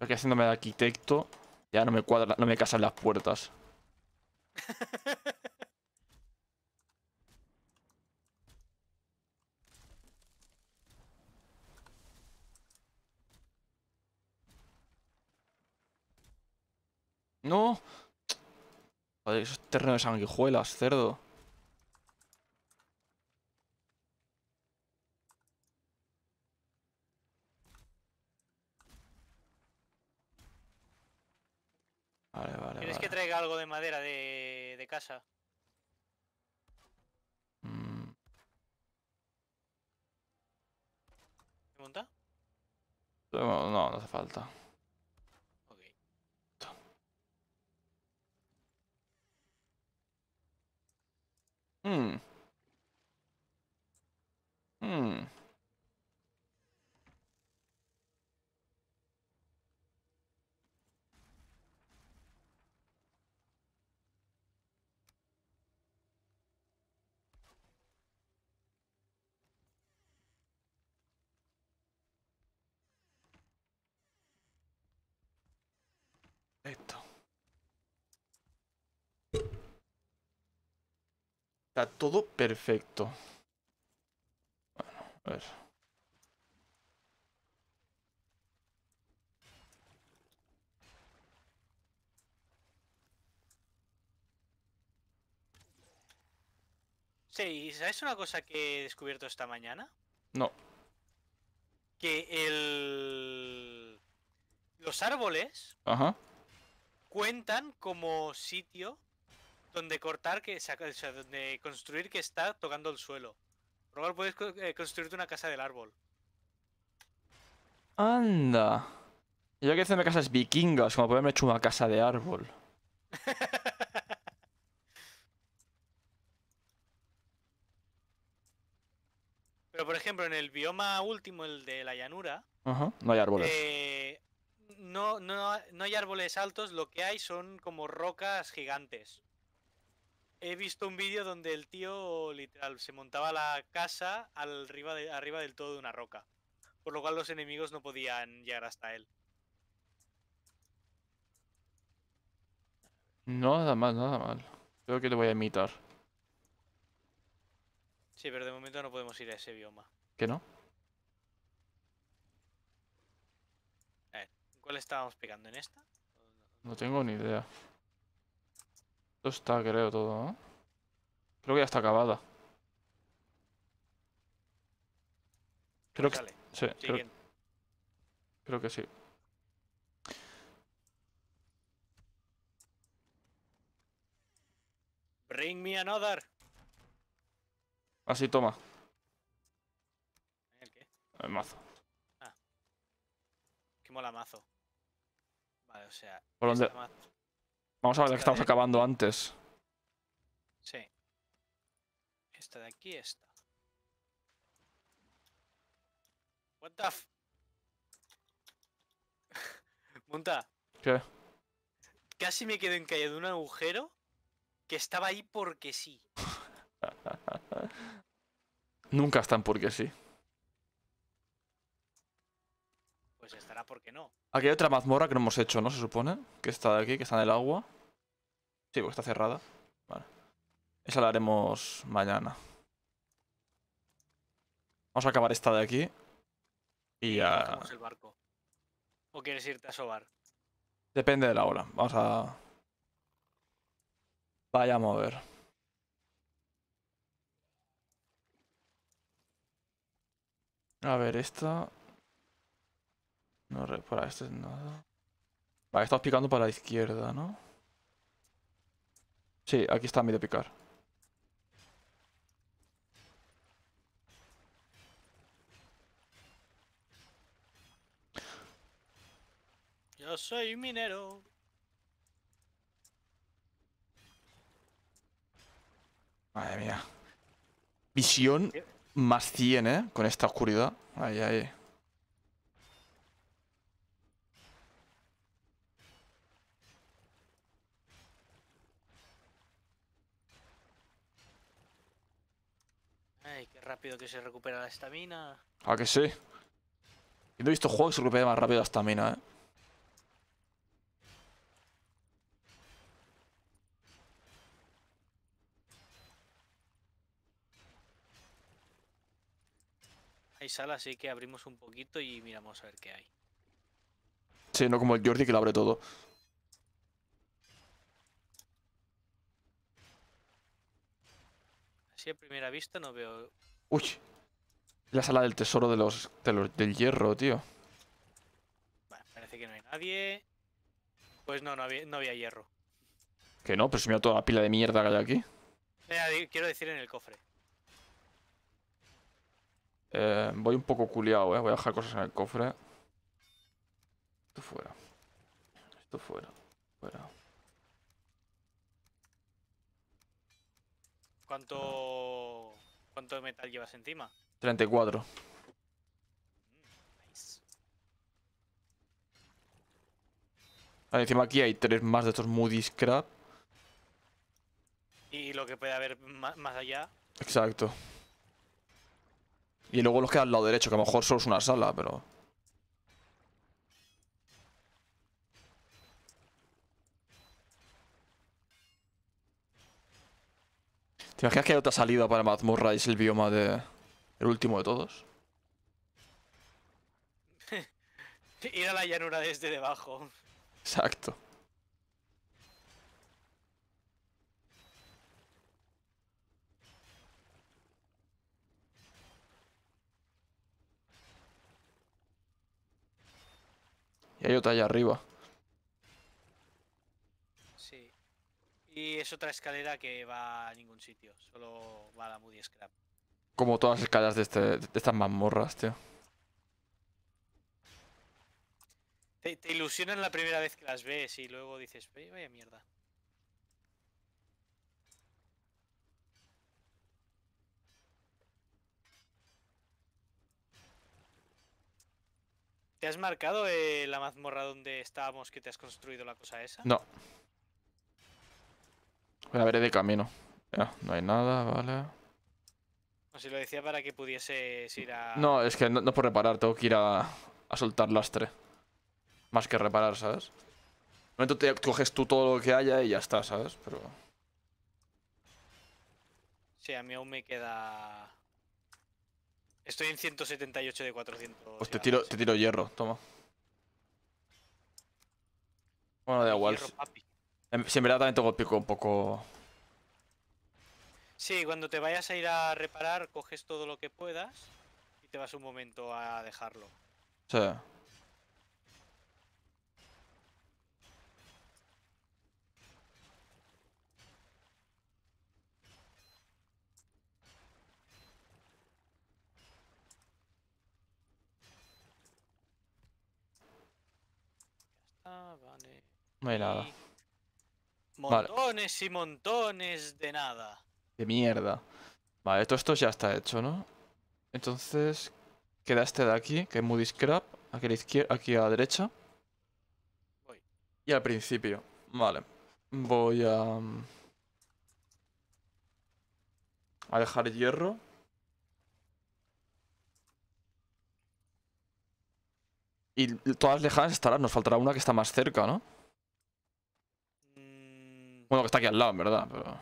Estoy haciéndome de arquitecto. Ya no me cuadra, no me casan las puertas. No. Joder, eso terreno de sanguijuelas, cerdo. Vale, vale, ¿Quieres que traiga algo de madera de, de casa? ¿Qué mm. monta? No, no hace falta. Hmm. Hmm. Está todo perfecto. Bueno, a ver. Sí, ¿sabes una cosa que he descubierto esta mañana? No. Que el... Los árboles... Cuentan como sitio donde cortar, que o donde construir que está tocando el suelo. probar puedes eh, construirte una casa del árbol. Anda. Yo quiero hacerme casas vikingas, como poderme hecho una casa de árbol. Pero por ejemplo, en el bioma último, el de la llanura, no hay árboles. Eh, no, no hay árboles altos, lo que hay son como rocas gigantes. He visto un vídeo donde el tío literal se montaba la casa arriba, arriba del todo de una roca. Por lo cual los enemigos no podían llegar hasta él. No, nada mal, nada mal. Creo que te voy a imitar. Sí, pero de momento no podemos ir a ese bioma. ¿Qué no? ¿cuál estábamos pegando en esta? No tengo ni idea. Esto está, creo, todo, ¿no? Creo que ya está acabada. Creo pues que... Sí, creo... que sí. Bring me another. Así, toma. ¿El qué? El mazo. Ah. Qué mola mazo. Vale, o sea. ¿Por dónde? Vamos a ver que estamos acabando antes. Sí. Esta de aquí, está. What the ¿Qué? Casi me quedo encallado en un agujero que estaba ahí porque sí. Nunca están porque sí. no. Aquí hay otra mazmorra que no hemos hecho, ¿no? Se supone. Que está de aquí, que está en el agua. Sí, porque está cerrada. Vale. Esa la haremos mañana. Vamos a acabar esta de aquí. Y ya... ¿O quieres irte a sobar? Depende de la hora. Vamos a... Vaya a mover A ver, esta... No, para este es nada. Vale, estás picando para la izquierda, ¿no? Sí, aquí está mi de picar. Yo soy minero. Madre mía. Visión más 100, ¿eh? Con esta oscuridad. Ahí, ahí. Ay, qué rápido que se recupera la estamina. Ah, que sí? he visto juegos que se recupera más rápido la estamina, eh. Hay sala, así que abrimos un poquito y miramos a ver qué hay. Sí, no como el Jordi que lo abre todo. Si a primera vista no veo... Uy, la sala del tesoro de los, del hierro, tío. parece que no hay nadie. Pues no, no había, hierro. Que no, pero si ha toda la pila de mierda que hay aquí. Eh, quiero decir en el cofre. Eh, voy un poco culiado, eh. Voy a dejar cosas en el cofre. Esto fuera. Esto fuera. Fuera. ¿Cuánto, cuánto metal llevas encima? 34. encima aquí hay tres más de estos Moody Scrap. Y lo que puede haber más allá. Exacto. Y luego los queda al lado derecho, que a lo mejor solo es una sala, pero... ¿Te imaginas que hay otra salida para mazmorra y es el bioma de... El último de todos? Ir a la llanura desde debajo. Exacto. Y hay otra allá arriba. es otra escalera que va a ningún sitio, solo va a la Moody Scrap. Como todas las escaleras de, este, de estas mazmorras, tío. Te, ilusionan la primera vez que las ves y luego dices, vaya mierda. ¿Te has marcado eh, la mazmorra donde estábamos que te has construido la cosa esa? No ver, veré de camino. Ya, no hay nada, vale. si lo decía para que pudieses ir a... No, es que no, no por reparar, tengo que ir a, a soltar lastre. Más que reparar, ¿sabes? De momento te coges tú todo lo que haya y ya está, ¿sabes? Pero... Sí, a mí aún me queda... Estoy en 178 de 400. Pues te tiro, te tiro hierro, toma. Bueno, da igual. Si en verdad también tengo el pico un poco... Sí, cuando te vayas a ir a reparar, coges todo lo que puedas y te vas un momento a dejarlo. Sí. Ah, vale. No hay nada. Montones y montones de nada. De mierda. Vale, todo esto ya está hecho, ¿no? Entonces, queda este de aquí, que es Moody Scrap, aquí a la aquí a la derecha. Voy. Y al principio. Vale. Voy a... Mm, a dejar hierro. Y todas lejanas estarán, nos faltará una que está más cerca, ¿no? Bueno, que está aquí al lado, verdad, pero...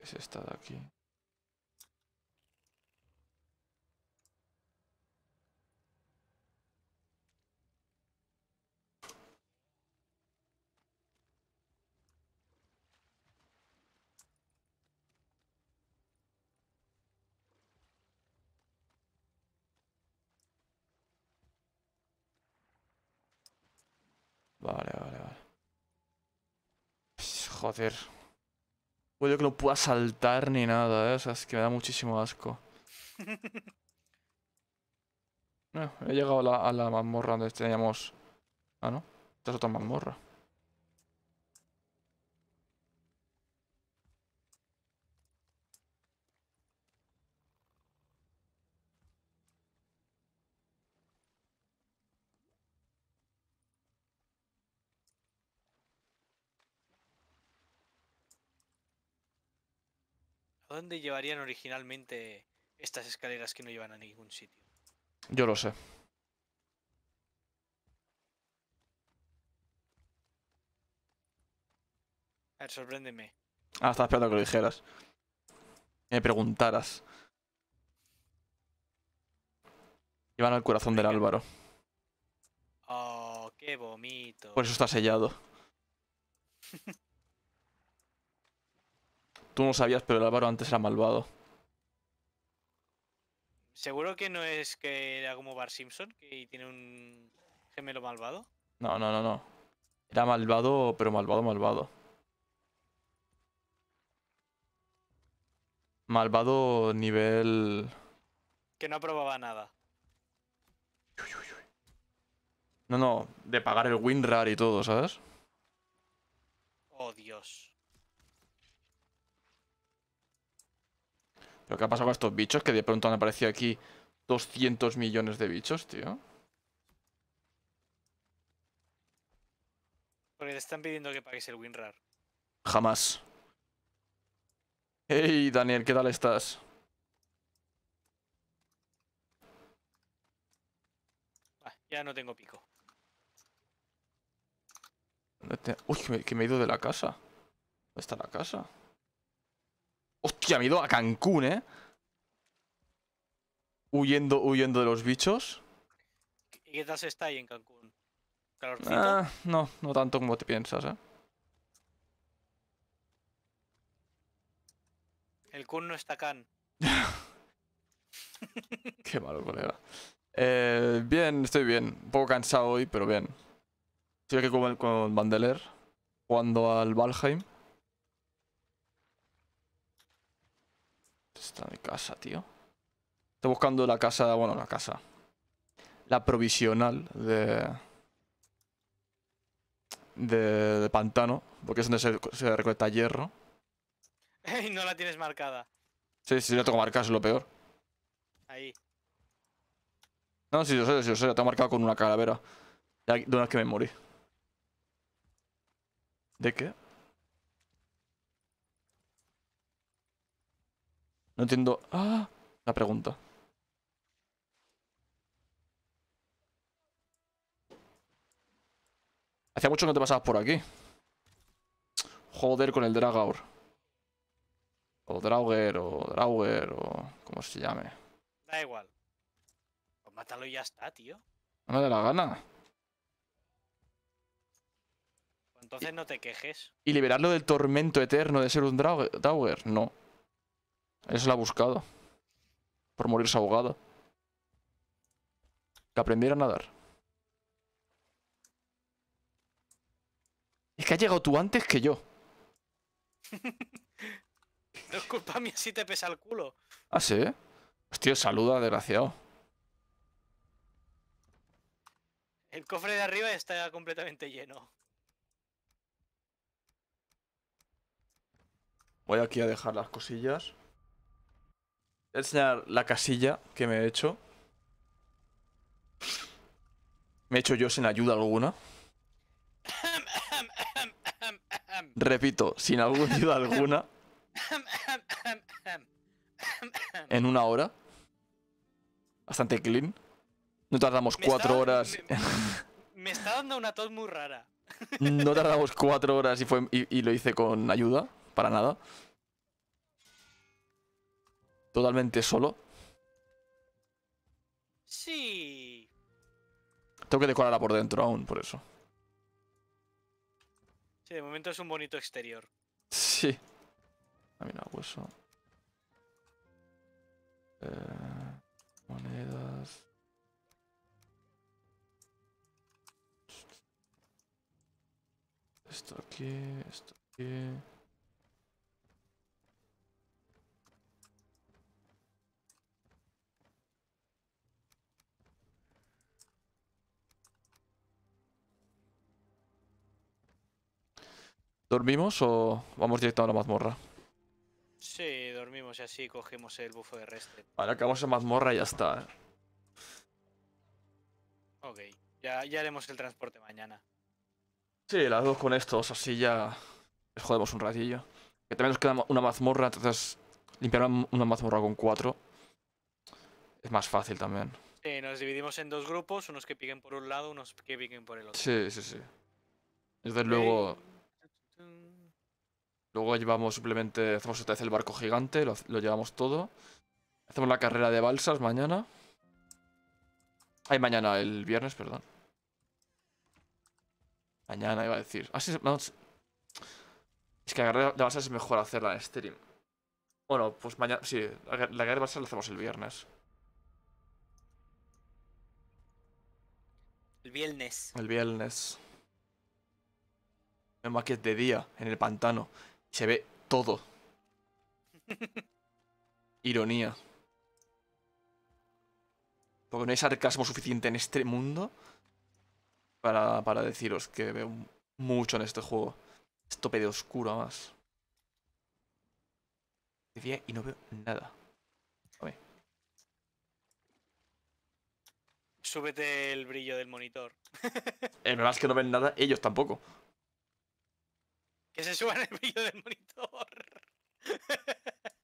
es esta de aquí? hacer Puedo que no pueda saltar ni nada, ¿eh? es que me da muchísimo asco. Eh, he llegado a la, a la mazmorra donde teníamos... Ah, ¿no? Esta es otra mazmorra. dónde llevarían originalmente estas escaleras que no llevan a ningún sitio? Yo lo sé. A ver, sorpréndeme. Ah, estaba esperando que lo dijeras. me preguntaras. Llevan al corazón del Álvaro. Oh, qué vomito. Por eso está sellado. Tú no sabías, pero el Álvaro antes era malvado. ¿Seguro que no es que era como Bar Simpson, que tiene un gemelo malvado? No, no, no, no. Era malvado, pero malvado, malvado. Malvado nivel... Que no aprobaba nada. No, no, de pagar el WinRAR y todo, ¿sabes? Oh, Dios. ¿Pero qué ha pasado con estos bichos? Que de pronto han aparecido aquí 200 millones de bichos, tío. Porque te están pidiendo que pagues el WinRAR. Jamás. Hey, Daniel, ¿qué tal estás? Ah, ya no tengo pico. Uy, que me he ido de la casa. ¿Dónde está la casa? Hostia, me he ido a Cancún, ¿eh? Huyendo, huyendo de los bichos. ¿Y qué tal se está ahí en Cancún? ¿Calorcito? Ah, no, no tanto como te piensas, ¿eh? El Kun no está can. Qué malo, colega. Eh, bien, estoy bien. Un poco cansado hoy, pero bien. Estoy aquí con, con Vandeler, jugando al Valheim. Está mi casa, tío. Estoy buscando la casa, bueno, la casa. La provisional de... De, pantano, porque es donde se, recolecta hierro. Y no la tienes marcada. Sí, sí, la tengo marcada, es lo peor. Ahí. No, sí, yo sé, sí, yo sé, la tengo marcada con una calavera. De una vez que me morí. ¿De qué? No entiendo. ¡Ah! La pregunta. Hacía mucho que no te pasabas por aquí. Joder con el Dragaur. O Drauger, o Drauger, o... como se llame. Da igual. Pues mátalo y ya está, tío. No me da la gana. Pues entonces no te quejes. ¿Y liberarlo del tormento eterno de ser un Drauger? No. Eso la ha buscado. Por morirse ahogado. Que aprendiera a nadar. Es que has llegado tú antes que yo. no es culpa mía si te pesa el culo. ¿Ah, sí? Hostia, saluda, desgraciado. El cofre de arriba está completamente lleno. Voy aquí a dejar las cosillas. Voy enseñar la casilla que me he hecho. Me he hecho yo sin ayuda alguna. Repito, sin ayuda alguna. En una hora. Bastante clean. No tardamos cuatro horas. Me, está dando una tos muy rara. No tardamos cuatro horas y lo hice con ayuda, para nada totalmente solo. Sí. Tengo que decorarla por dentro aún, por eso. Sí, de momento es un bonito exterior. Sí. Ah, mí no, hueso. Eh, monedas. Esto aquí, esto aquí. ¿Dormimos o vamos directo a la mazmorra? Sí, dormimos y así cogemos el bufo de reste. Vale, acabamos en mazmorra y ya está. ¿eh? Ok, ya, haremos el transporte mañana. Sí, las dos con estos, así ya les jodemos un ratillo. Que también nos queda una mazmorra, entonces limpiar una mazmorra con cuatro es más fácil también. Sí, nos dividimos en dos grupos, unos que piquen por un lado, unos que piquen por el otro. Sí, sí, sí. Entonces luego Luego llevamos simplemente, hacemos otra vez el barco gigante, lo, llevamos todo. Hacemos la carrera de balsas mañana. Ay, mañana, el viernes, perdón. Mañana iba a decir. Ah, sí, es que la carrera de balsas es mejor hacerla en stream. Bueno, pues mañana, sí, la carrera de balsas la hacemos el viernes. El viernes. El viernes. Me que de día, en el pantano se ve todo. Ironía. Porque no hay sarcasmo suficiente en este mundo para, deciros que veo mucho en este juego. Es de oscuro más. y no veo nada. Súbete el brillo del monitor. el problema es que no ven nada, ellos tampoco. Que se suban el brillo del monitor.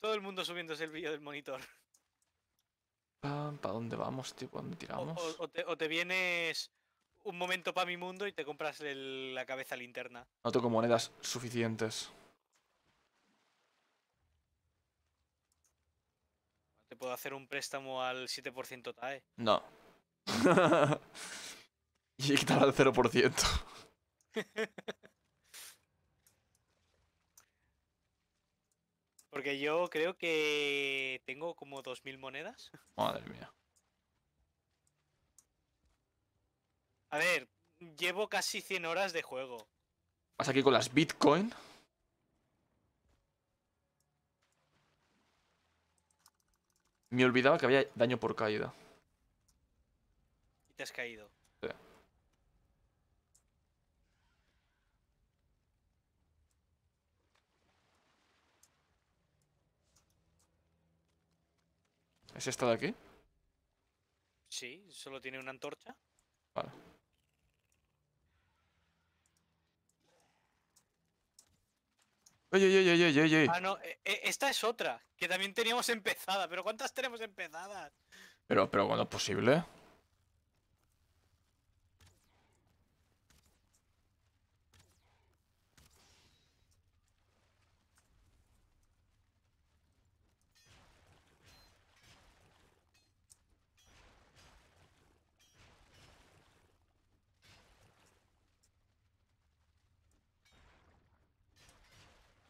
Todo el mundo subiéndose el brillo del monitor. ¿Para dónde vamos, tío? ¿Para dónde tiramos? O, te, vienes un momento para mi mundo y te compras la cabeza linterna. No tengo monedas suficientes. Te puedo hacer un préstamo al 7% TAE. No. y quitar al 0%. Porque yo creo que tengo como 2.000 monedas. Madre mía. A ver, llevo casi 100 horas de juego. ¿Vas aquí con las Bitcoin? Me olvidaba que había daño por caída. Y te has caído. ¿Es esta de aquí? Sí, solo tiene una antorcha. Vale. Oye, oye, oye, oye, oye. Ah, no, e, e, esta es otra, que también teníamos empezada, pero ¿cuántas tenemos empezadas? Pero, pero, cuando es posible?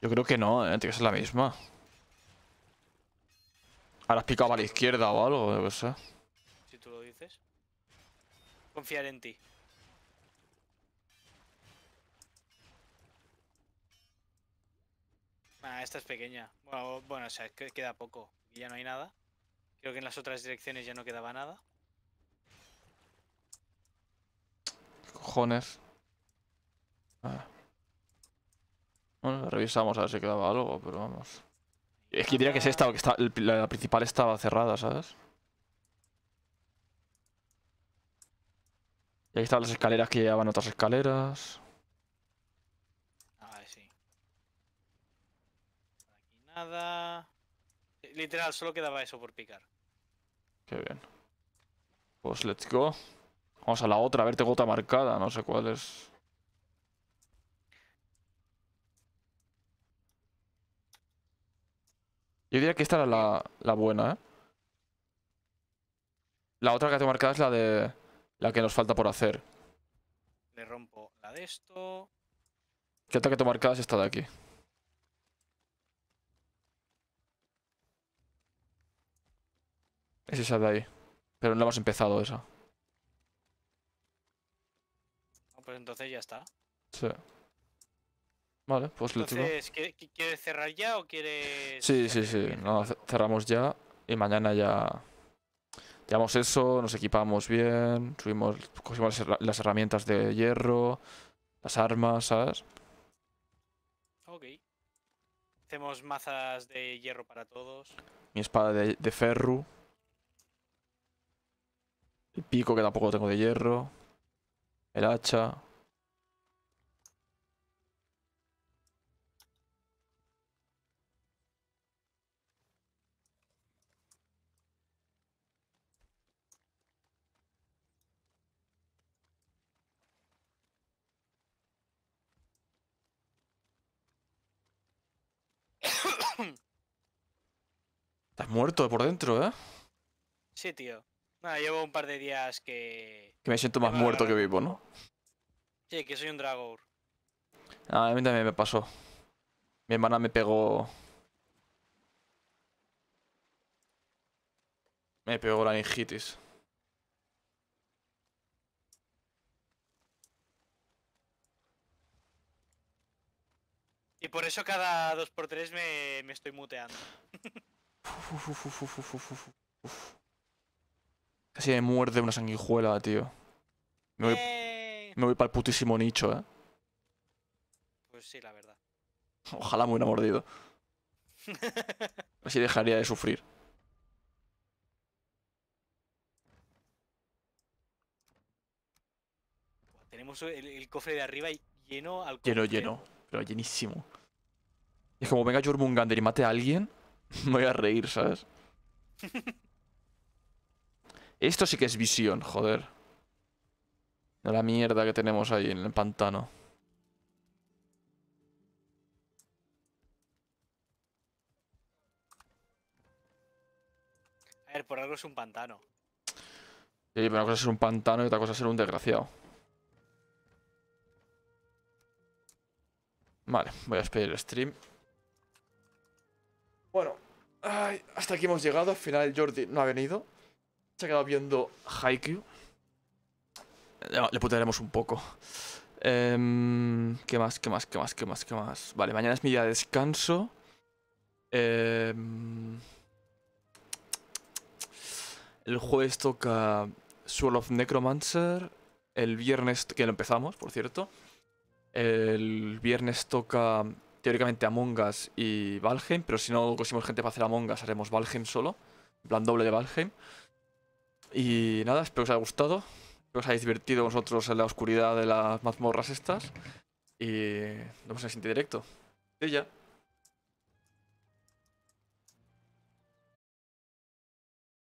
Yo creo que no, ¿eh? la misma. Ahora has picado a la izquierda o algo, yo sé. Si tú lo dices. Confiar en ti. Ah, esta es pequeña. Bueno, bueno, o sea, queda poco. Y ya no hay nada. Creo que en las otras direcciones ya no quedaba nada. ¿Qué cojones. Ah. Bueno, revisamos a ver si quedaba algo, pero vamos. Es que diría que es esta, que está, la principal estaba cerrada, ¿sabes? Y ahí estaban las escaleras que llevaban otras escaleras. Ah, sí. Aquí nada. Literal, solo quedaba eso por picar. Qué bien. Pues let's go. Vamos a la otra, a ver, tengo marcada, no sé cuál es. Yo diría que esta era la, buena, ¿eh? La otra que tengo marcada es la de... La que nos falta por hacer. Le rompo la de esto. ¿Qué otra que tengo marcada es esta de aquí? Es esa de ahí. Pero no hemos empezado esa. Ah, pues entonces ya está. Sí. Vale, pues ¿Quieres cerrar ya o quieres.? Sí, sí, sí. cerramos ya y mañana ya. Llevamos eso, nos equipamos bien, subimos, cogimos las herramientas de hierro, las armas, ¿sabes? Ok. Hacemos mazas de hierro para todos. Mi espada de, de ferro. El pico que tampoco tengo de hierro. El hacha. muerto por dentro, ¿eh? Sí, tío. llevo un par de días que... Que me siento más muerto que vivo, ¿no? Sí, que soy un Dragour. Ah, a mí también me pasó. Mi hermana me pegó... Me pegó la ingitis. Y por eso cada 2x3 me estoy muteando. Casi me muerde una sanguijuela, tío. Me voy, para el putísimo nicho, ¿eh? Pues sí, la verdad. Ojalá me hubiera mordido. Así dejaría de sufrir. Tenemos el, cofre de arriba lleno Lleno, lleno. Pero llenísimo. Es como venga Jormungander y mate a alguien voy a reír, ¿sabes? Esto sí que es visión, joder. la mierda que tenemos ahí en el pantano. A ver, por algo es un pantano. Sí, una cosa es ser un pantano y otra cosa es ser un desgraciado. Vale, voy a despedir el stream. Bueno, hasta aquí hemos llegado. Al final Jordi no ha venido. Se ha quedado viendo Haikyuu. Le putearemos un poco. Em, ¿Qué más? ¿Qué más? ¿Qué más? ¿Qué más? ¿Qué más? Vale, mañana es mi día de descanso. Em, el jueves toca Soul of Necromancer. El viernes, que lo empezamos, por cierto. El viernes toca teóricamente Among Us y Valheim, pero si no conseguimos gente para hacer Among Us, haremos Valheim solo. Plan doble de Valheim. Y nada, espero que os haya gustado. Espero que os hayáis divertido vosotros en la oscuridad de las mazmorras estas. Y nos vemos en el directo.